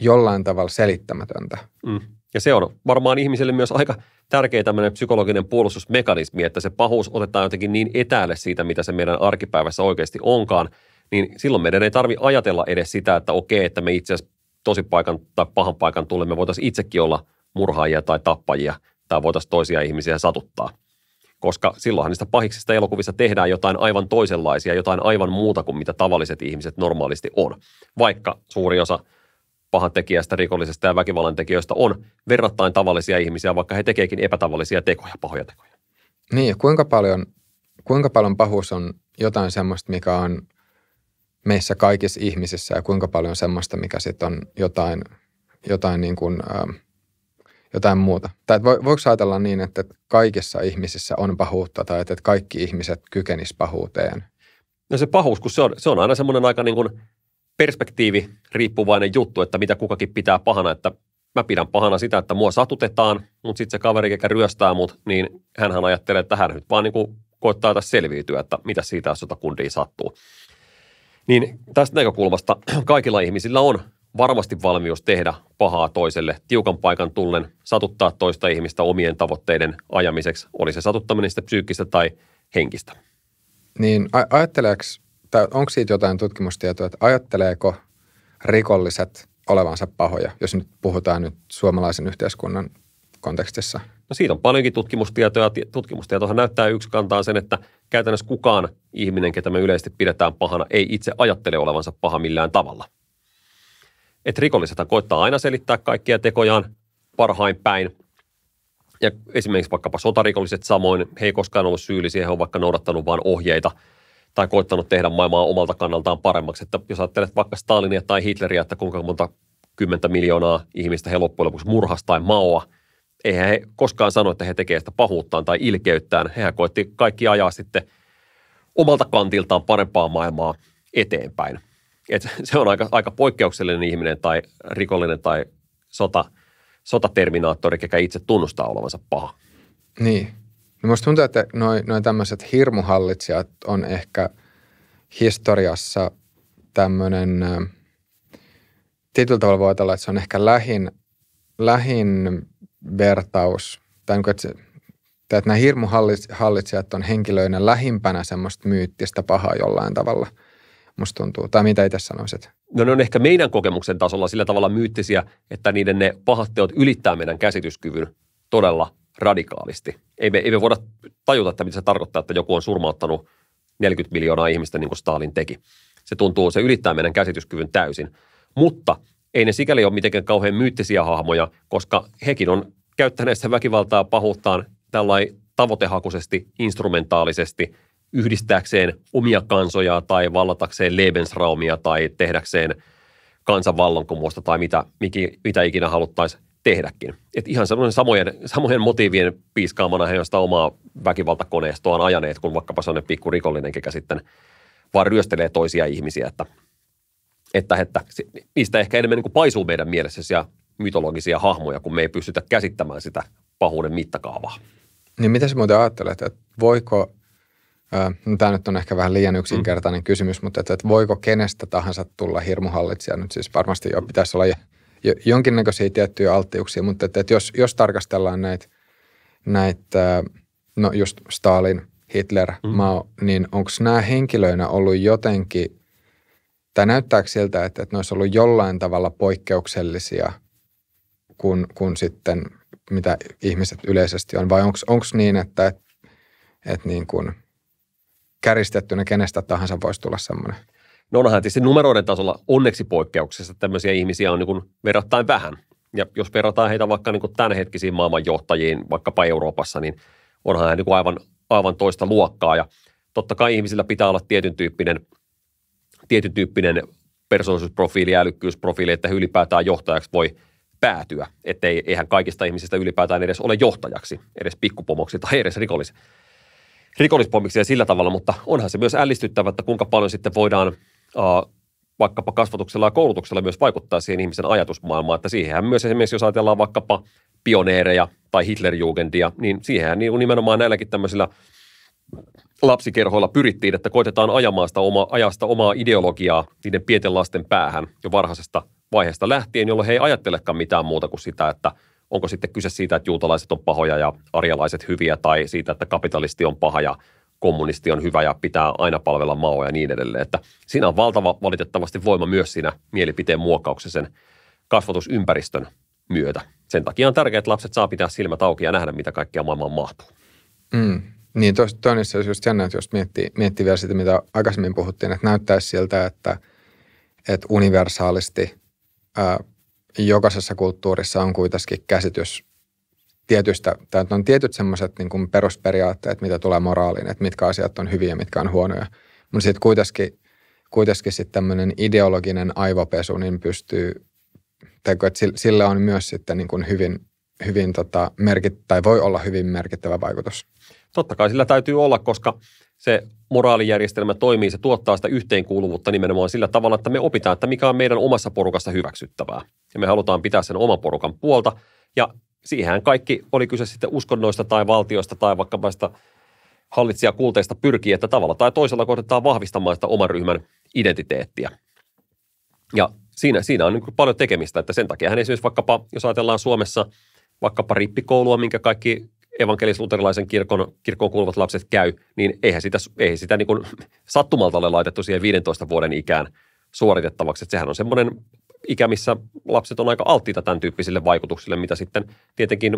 jollain tavalla selittämätöntä. Mm. Ja se on varmaan ihmiselle myös aika tärkeä tämmöinen psykologinen puolustusmekanismi, että se pahuus otetaan jotenkin niin etäälle siitä, mitä se meidän arkipäivässä oikeasti onkaan, niin silloin meidän ei tarvi ajatella edes sitä, että okei, että me itse asiassa tosi paikan tai pahan paikan tulle, me voitaisiin itsekin olla murhaajia tai tappajia tai voitaisiin toisia ihmisiä satuttaa. Koska silloinhan niistä pahiksista elokuvissa tehdään jotain aivan toisenlaisia, jotain aivan muuta kuin mitä tavalliset ihmiset normaalisti on. Vaikka suuri osa – pahantekijästä, rikollisesta ja väkivallan tekijöistä on verrattain tavallisia ihmisiä, vaikka he tekeekin epätavallisia tekoja, pahoja tekoja. Niin, kuinka paljon, kuinka paljon pahuus on jotain semmoista, mikä on meissä kaikissa ihmisissä ja kuinka paljon semmoista, mikä sitten on jotain, jotain, niin kuin, äh, jotain muuta. Tai vo, voiko ajatella niin, että kaikissa ihmisissä on pahuutta tai että kaikki ihmiset kykenisivät pahuuteen? No se pahuus, kun se on, se on aina semmoinen aika niin kuin – perspektiivi riippuvainen juttu, että mitä kukakin pitää pahana, että mä pidän pahana sitä, että mua satutetaan, mutta sitten se kaveri, joka ryöstää mut, niin hän ajattelee, että hän nyt vaan niin kuin koittaa tässä selviytyä, että mitä siitä, jos jotain kundia sattuu. Niin tästä näkökulmasta kaikilla ihmisillä on varmasti valmius tehdä pahaa toiselle tiukan paikan tullen, satuttaa toista ihmistä omien tavoitteiden ajamiseksi, oli se satuttaminen sitä psyykkistä tai henkistä. Niin ajatteleeko tai onko siitä jotain tutkimustietoa, että ajatteleeko rikolliset olevansa pahoja, jos nyt puhutaan nyt suomalaisen yhteiskunnan kontekstissa? No siitä on paljonkin tutkimustietoja. Tutkimustietohan näyttää yksi kantaa sen, että käytännössä kukaan ihminen, ketä me yleisesti pidetään pahana, ei itse ajattele olevansa paha millään tavalla. Et rikolliset koittaa aina selittää kaikkia tekojaan parhain päin. Ja esimerkiksi vaikkapa sotarikolliset samoin, he ei koskaan ollut syyllisiä, he on vaikka noudattanut vain ohjeita – tai koittanut tehdä maailmaa omalta kannaltaan paremmaksi. Että jos ajattelet vaikka Stalinia tai Hitleriä, että kuinka monta kymmentä miljoonaa ihmistä he loppujen lopuksi murhasi tai maoa, eihän he koskaan sano, että he tekevät sitä pahuuttaan tai ilkeyttään. Hehän koitti kaikki ajaa sitten omalta kantiltaan parempaa maailmaa eteenpäin. Et se on aika, aika poikkeuksellinen ihminen tai rikollinen tai sota, sotaterminaattori, kekä itse tunnustaa olevansa paha. Niin. Ja niin musta tuntuu, että noin noi tämmöiset hirmuhallitsijat on ehkä historiassa tämmöinen, tietyllä tavalla voi ajatella, että se on ehkä lähin, lähin vertaus, tai niin kuin, että, se, tai että nämä hirmuhallitsijat on henkilöinä lähimpänä semmoista myyttistä pahaa jollain tavalla, musta tuntuu. Tai mitä itse sanoisit? No ne on ehkä meidän kokemuksen tasolla sillä tavalla myyttisiä, että niiden ne pahat teot ylittää meidän käsityskyvyn todella radikaalisti. Ei me, ei me voida tajuta, että mitä se tarkoittaa, että joku on surmauttanut 40 miljoonaa ihmistä niin kuin Stalin teki. Se tuntuu, se ylittää meidän käsityskyvyn täysin. Mutta ei ne sikäli ole mitenkään kauhean myyttisiä hahmoja, koska hekin on käyttäneet sitä väkivaltaa pahuuttaan tällainen tavoitehakuisesti, instrumentaalisesti, yhdistääkseen omia kansoja tai vallatakseen Lebensraumia tai tehdäkseen kansanvallankumousta tai mitä, mitä ikinä haluttaisiin tehdäkin. Et ihan samojen, samojen motiivien piiskaamana he on sitä omaa väkivaltakoneistoaan ajaneet, kun vaikkapa sellainen pikku rikollinen, kekä sitten vaan ryöstelee toisia ihmisiä, että, että, että niistä ehkä enemmän niin kuin paisuu meidän mielessä siellä mytologisia hahmoja, kun me ei pystytä käsittämään sitä pahuuden mittakaavaa. Niin mitä sä muuten ajattelet, että voiko, äh, no tämä nyt on ehkä vähän liian yksinkertainen mm. kysymys, mutta että, että voiko kenestä tahansa tulla hirmuhallitsija nyt siis varmasti jo pitäisi olla jonkinnäköisiä tiettyjä alttiuksia, mutta että, että jos, jos tarkastellaan näitä, näitä, no just Stalin, Hitler, mm. Mao, niin onko nämä henkilöinä ollut jotenkin, tai näyttääkö siltä, että, että ne olisi ollut jollain tavalla poikkeuksellisia kuin, kuin sitten mitä ihmiset yleisesti on, vai onko niin, että, että, et niin kuin – käristettynä kenestä tahansa voisi tulla semmoinen. No onhan tietysti numeroiden tasolla onneksi poikkeuksessa tämmöisiä ihmisiä on niin kuin verrattain vähän. Ja jos verrataan heitä vaikka niin kuin tämänhetkisiin maailmanjohtajiin vaikkapa Euroopassa, niin onhan hän niin kuin aivan, aivan toista luokkaa. Ja totta kai ihmisillä pitää olla tietyn tyyppinen, tietyn tyyppinen persoonallisuusprofiili älykkyysprofiili, että he ylipäätään johtajaksi voi päätyä. Että ei, eihän kaikista ihmisistä ylipäätään edes ole johtajaksi, edes pikkupomoksi tai edes rikollis, rikollispomiksi ja sillä tavalla, mutta onhan se myös ällistyttävä, että kuinka paljon sitten voidaan – vaikkapa kasvatuksella ja koulutuksella myös vaikuttaa siihen ihmisen ajatusmaailmaan, että siihenhän myös esimerkiksi, jos ajatellaan vaikkapa pioneereja tai Hitlerjugendia, niin siihenhän niin nimenomaan näilläkin tämmöisillä lapsikerhoilla pyrittiin, että koitetaan ajamaan sitä oma, ajasta omaa ideologiaa niiden pienten lasten päähän jo varhaisesta vaiheesta lähtien, jolloin he ei ajattelekaan mitään muuta kuin sitä, että onko sitten kyse siitä, että juutalaiset on pahoja ja arjalaiset hyviä, tai siitä, että kapitalisti on paha ja kommunisti on hyvä ja pitää aina palvella maoa ja niin edelleen. Että siinä on valtava valitettavasti voima myös siinä mielipiteen muokkauksen sen kasvatusympäristön myötä. Sen takia on tärkeää, että lapset saa pitää silmät auki ja nähdä, mitä kaikkea maailmaan mahtuu. Mm. Niin, tuossa on just jännä, että jos miettii, miettii vielä sitä, mitä aikaisemmin puhuttiin, että näyttäisi siltä, että, että universaalisti ää, jokaisessa kulttuurissa on kuitenkin käsitys tietystä, tai on tietyt semmoiset niin kuin perusperiaatteet, mitä tulee moraaliin, että mitkä asiat on hyviä, mitkä on huonoja. Mutta sitten kuitenkin, kuitenkin sitten tämmöinen ideologinen aivopesu, niin pystyy, tai että sillä on myös sitten niin kuin hyvin, hyvin tota, merkit, tai voi olla hyvin merkittävä vaikutus. Totta kai sillä täytyy olla, koska se moraalijärjestelmä toimii, se tuottaa sitä yhteenkuuluvuutta nimenomaan sillä tavalla, että me opitaan, että mikä on meidän omassa porukassa hyväksyttävää. Ja me halutaan pitää sen oman porukan puolta. Ja Siihen kaikki, oli kyse sitten uskonnoista tai valtioista tai vaikka hallitsijakulteista pyrkii, että tavalla tai toisella kohdetaan vahvistamaan sitä oman ryhmän identiteettiä. Ja siinä, siinä on niin paljon tekemistä, että sen takia hän esimerkiksi vaikkapa, jos ajatellaan Suomessa vaikkapa rippikoulua, minkä kaikki evankelis-luterilaisen kirkon, kirkon kuuluvat lapset käy, niin eihän sitä, eihän sitä niin sattumalta ole laitettu siihen 15 vuoden ikään suoritettavaksi. Että sehän on semmoinen ikä, missä lapset on aika alttiita tämän tyyppisille vaikutuksille, mitä sitten tietenkin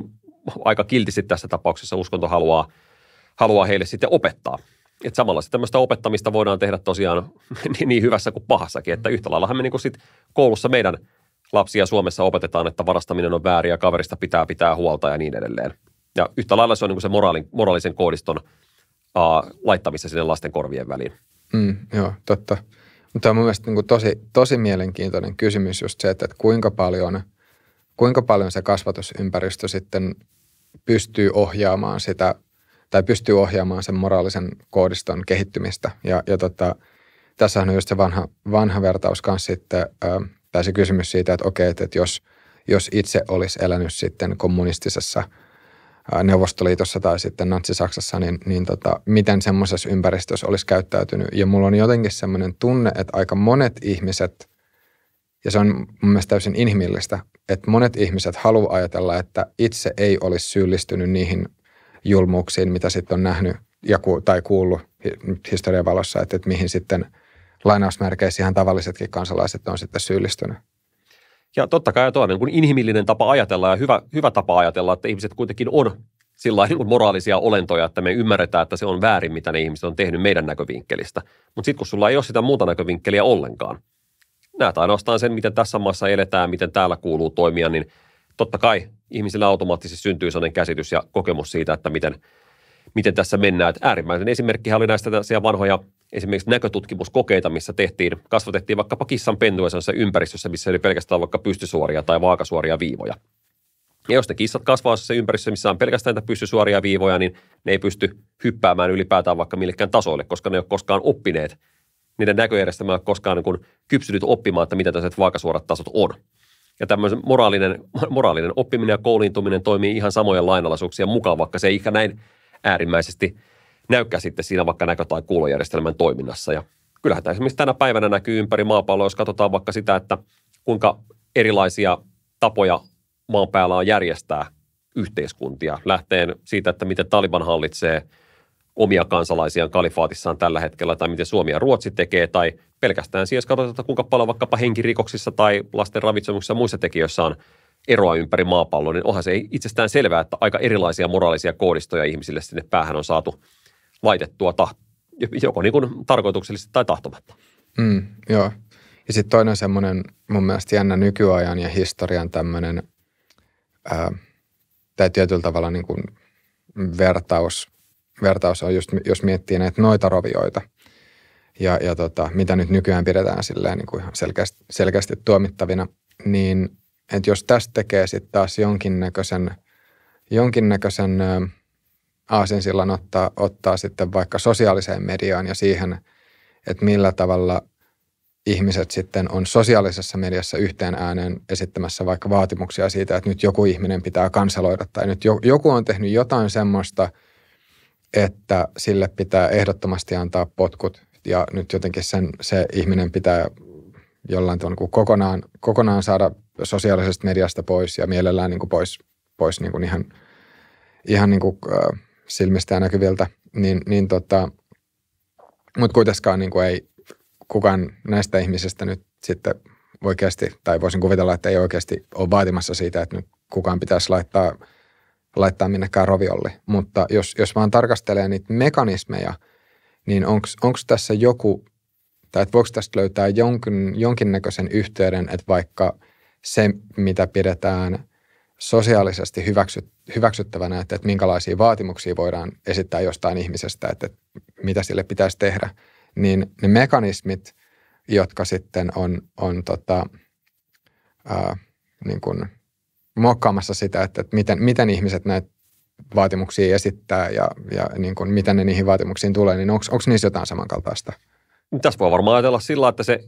aika kiltisti tässä tapauksessa uskonto haluaa, haluaa heille sitten opettaa. Et samalla sitten tämmöistä opettamista voidaan tehdä tosiaan niin, niin hyvässä kuin pahassakin, että yhtä laillahan me niin sit koulussa meidän lapsia Suomessa opetetaan, että varastaminen on väärin ja kaverista pitää pitää huolta ja niin edelleen. Ja yhtä lailla se on niin se moraalin, moraalisen koodiston uh, laittamista sinne lasten korvien väliin. Mm, joo, totta. Mutta on mun mielestä niin tosi, tosi mielenkiintoinen kysymys just se, että, kuinka, paljon, kuinka paljon se kasvatusympäristö sitten pystyy ohjaamaan sitä tai pystyy ohjaamaan sen moraalisen koodiston kehittymistä. Ja, ja tota, tässä on just se vanha, vanha vertaus kanssa sitten, ää, tai se kysymys siitä, että okei, että jos, jos itse olisi elänyt sitten kommunistisessa – Neuvostoliitossa tai sitten Natsi-Saksassa, niin, niin tota, miten semmoisessa ympäristössä olisi käyttäytynyt. Ja mulla on jotenkin semmoinen tunne, että aika monet ihmiset, ja se on mun mielestä täysin inhimillistä, että monet ihmiset haluaa ajatella, että itse ei olisi syyllistynyt niihin julmuuksiin, mitä sitten on nähnyt ja ku, tai kuullut historian valossa, että, että mihin sitten lainausmerkeissä ihan tavallisetkin kansalaiset on sitten syyllistynyt. Ja totta kai tuo on niin kuin inhimillinen tapa ajatella ja hyvä, hyvä tapa ajatella, että ihmiset kuitenkin on sillä niin moraalisia olentoja, että me ymmärretään, että se on väärin, mitä ne ihmiset on tehnyt meidän näkövinkkelistä. Mutta sitten kun sulla ei ole sitä muuta näkövinkkeliä ollenkaan, näet ainoastaan sen, miten tässä maassa eletään, miten täällä kuuluu toimia, niin totta kai ihmisillä automaattisesti syntyy sellainen käsitys ja kokemus siitä, että miten, miten tässä mennään. Et äärimmäisen esimerkkihän oli näistä vanhoja esimerkiksi näkötutkimuskokeita, missä tehtiin, kasvatettiin vaikkapa kissan pentuja sellaisessa ympäristössä, missä oli pelkästään vaikka pystysuoria tai vaakasuoria viivoja. Ja jos ne kissat kasvaa se ympäristössä, missä on pelkästään näitä pystysuoria viivoja, niin ne ei pysty hyppäämään ylipäätään vaikka millekään tasoille, koska ne ei ole koskaan oppineet. Niiden näköjärjestelmä ei ole koskaan niin kypsynyt oppimaan, että mitä tällaiset vaakasuorat tasot on. Ja tämmöinen moraalinen, moraalinen oppiminen ja kouliintuminen toimii ihan samojen lainalaisuuksien mukaan, vaikka se ei ehkä näin äärimmäisesti – näykkä sitten siinä vaikka näkö- tai kuulojärjestelmän toiminnassa. Ja kyllähän tämä esimerkiksi tänä päivänä näkyy ympäri maapalloa, jos katsotaan vaikka sitä, että kuinka erilaisia tapoja maan päällä on järjestää yhteiskuntia, lähteen siitä, että miten Taliban hallitsee omia kansalaisiaan kalifaatissaan tällä hetkellä, tai miten Suomi ja Ruotsi tekee, tai pelkästään siis katsotaan, kuinka paljon vaikkapa henkirikoksissa tai lasten ravitsemuksissa ja muissa tekijöissä on eroa ympäri maapalloa, niin onhan se itsestään selvää, että aika erilaisia moraalisia koodistoja ihmisille sinne päähän on saatu – laitettua taht, joko niin kuin tarkoituksellisesti tai tahtomatta. Mm, joo. Ja sitten toinen semmoinen mun mielestä jännä nykyajan ja historian tämmöinen, tai tietyllä tavalla niin kuin vertaus, vertaus on just, jos miettii näitä noita rovioita, ja, ja tota, mitä nyt nykyään pidetään silleen niin kuin ihan selkeästi, selkeästi tuomittavina, niin että jos tästä tekee sitten taas jonkinnäköisen, jonkinnäköisen – aasinsillan ottaa, ottaa sitten vaikka sosiaaliseen mediaan ja siihen, että millä tavalla ihmiset sitten on sosiaalisessa mediassa yhteen ääneen esittämässä vaikka vaatimuksia siitä, että nyt joku ihminen pitää kanseloida tai nyt joku on tehnyt jotain semmoista, että sille pitää ehdottomasti antaa potkut ja nyt jotenkin sen, se ihminen pitää jollain tavalla niin kokonaan, kokonaan saada sosiaalisesta mediasta pois ja mielellään niin kuin pois, pois niin kuin ihan, ihan niin kuin, äh, silmistä näkyviltä, niin, niin tota, mutta kuitenkaan niin kuin ei kukaan näistä ihmisistä nyt sitten oikeasti, tai voisin kuvitella, että ei oikeasti ole vaatimassa siitä, että nyt kukaan pitäisi laittaa, laittaa minnekään roviolle. Mutta jos, jos vaan tarkastelee niitä mekanismeja, niin onko tässä joku, tai voiko tästä löytää jonkin, jonkinnäköisen yhteyden, että vaikka se, mitä pidetään – sosiaalisesti hyväksyt, hyväksyttävänä, että, että minkälaisia vaatimuksia voidaan esittää jostain ihmisestä, että, että mitä sille pitäisi tehdä, niin ne mekanismit, jotka sitten on, on tota, ää, niin kuin muokkaamassa sitä, että, että miten, miten ihmiset näitä vaatimuksia esittää ja, ja niin kuin miten ne niihin vaatimuksiin tulee, niin onko niissä jotain samankaltaista? Tässä voi varmaan ajatella sillä, että se,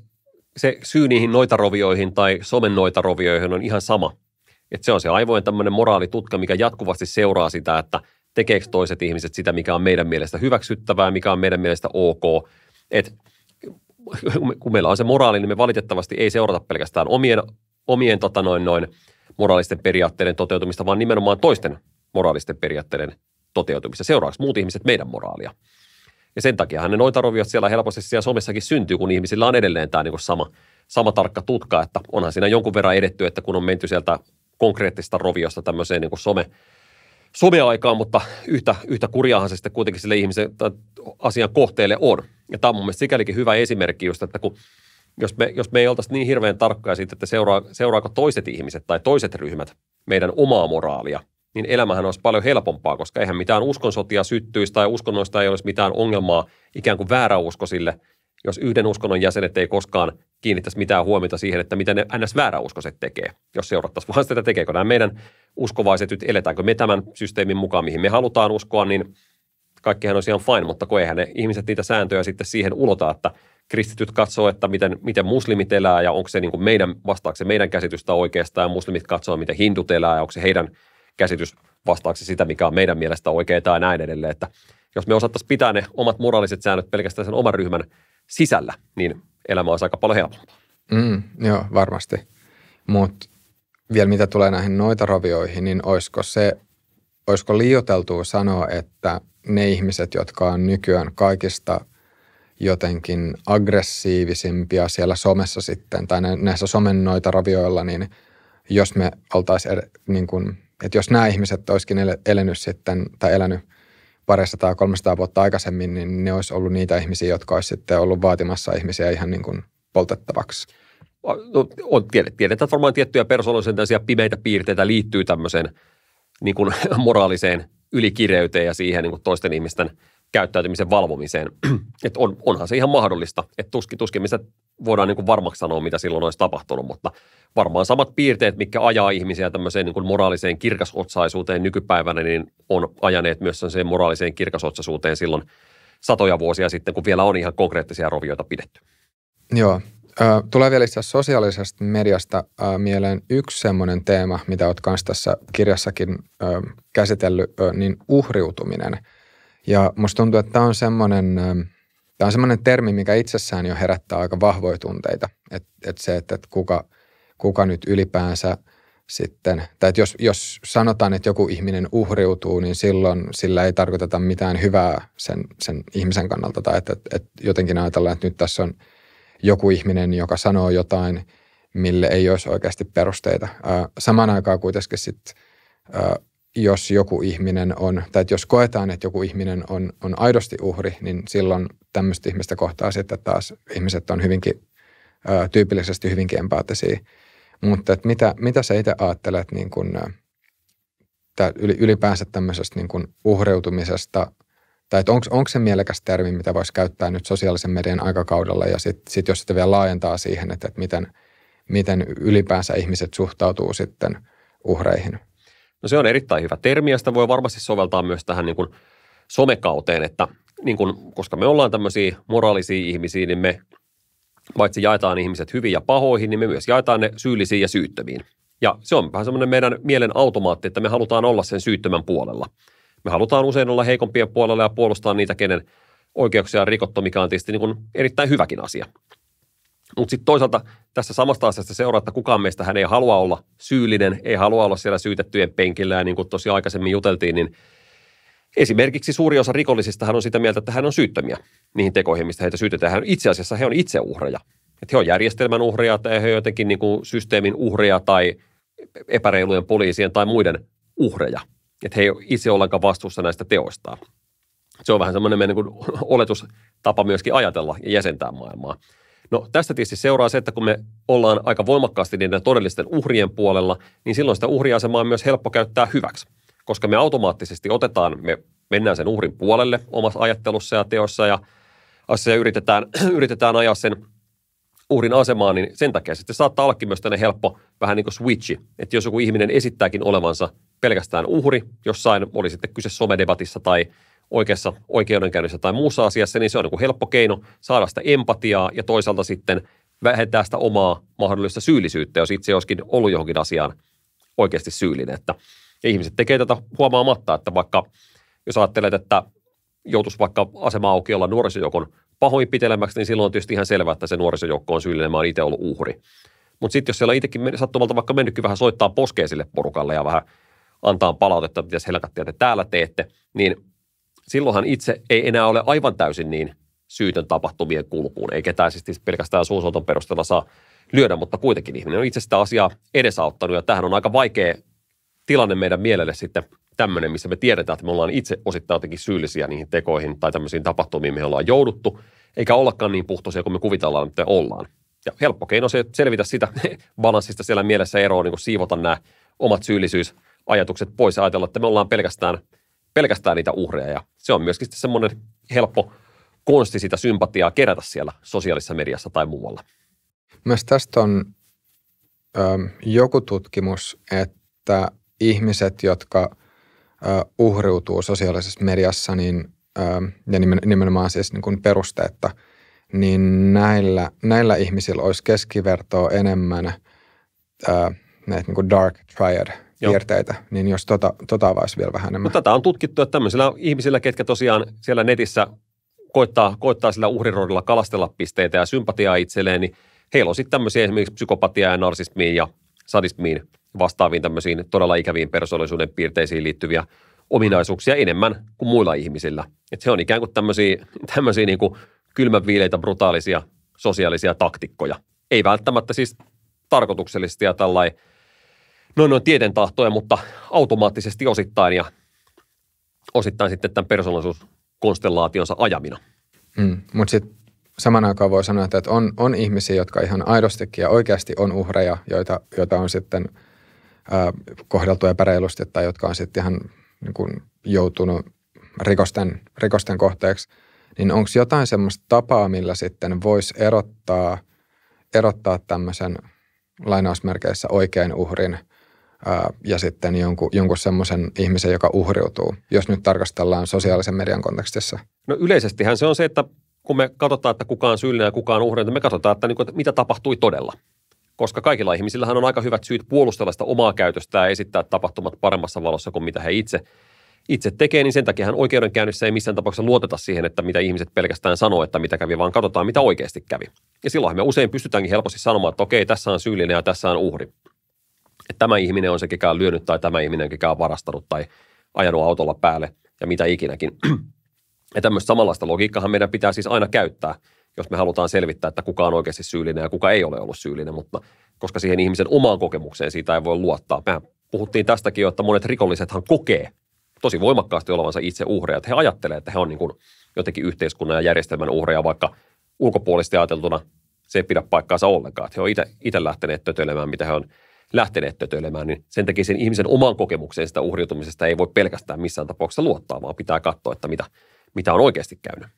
se syy niihin noitarovioihin tai somen noitarovioihin on ihan sama – että se on se aivojen tämmöinen moraalitutka, mikä jatkuvasti seuraa sitä, että tekeekö toiset ihmiset sitä, mikä on meidän mielestä hyväksyttävää, mikä on meidän mielestä ok. Et kun meillä on se moraali, niin me valitettavasti ei seurata pelkästään omien, omien tota noin, noin, moraalisten periaatteiden toteutumista, vaan nimenomaan toisten moraalisten periaatteiden toteutumista. Seuraavaksi muut ihmiset meidän moraalia. Ja sen takia ne roviot siellä helposti siellä somessakin syntyy, kun ihmisillä on edelleen tämä niin sama, sama tarkka tutka, että onhan siinä jonkun verran edetty, että kun on menty sieltä konkreettista roviosta tämmöiseen niin kuin some, someaikaan, mutta yhtä, yhtä kurjaahan se sitten kuitenkin sille ihmisen tai asian kohteelle on. Ja tämä on mun mielestä sikälikin hyvä esimerkki just, että kun jos me, jos me ei oltaisi niin hirveän tarkkoja siitä, että seuraa, seuraako toiset ihmiset tai toiset ryhmät meidän omaa moraalia, niin elämähän olisi paljon helpompaa, koska eihän mitään uskonsotia syttyisi tai uskonnoista ei olisi mitään ongelmaa ikään kuin vääräuskoisille – jos yhden uskonnon jäsenet ei koskaan kiinnittäisi mitään huomiota siihen, että mitä ne ns. vääräuskoiset tekee, jos seurattaisiin vaan sitä, tekeekö nämä meidän uskovaiset nyt, eletäänkö me tämän systeemin mukaan, mihin me halutaan uskoa, niin kaikkihan on ihan fine, mutta kun eihän ne ihmiset niitä sääntöjä sitten siihen ulota, että kristityt katsoo, että miten, miten muslimit elää ja onko se niin kuin meidän, vastaako se meidän käsitystä oikeastaan, ja muslimit katsoo, miten hindut elää ja onko se heidän käsitys se sitä, mikä on meidän mielestä oikeaa tai näin edelleen. Että jos me osattaisiin pitää ne omat moraaliset säännöt pelkästään sen oman ryhmän sisällä, niin elämä on aika paljon helpompaa. Mm, joo, varmasti. Mutta vielä mitä tulee näihin noita ravioihin, niin olisiko se, olisiko liioteltua sanoa, että ne ihmiset, jotka on nykyään kaikista jotenkin aggressiivisimpia siellä somessa sitten, tai näissä somen noita ravioilla, niin jos me oltaisiin, er-, niin että jos nämä ihmiset olisikin elänyt sitten, tai elänyt parissa tai 300 vuotta aikaisemmin, niin ne olisi ollut niitä ihmisiä, jotka olisi sitten ollut vaatimassa ihmisiä ihan niin kuin poltettavaksi. No, on, tiedetään, että varmaan tiettyjä persoonallisia pimeitä piirteitä liittyy tämmöiseen niin kuin moraaliseen ylikireyteen ja siihen niin kuin toisten ihmisten – käyttäytymisen valvomiseen. Et on, onhan se ihan mahdollista, että tuskin, tuskin missä voidaan niin kuin varmaksi sanoa, mitä silloin olisi tapahtunut, mutta varmaan samat piirteet, mikä ajaa ihmisiä tämmöiseen niin kuin moraaliseen kirkasotsaisuuteen nykypäivänä, niin on ajaneet myös sen moraaliseen kirkasotsaisuuteen silloin satoja vuosia sitten, kun vielä on ihan konkreettisia rovioita pidetty. Joo. Tulee vielä itse sosiaalisesta mediasta mieleen yksi semmoinen teema, mitä olet kanssa tässä kirjassakin käsitellyt, niin uhriutuminen – ja musta tuntuu, että tämä on semmoinen, ähm, tämä on semmoinen termi, mikä itsessään jo herättää aika vahvoja tunteita. Että et se, että et kuka, kuka nyt ylipäänsä sitten, tai että jos, jos sanotaan, että joku ihminen uhriutuu, niin silloin sillä ei tarkoiteta mitään hyvää sen, sen ihmisen kannalta. Tai että, että, et jotenkin ajatellaan, että nyt tässä on joku ihminen, joka sanoo jotain, mille ei olisi oikeasti perusteita. Samaan aikaan kuitenkin sitten jos joku ihminen on, tai että jos koetaan, että joku ihminen on, on aidosti uhri, niin silloin tämmöistä ihmistä kohtaa sitten taas ihmiset on hyvinkin, ää, tyypillisesti hyvinkin empaattisia. Mutta että mitä, mitä sä itse ajattelet niin kun, tää, ylipäänsä tämmöisestä niin kun uhreutumisesta, tai että onko se mielekäs termi, mitä voisi käyttää nyt sosiaalisen median aikakaudella, ja sitten sit jos sitä vielä laajentaa siihen, että, että miten, miten ylipäänsä ihmiset suhtautuu sitten uhreihin – No se on erittäin hyvä termi ja sitä voi varmasti soveltaa myös tähän niin kuin somekauteen, että niin kuin, koska me ollaan tämmöisiä moraalisia ihmisiä, niin me paitsi jaetaan ihmiset hyvin ja pahoihin, niin me myös jaetaan ne syyllisiin ja syyttömiin. Ja se on vähän semmoinen meidän mielen automaatti, että me halutaan olla sen syyttömän puolella. Me halutaan usein olla heikompien puolella ja puolustaa niitä, kenen oikeuksia on rikottu, mikä on tietysti niin kuin erittäin hyväkin asia. Mutta sitten toisaalta tässä samasta asiasta seuraa, että kukaan meistä hän ei halua olla syyllinen, ei halua olla siellä syytettyjen penkillä. Ja niin kuin tosiaan aikaisemmin juteltiin, niin esimerkiksi suuri osa rikollisista hän on sitä mieltä, että hän on syyttämiä. niihin tekoihin, mistä heitä syytetään. Hän itse asiassa he on itse uhreja. Että he on järjestelmän uhreja tai he on jotenkin niin kuin systeemin uhreja tai epäreilujen poliisien tai muiden uhreja. Että he ei ole itse ollenkaan vastuussa näistä teoistaan. Se on vähän semmoinen meidän niin kuin oletustapa myöskin ajatella ja jäsentää maailmaa. No tästä tietysti seuraa se, että kun me ollaan aika voimakkaasti niiden todellisten uhrien puolella, niin silloin sitä uhriasemaa on myös helppo käyttää hyväksi, koska me automaattisesti otetaan, me mennään sen uhrin puolelle omassa ajattelussa ja teossa ja asia yritetään, yritetään ajaa sen uhrin asemaan, niin sen takia sitten saattaa ollakin myös tämmöinen helppo vähän niin kuin switchi, että jos joku ihminen esittääkin olevansa pelkästään uhri jossain, oli sitten kyse somedebatissa tai oikeassa oikeudenkäynnissä tai muussa asiassa, niin se on niin kuin helppo keino saada sitä empatiaa ja toisaalta sitten vähentää sitä omaa mahdollista syyllisyyttä, jos itse olisikin ollut johonkin asiaan oikeasti syyllinen. Että ihmiset tekee tätä huomaamatta, että vaikka jos ajattelet, että joutuisi vaikka asema olla nuorisojoukon pahoinpitelemäksi, niin silloin on tietysti ihan selvää, että se nuorisojoukko on syyllinen, mä oon itse ollut uhri. Mutta sitten jos siellä itsekin sattumalta vaikka mennytkin vähän soittaa poskeisille porukalle ja vähän antaa palautetta, mitä helkattia te täällä teette, niin silloinhan itse ei enää ole aivan täysin niin syytön tapahtumien kulkuun, eikä tämä siis pelkästään suusoton perusteella saa lyödä, mutta kuitenkin ihminen on itse sitä asiaa edesauttanut ja tähän on aika vaikea tilanne meidän mielelle sitten tämmöinen, missä me tiedetään, että me ollaan itse osittain jotenkin syyllisiä niihin tekoihin tai tämmöisiin tapahtumiin, me ollaan jouduttu, eikä ollakaan niin puhtoisia kuin me kuvitellaan, että ollaan. Ja helppo keino se selvitä sitä balanssista siellä mielessä eroon, niin kuin siivota nämä omat syyllisyysajatukset pois ja ajatella, että me ollaan pelkästään – pelkästään niitä uhreja. Ja se on myöskin semmoinen helppo konsti sitä sympatiaa kerätä siellä sosiaalisessa mediassa tai muualla. Myös tästä on ö, ähm, joku tutkimus, että ihmiset, jotka ö, äh, uhriutuu sosiaalisessa mediassa, niin, ö, ähm, ja nimenomaan siis niin perusteetta, niin näillä, näillä ihmisillä olisi keskivertoa enemmän ö, äh, näitä niin dark triad piirteitä, Joo. niin jos tota, tota avaisi vielä vähän enemmän. No, tätä on tutkittu, että tämmöisillä ihmisillä, ketkä tosiaan siellä netissä koittaa, koittaa sillä uhriroodilla kalastella pisteitä ja sympatiaa itselleen, niin heillä on sitten tämmöisiä esimerkiksi psykopatiaa ja narsismiin ja sadismiin vastaaviin tämmöisiin todella ikäviin persoonallisuuden piirteisiin liittyviä ominaisuuksia enemmän kuin muilla ihmisillä. Et se on ikään kuin tämmöisiä, tämmöisiä niin kuin kylmänviileitä, brutaalisia sosiaalisia taktikkoja. Ei välttämättä siis tarkoituksellisesti ja tällainen noin noin tieten tahtoja, mutta automaattisesti osittain ja osittain sitten tämän persoonallisuuskonstellaationsa ajamina. Mm, mutta sitten saman aikaan voi sanoa, että on, on ihmisiä, jotka ihan aidostikin ja oikeasti on uhreja, joita, joita on sitten äh, kohdeltu epäreilusti tai jotka on sitten ihan niin kun joutunut rikosten, rikosten kohteeksi, niin onko jotain semmoista tapaa, millä sitten voisi erottaa, erottaa tämmöisen lainausmerkeissä oikein uhrin – ja sitten jonkun, jonkun semmoisen ihmisen, joka uhriutuu, jos nyt tarkastellaan sosiaalisen median kontekstissa? No yleisestihän se on se, että kun me katsotaan, että kuka on syyllinen ja kuka on uhri, niin me katsotaan, että, niin kuin, että mitä tapahtui todella. Koska kaikilla ihmisillähän on aika hyvät syyt puolustella sitä omaa käytöstä ja esittää tapahtumat paremmassa valossa kuin mitä he itse, itse tekee, niin sen takia oikeudenkäynnissä ei missään tapauksessa luoteta siihen, että mitä ihmiset pelkästään sanoo, että mitä kävi, vaan katsotaan, mitä oikeasti kävi. Ja silloin me usein pystytäänkin helposti sanomaan, että okei, tässä on syyllinen ja tässä on uhri että tämä ihminen on se, kekään lyönyt tai tämä ihminen, kekään varastanut tai ajanut autolla päälle ja mitä ikinäkin. ja tämmöistä samanlaista logiikkahan meidän pitää siis aina käyttää, jos me halutaan selvittää, että kuka on oikeasti syyllinen ja kuka ei ole ollut syyllinen, mutta koska siihen ihmisen omaan kokemukseen siitä ei voi luottaa. Mehän puhuttiin tästäkin jo, että monet rikollisethan kokee tosi voimakkaasti olevansa itse uhreja. Että he ajattelevat, että he on niin kuin jotenkin yhteiskunnan ja järjestelmän uhreja, vaikka ulkopuolisesti ajateltuna se ei pidä paikkaansa ollenkaan. Että he on itse lähteneet tötelemään, mitä he on lähteneet tötöilemään, niin sen takia sen ihmisen oman kokemukseen sitä uhriutumisesta ei voi pelkästään missään tapauksessa luottaa, vaan pitää katsoa, että mitä, mitä on oikeasti käynyt.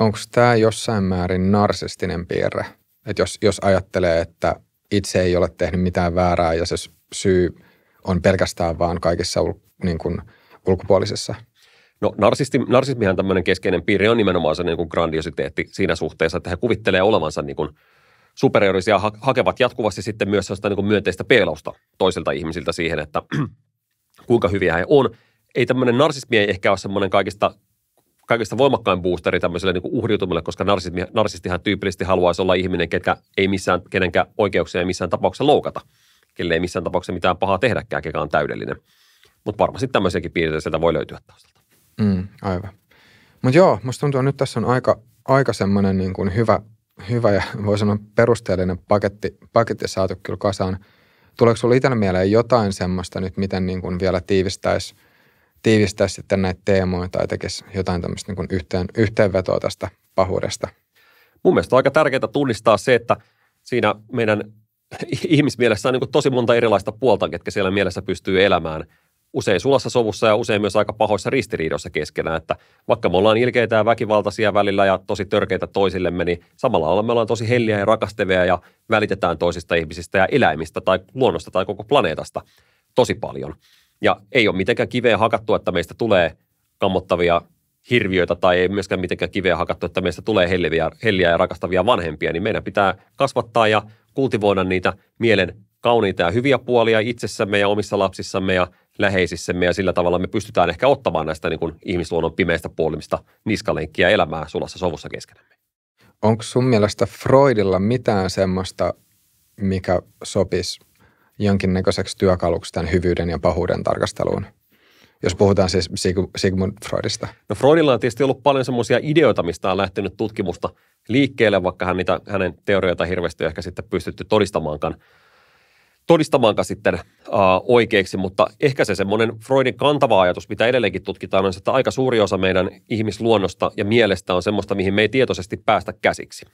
Onko tämä jossain määrin narsistinen piirre? Et jos, jos ajattelee, että itse ei ole tehnyt mitään väärää ja se syy on pelkästään vaan kaikissa ul, niin kuin ulkopuolisessa No narsisti, narsismihan tämmöinen keskeinen piirre on nimenomaan se niin kuin grandiositeetti siinä suhteessa, että he kuvittelee olevansa niin kuin superiorisia ha- hakevat jatkuvasti sitten myös sellaista niin myönteistä peilausta toisilta ihmisiltä siihen, että kuinka hyviä he on. Ei tämmöinen narsismi ei ehkä ole semmoinen kaikista kaikista voimakkain boosteri tämmöiselle niin uhriutumille, koska narsismi, narsistihan tyypillisesti haluaisi olla ihminen, ketkä ei missään, kenenkään oikeuksia ei missään tapauksessa loukata, kelle ei missään tapauksessa mitään pahaa tehdäkään, kekä on täydellinen. Mutta varmasti tämmöisiäkin piirteitä sieltä voi löytyä taustalta. Mm, aivan. Mutta joo, musta tuntuu, että nyt tässä on aika, aika semmoinen niin kuin hyvä hyvä ja voi sanoa perusteellinen paketti, paketti saatu kyllä kasaan. Tuleeko sinulla itsellä mieleen jotain semmoista nyt, miten niin kuin vielä tiivistäisi tiivistäisi sitten näitä teemoja tai tekisi jotain tämmöistä niin kuin yhteen, yhteenvetoa tästä pahuudesta? Mun mielestä on aika tärkeää tunnistaa se, että siinä meidän ihmismielessä on niin kuin tosi monta erilaista puolta, ketkä siellä mielessä pystyy elämään – usein sulassa sovussa ja usein myös aika pahoissa ristiriidoissa keskenään, että vaikka me ollaan ilkeitä ja väkivaltaisia välillä ja tosi törkeitä toisillemme, niin samalla lailla me ollaan tosi helliä ja rakastavia ja välitetään toisista ihmisistä ja eläimistä tai luonnosta tai koko planeetasta tosi paljon. Ja ei ole mitenkään kiveä hakattu, että meistä tulee kammottavia hirviöitä tai ei myöskään mitenkään kiveä hakattu, että meistä tulee helliä, helliä ja rakastavia vanhempia, niin meidän pitää kasvattaa ja kultivoida niitä mielen kauniita ja hyviä puolia itsessämme ja omissa lapsissamme ja läheisissämme ja sillä tavalla me pystytään ehkä ottamaan näistä niin kuin ihmisluonnon pimeistä puolimista niskalenkkiä elämää sulassa sovussa keskenämme. Onko sun mielestä Freudilla mitään semmoista, mikä sopisi jonkinnäköiseksi työkaluksi tämän hyvyyden ja pahuuden tarkasteluun? jos puhutaan siis Sigmund Freudista. No Freudilla on tietysti ollut paljon semmoisia ideoita, mistä on lähtenyt tutkimusta liikkeelle, vaikka hän niitä, hänen teorioita hirveästi ehkä sitten pystytty todistamaankaan todistamaankaan sitten äh, oikeiksi, mutta ehkä se semmoinen Freudin kantava ajatus, mitä edelleenkin tutkitaan, on se, että aika suuri osa meidän ihmisluonnosta ja mielestä on semmoista, mihin me ei tietoisesti päästä käsiksi.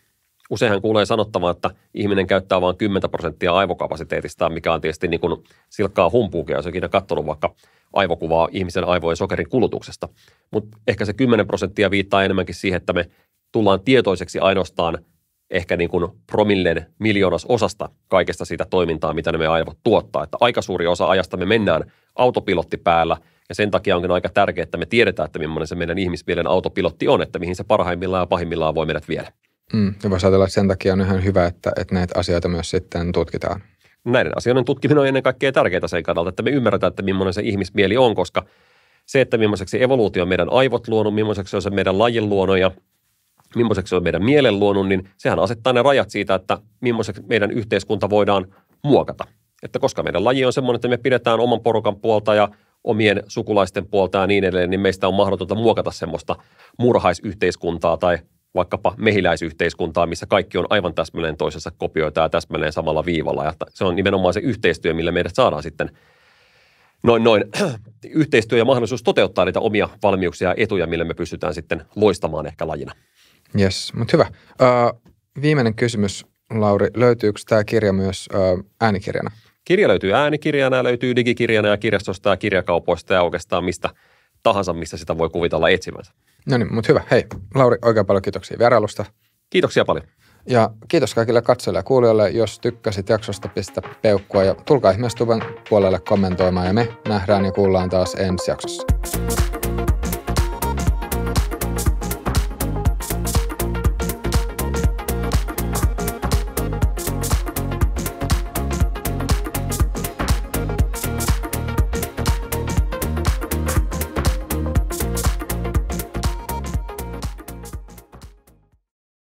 Useinhan kuulee sanottavan, että ihminen käyttää vain 10 prosenttia aivokapasiteetistaan, mikä on tietysti niin kuin silkkaa humpuukia, jos ikinä katsonut vaikka aivokuvaa ihmisen aivojen sokerin kulutuksesta. Mutta ehkä se 10 prosenttia viittaa enemmänkin siihen, että me tullaan tietoiseksi ainoastaan – ehkä niin kuin promilleen miljoonas osasta kaikesta sitä toimintaa, mitä ne meidän aivot tuottaa. Että aika suuri osa ajasta me mennään autopilotti päällä ja sen takia onkin aika tärkeää, että me tiedetään, että millainen se meidän ihmismielen autopilotti on, että mihin se parhaimmillaan ja pahimmillaan voi meidät viedä. Mm, ja voisi ajatella, että sen takia on ihan hyvä, että, että näitä asioita myös sitten tutkitaan. Näiden asioiden tutkiminen on ennen kaikkea tärkeää sen kannalta, että me ymmärretään, että millainen se ihmismieli on, koska se, että millaiseksi evoluutio on meidän aivot luonut, millaiseksi on se meidän lajin luonut ja millaiseksi se on meidän mielen luonut, niin sehän asettaa ne rajat siitä, että millaiseksi meidän yhteiskunta voidaan muokata. Että koska meidän laji on semmoinen, että me pidetään oman porukan puolta ja omien sukulaisten puolta ja niin edelleen, niin meistä on mahdotonta muokata semmoista murhaisyhteiskuntaa tai vaikkapa mehiläisyhteiskuntaa, missä kaikki on aivan täsmälleen toisessa kopioita ja täsmälleen samalla viivalla. Ja se on nimenomaan se yhteistyö, millä meidät saadaan sitten noin, noin yhteistyö ja mahdollisuus toteuttaa niitä omia valmiuksia ja etuja, millä me pystytään sitten loistamaan ehkä lajina. Yes, mutta hyvä. Ö, viimeinen kysymys, Lauri. Löytyykö tämä kirja myös ö, äänikirjana? Kirja löytyy äänikirjana, löytyy digikirjana ja kirjastosta ja kirjakaupoista ja oikeastaan mistä tahansa, mistä sitä voi kuvitella etsimänsä. No niin, mutta hyvä. Hei, Lauri, oikein paljon kiitoksia vierailusta. Kiitoksia paljon. Ja kiitos kaikille katsojille ja kuulijoille. Jos tykkäsit jaksosta, pistä peukkua ja tulkaa ihmeessä puolelle kommentoimaan. Ja me nähdään ja kuullaan taas ensi jaksossa.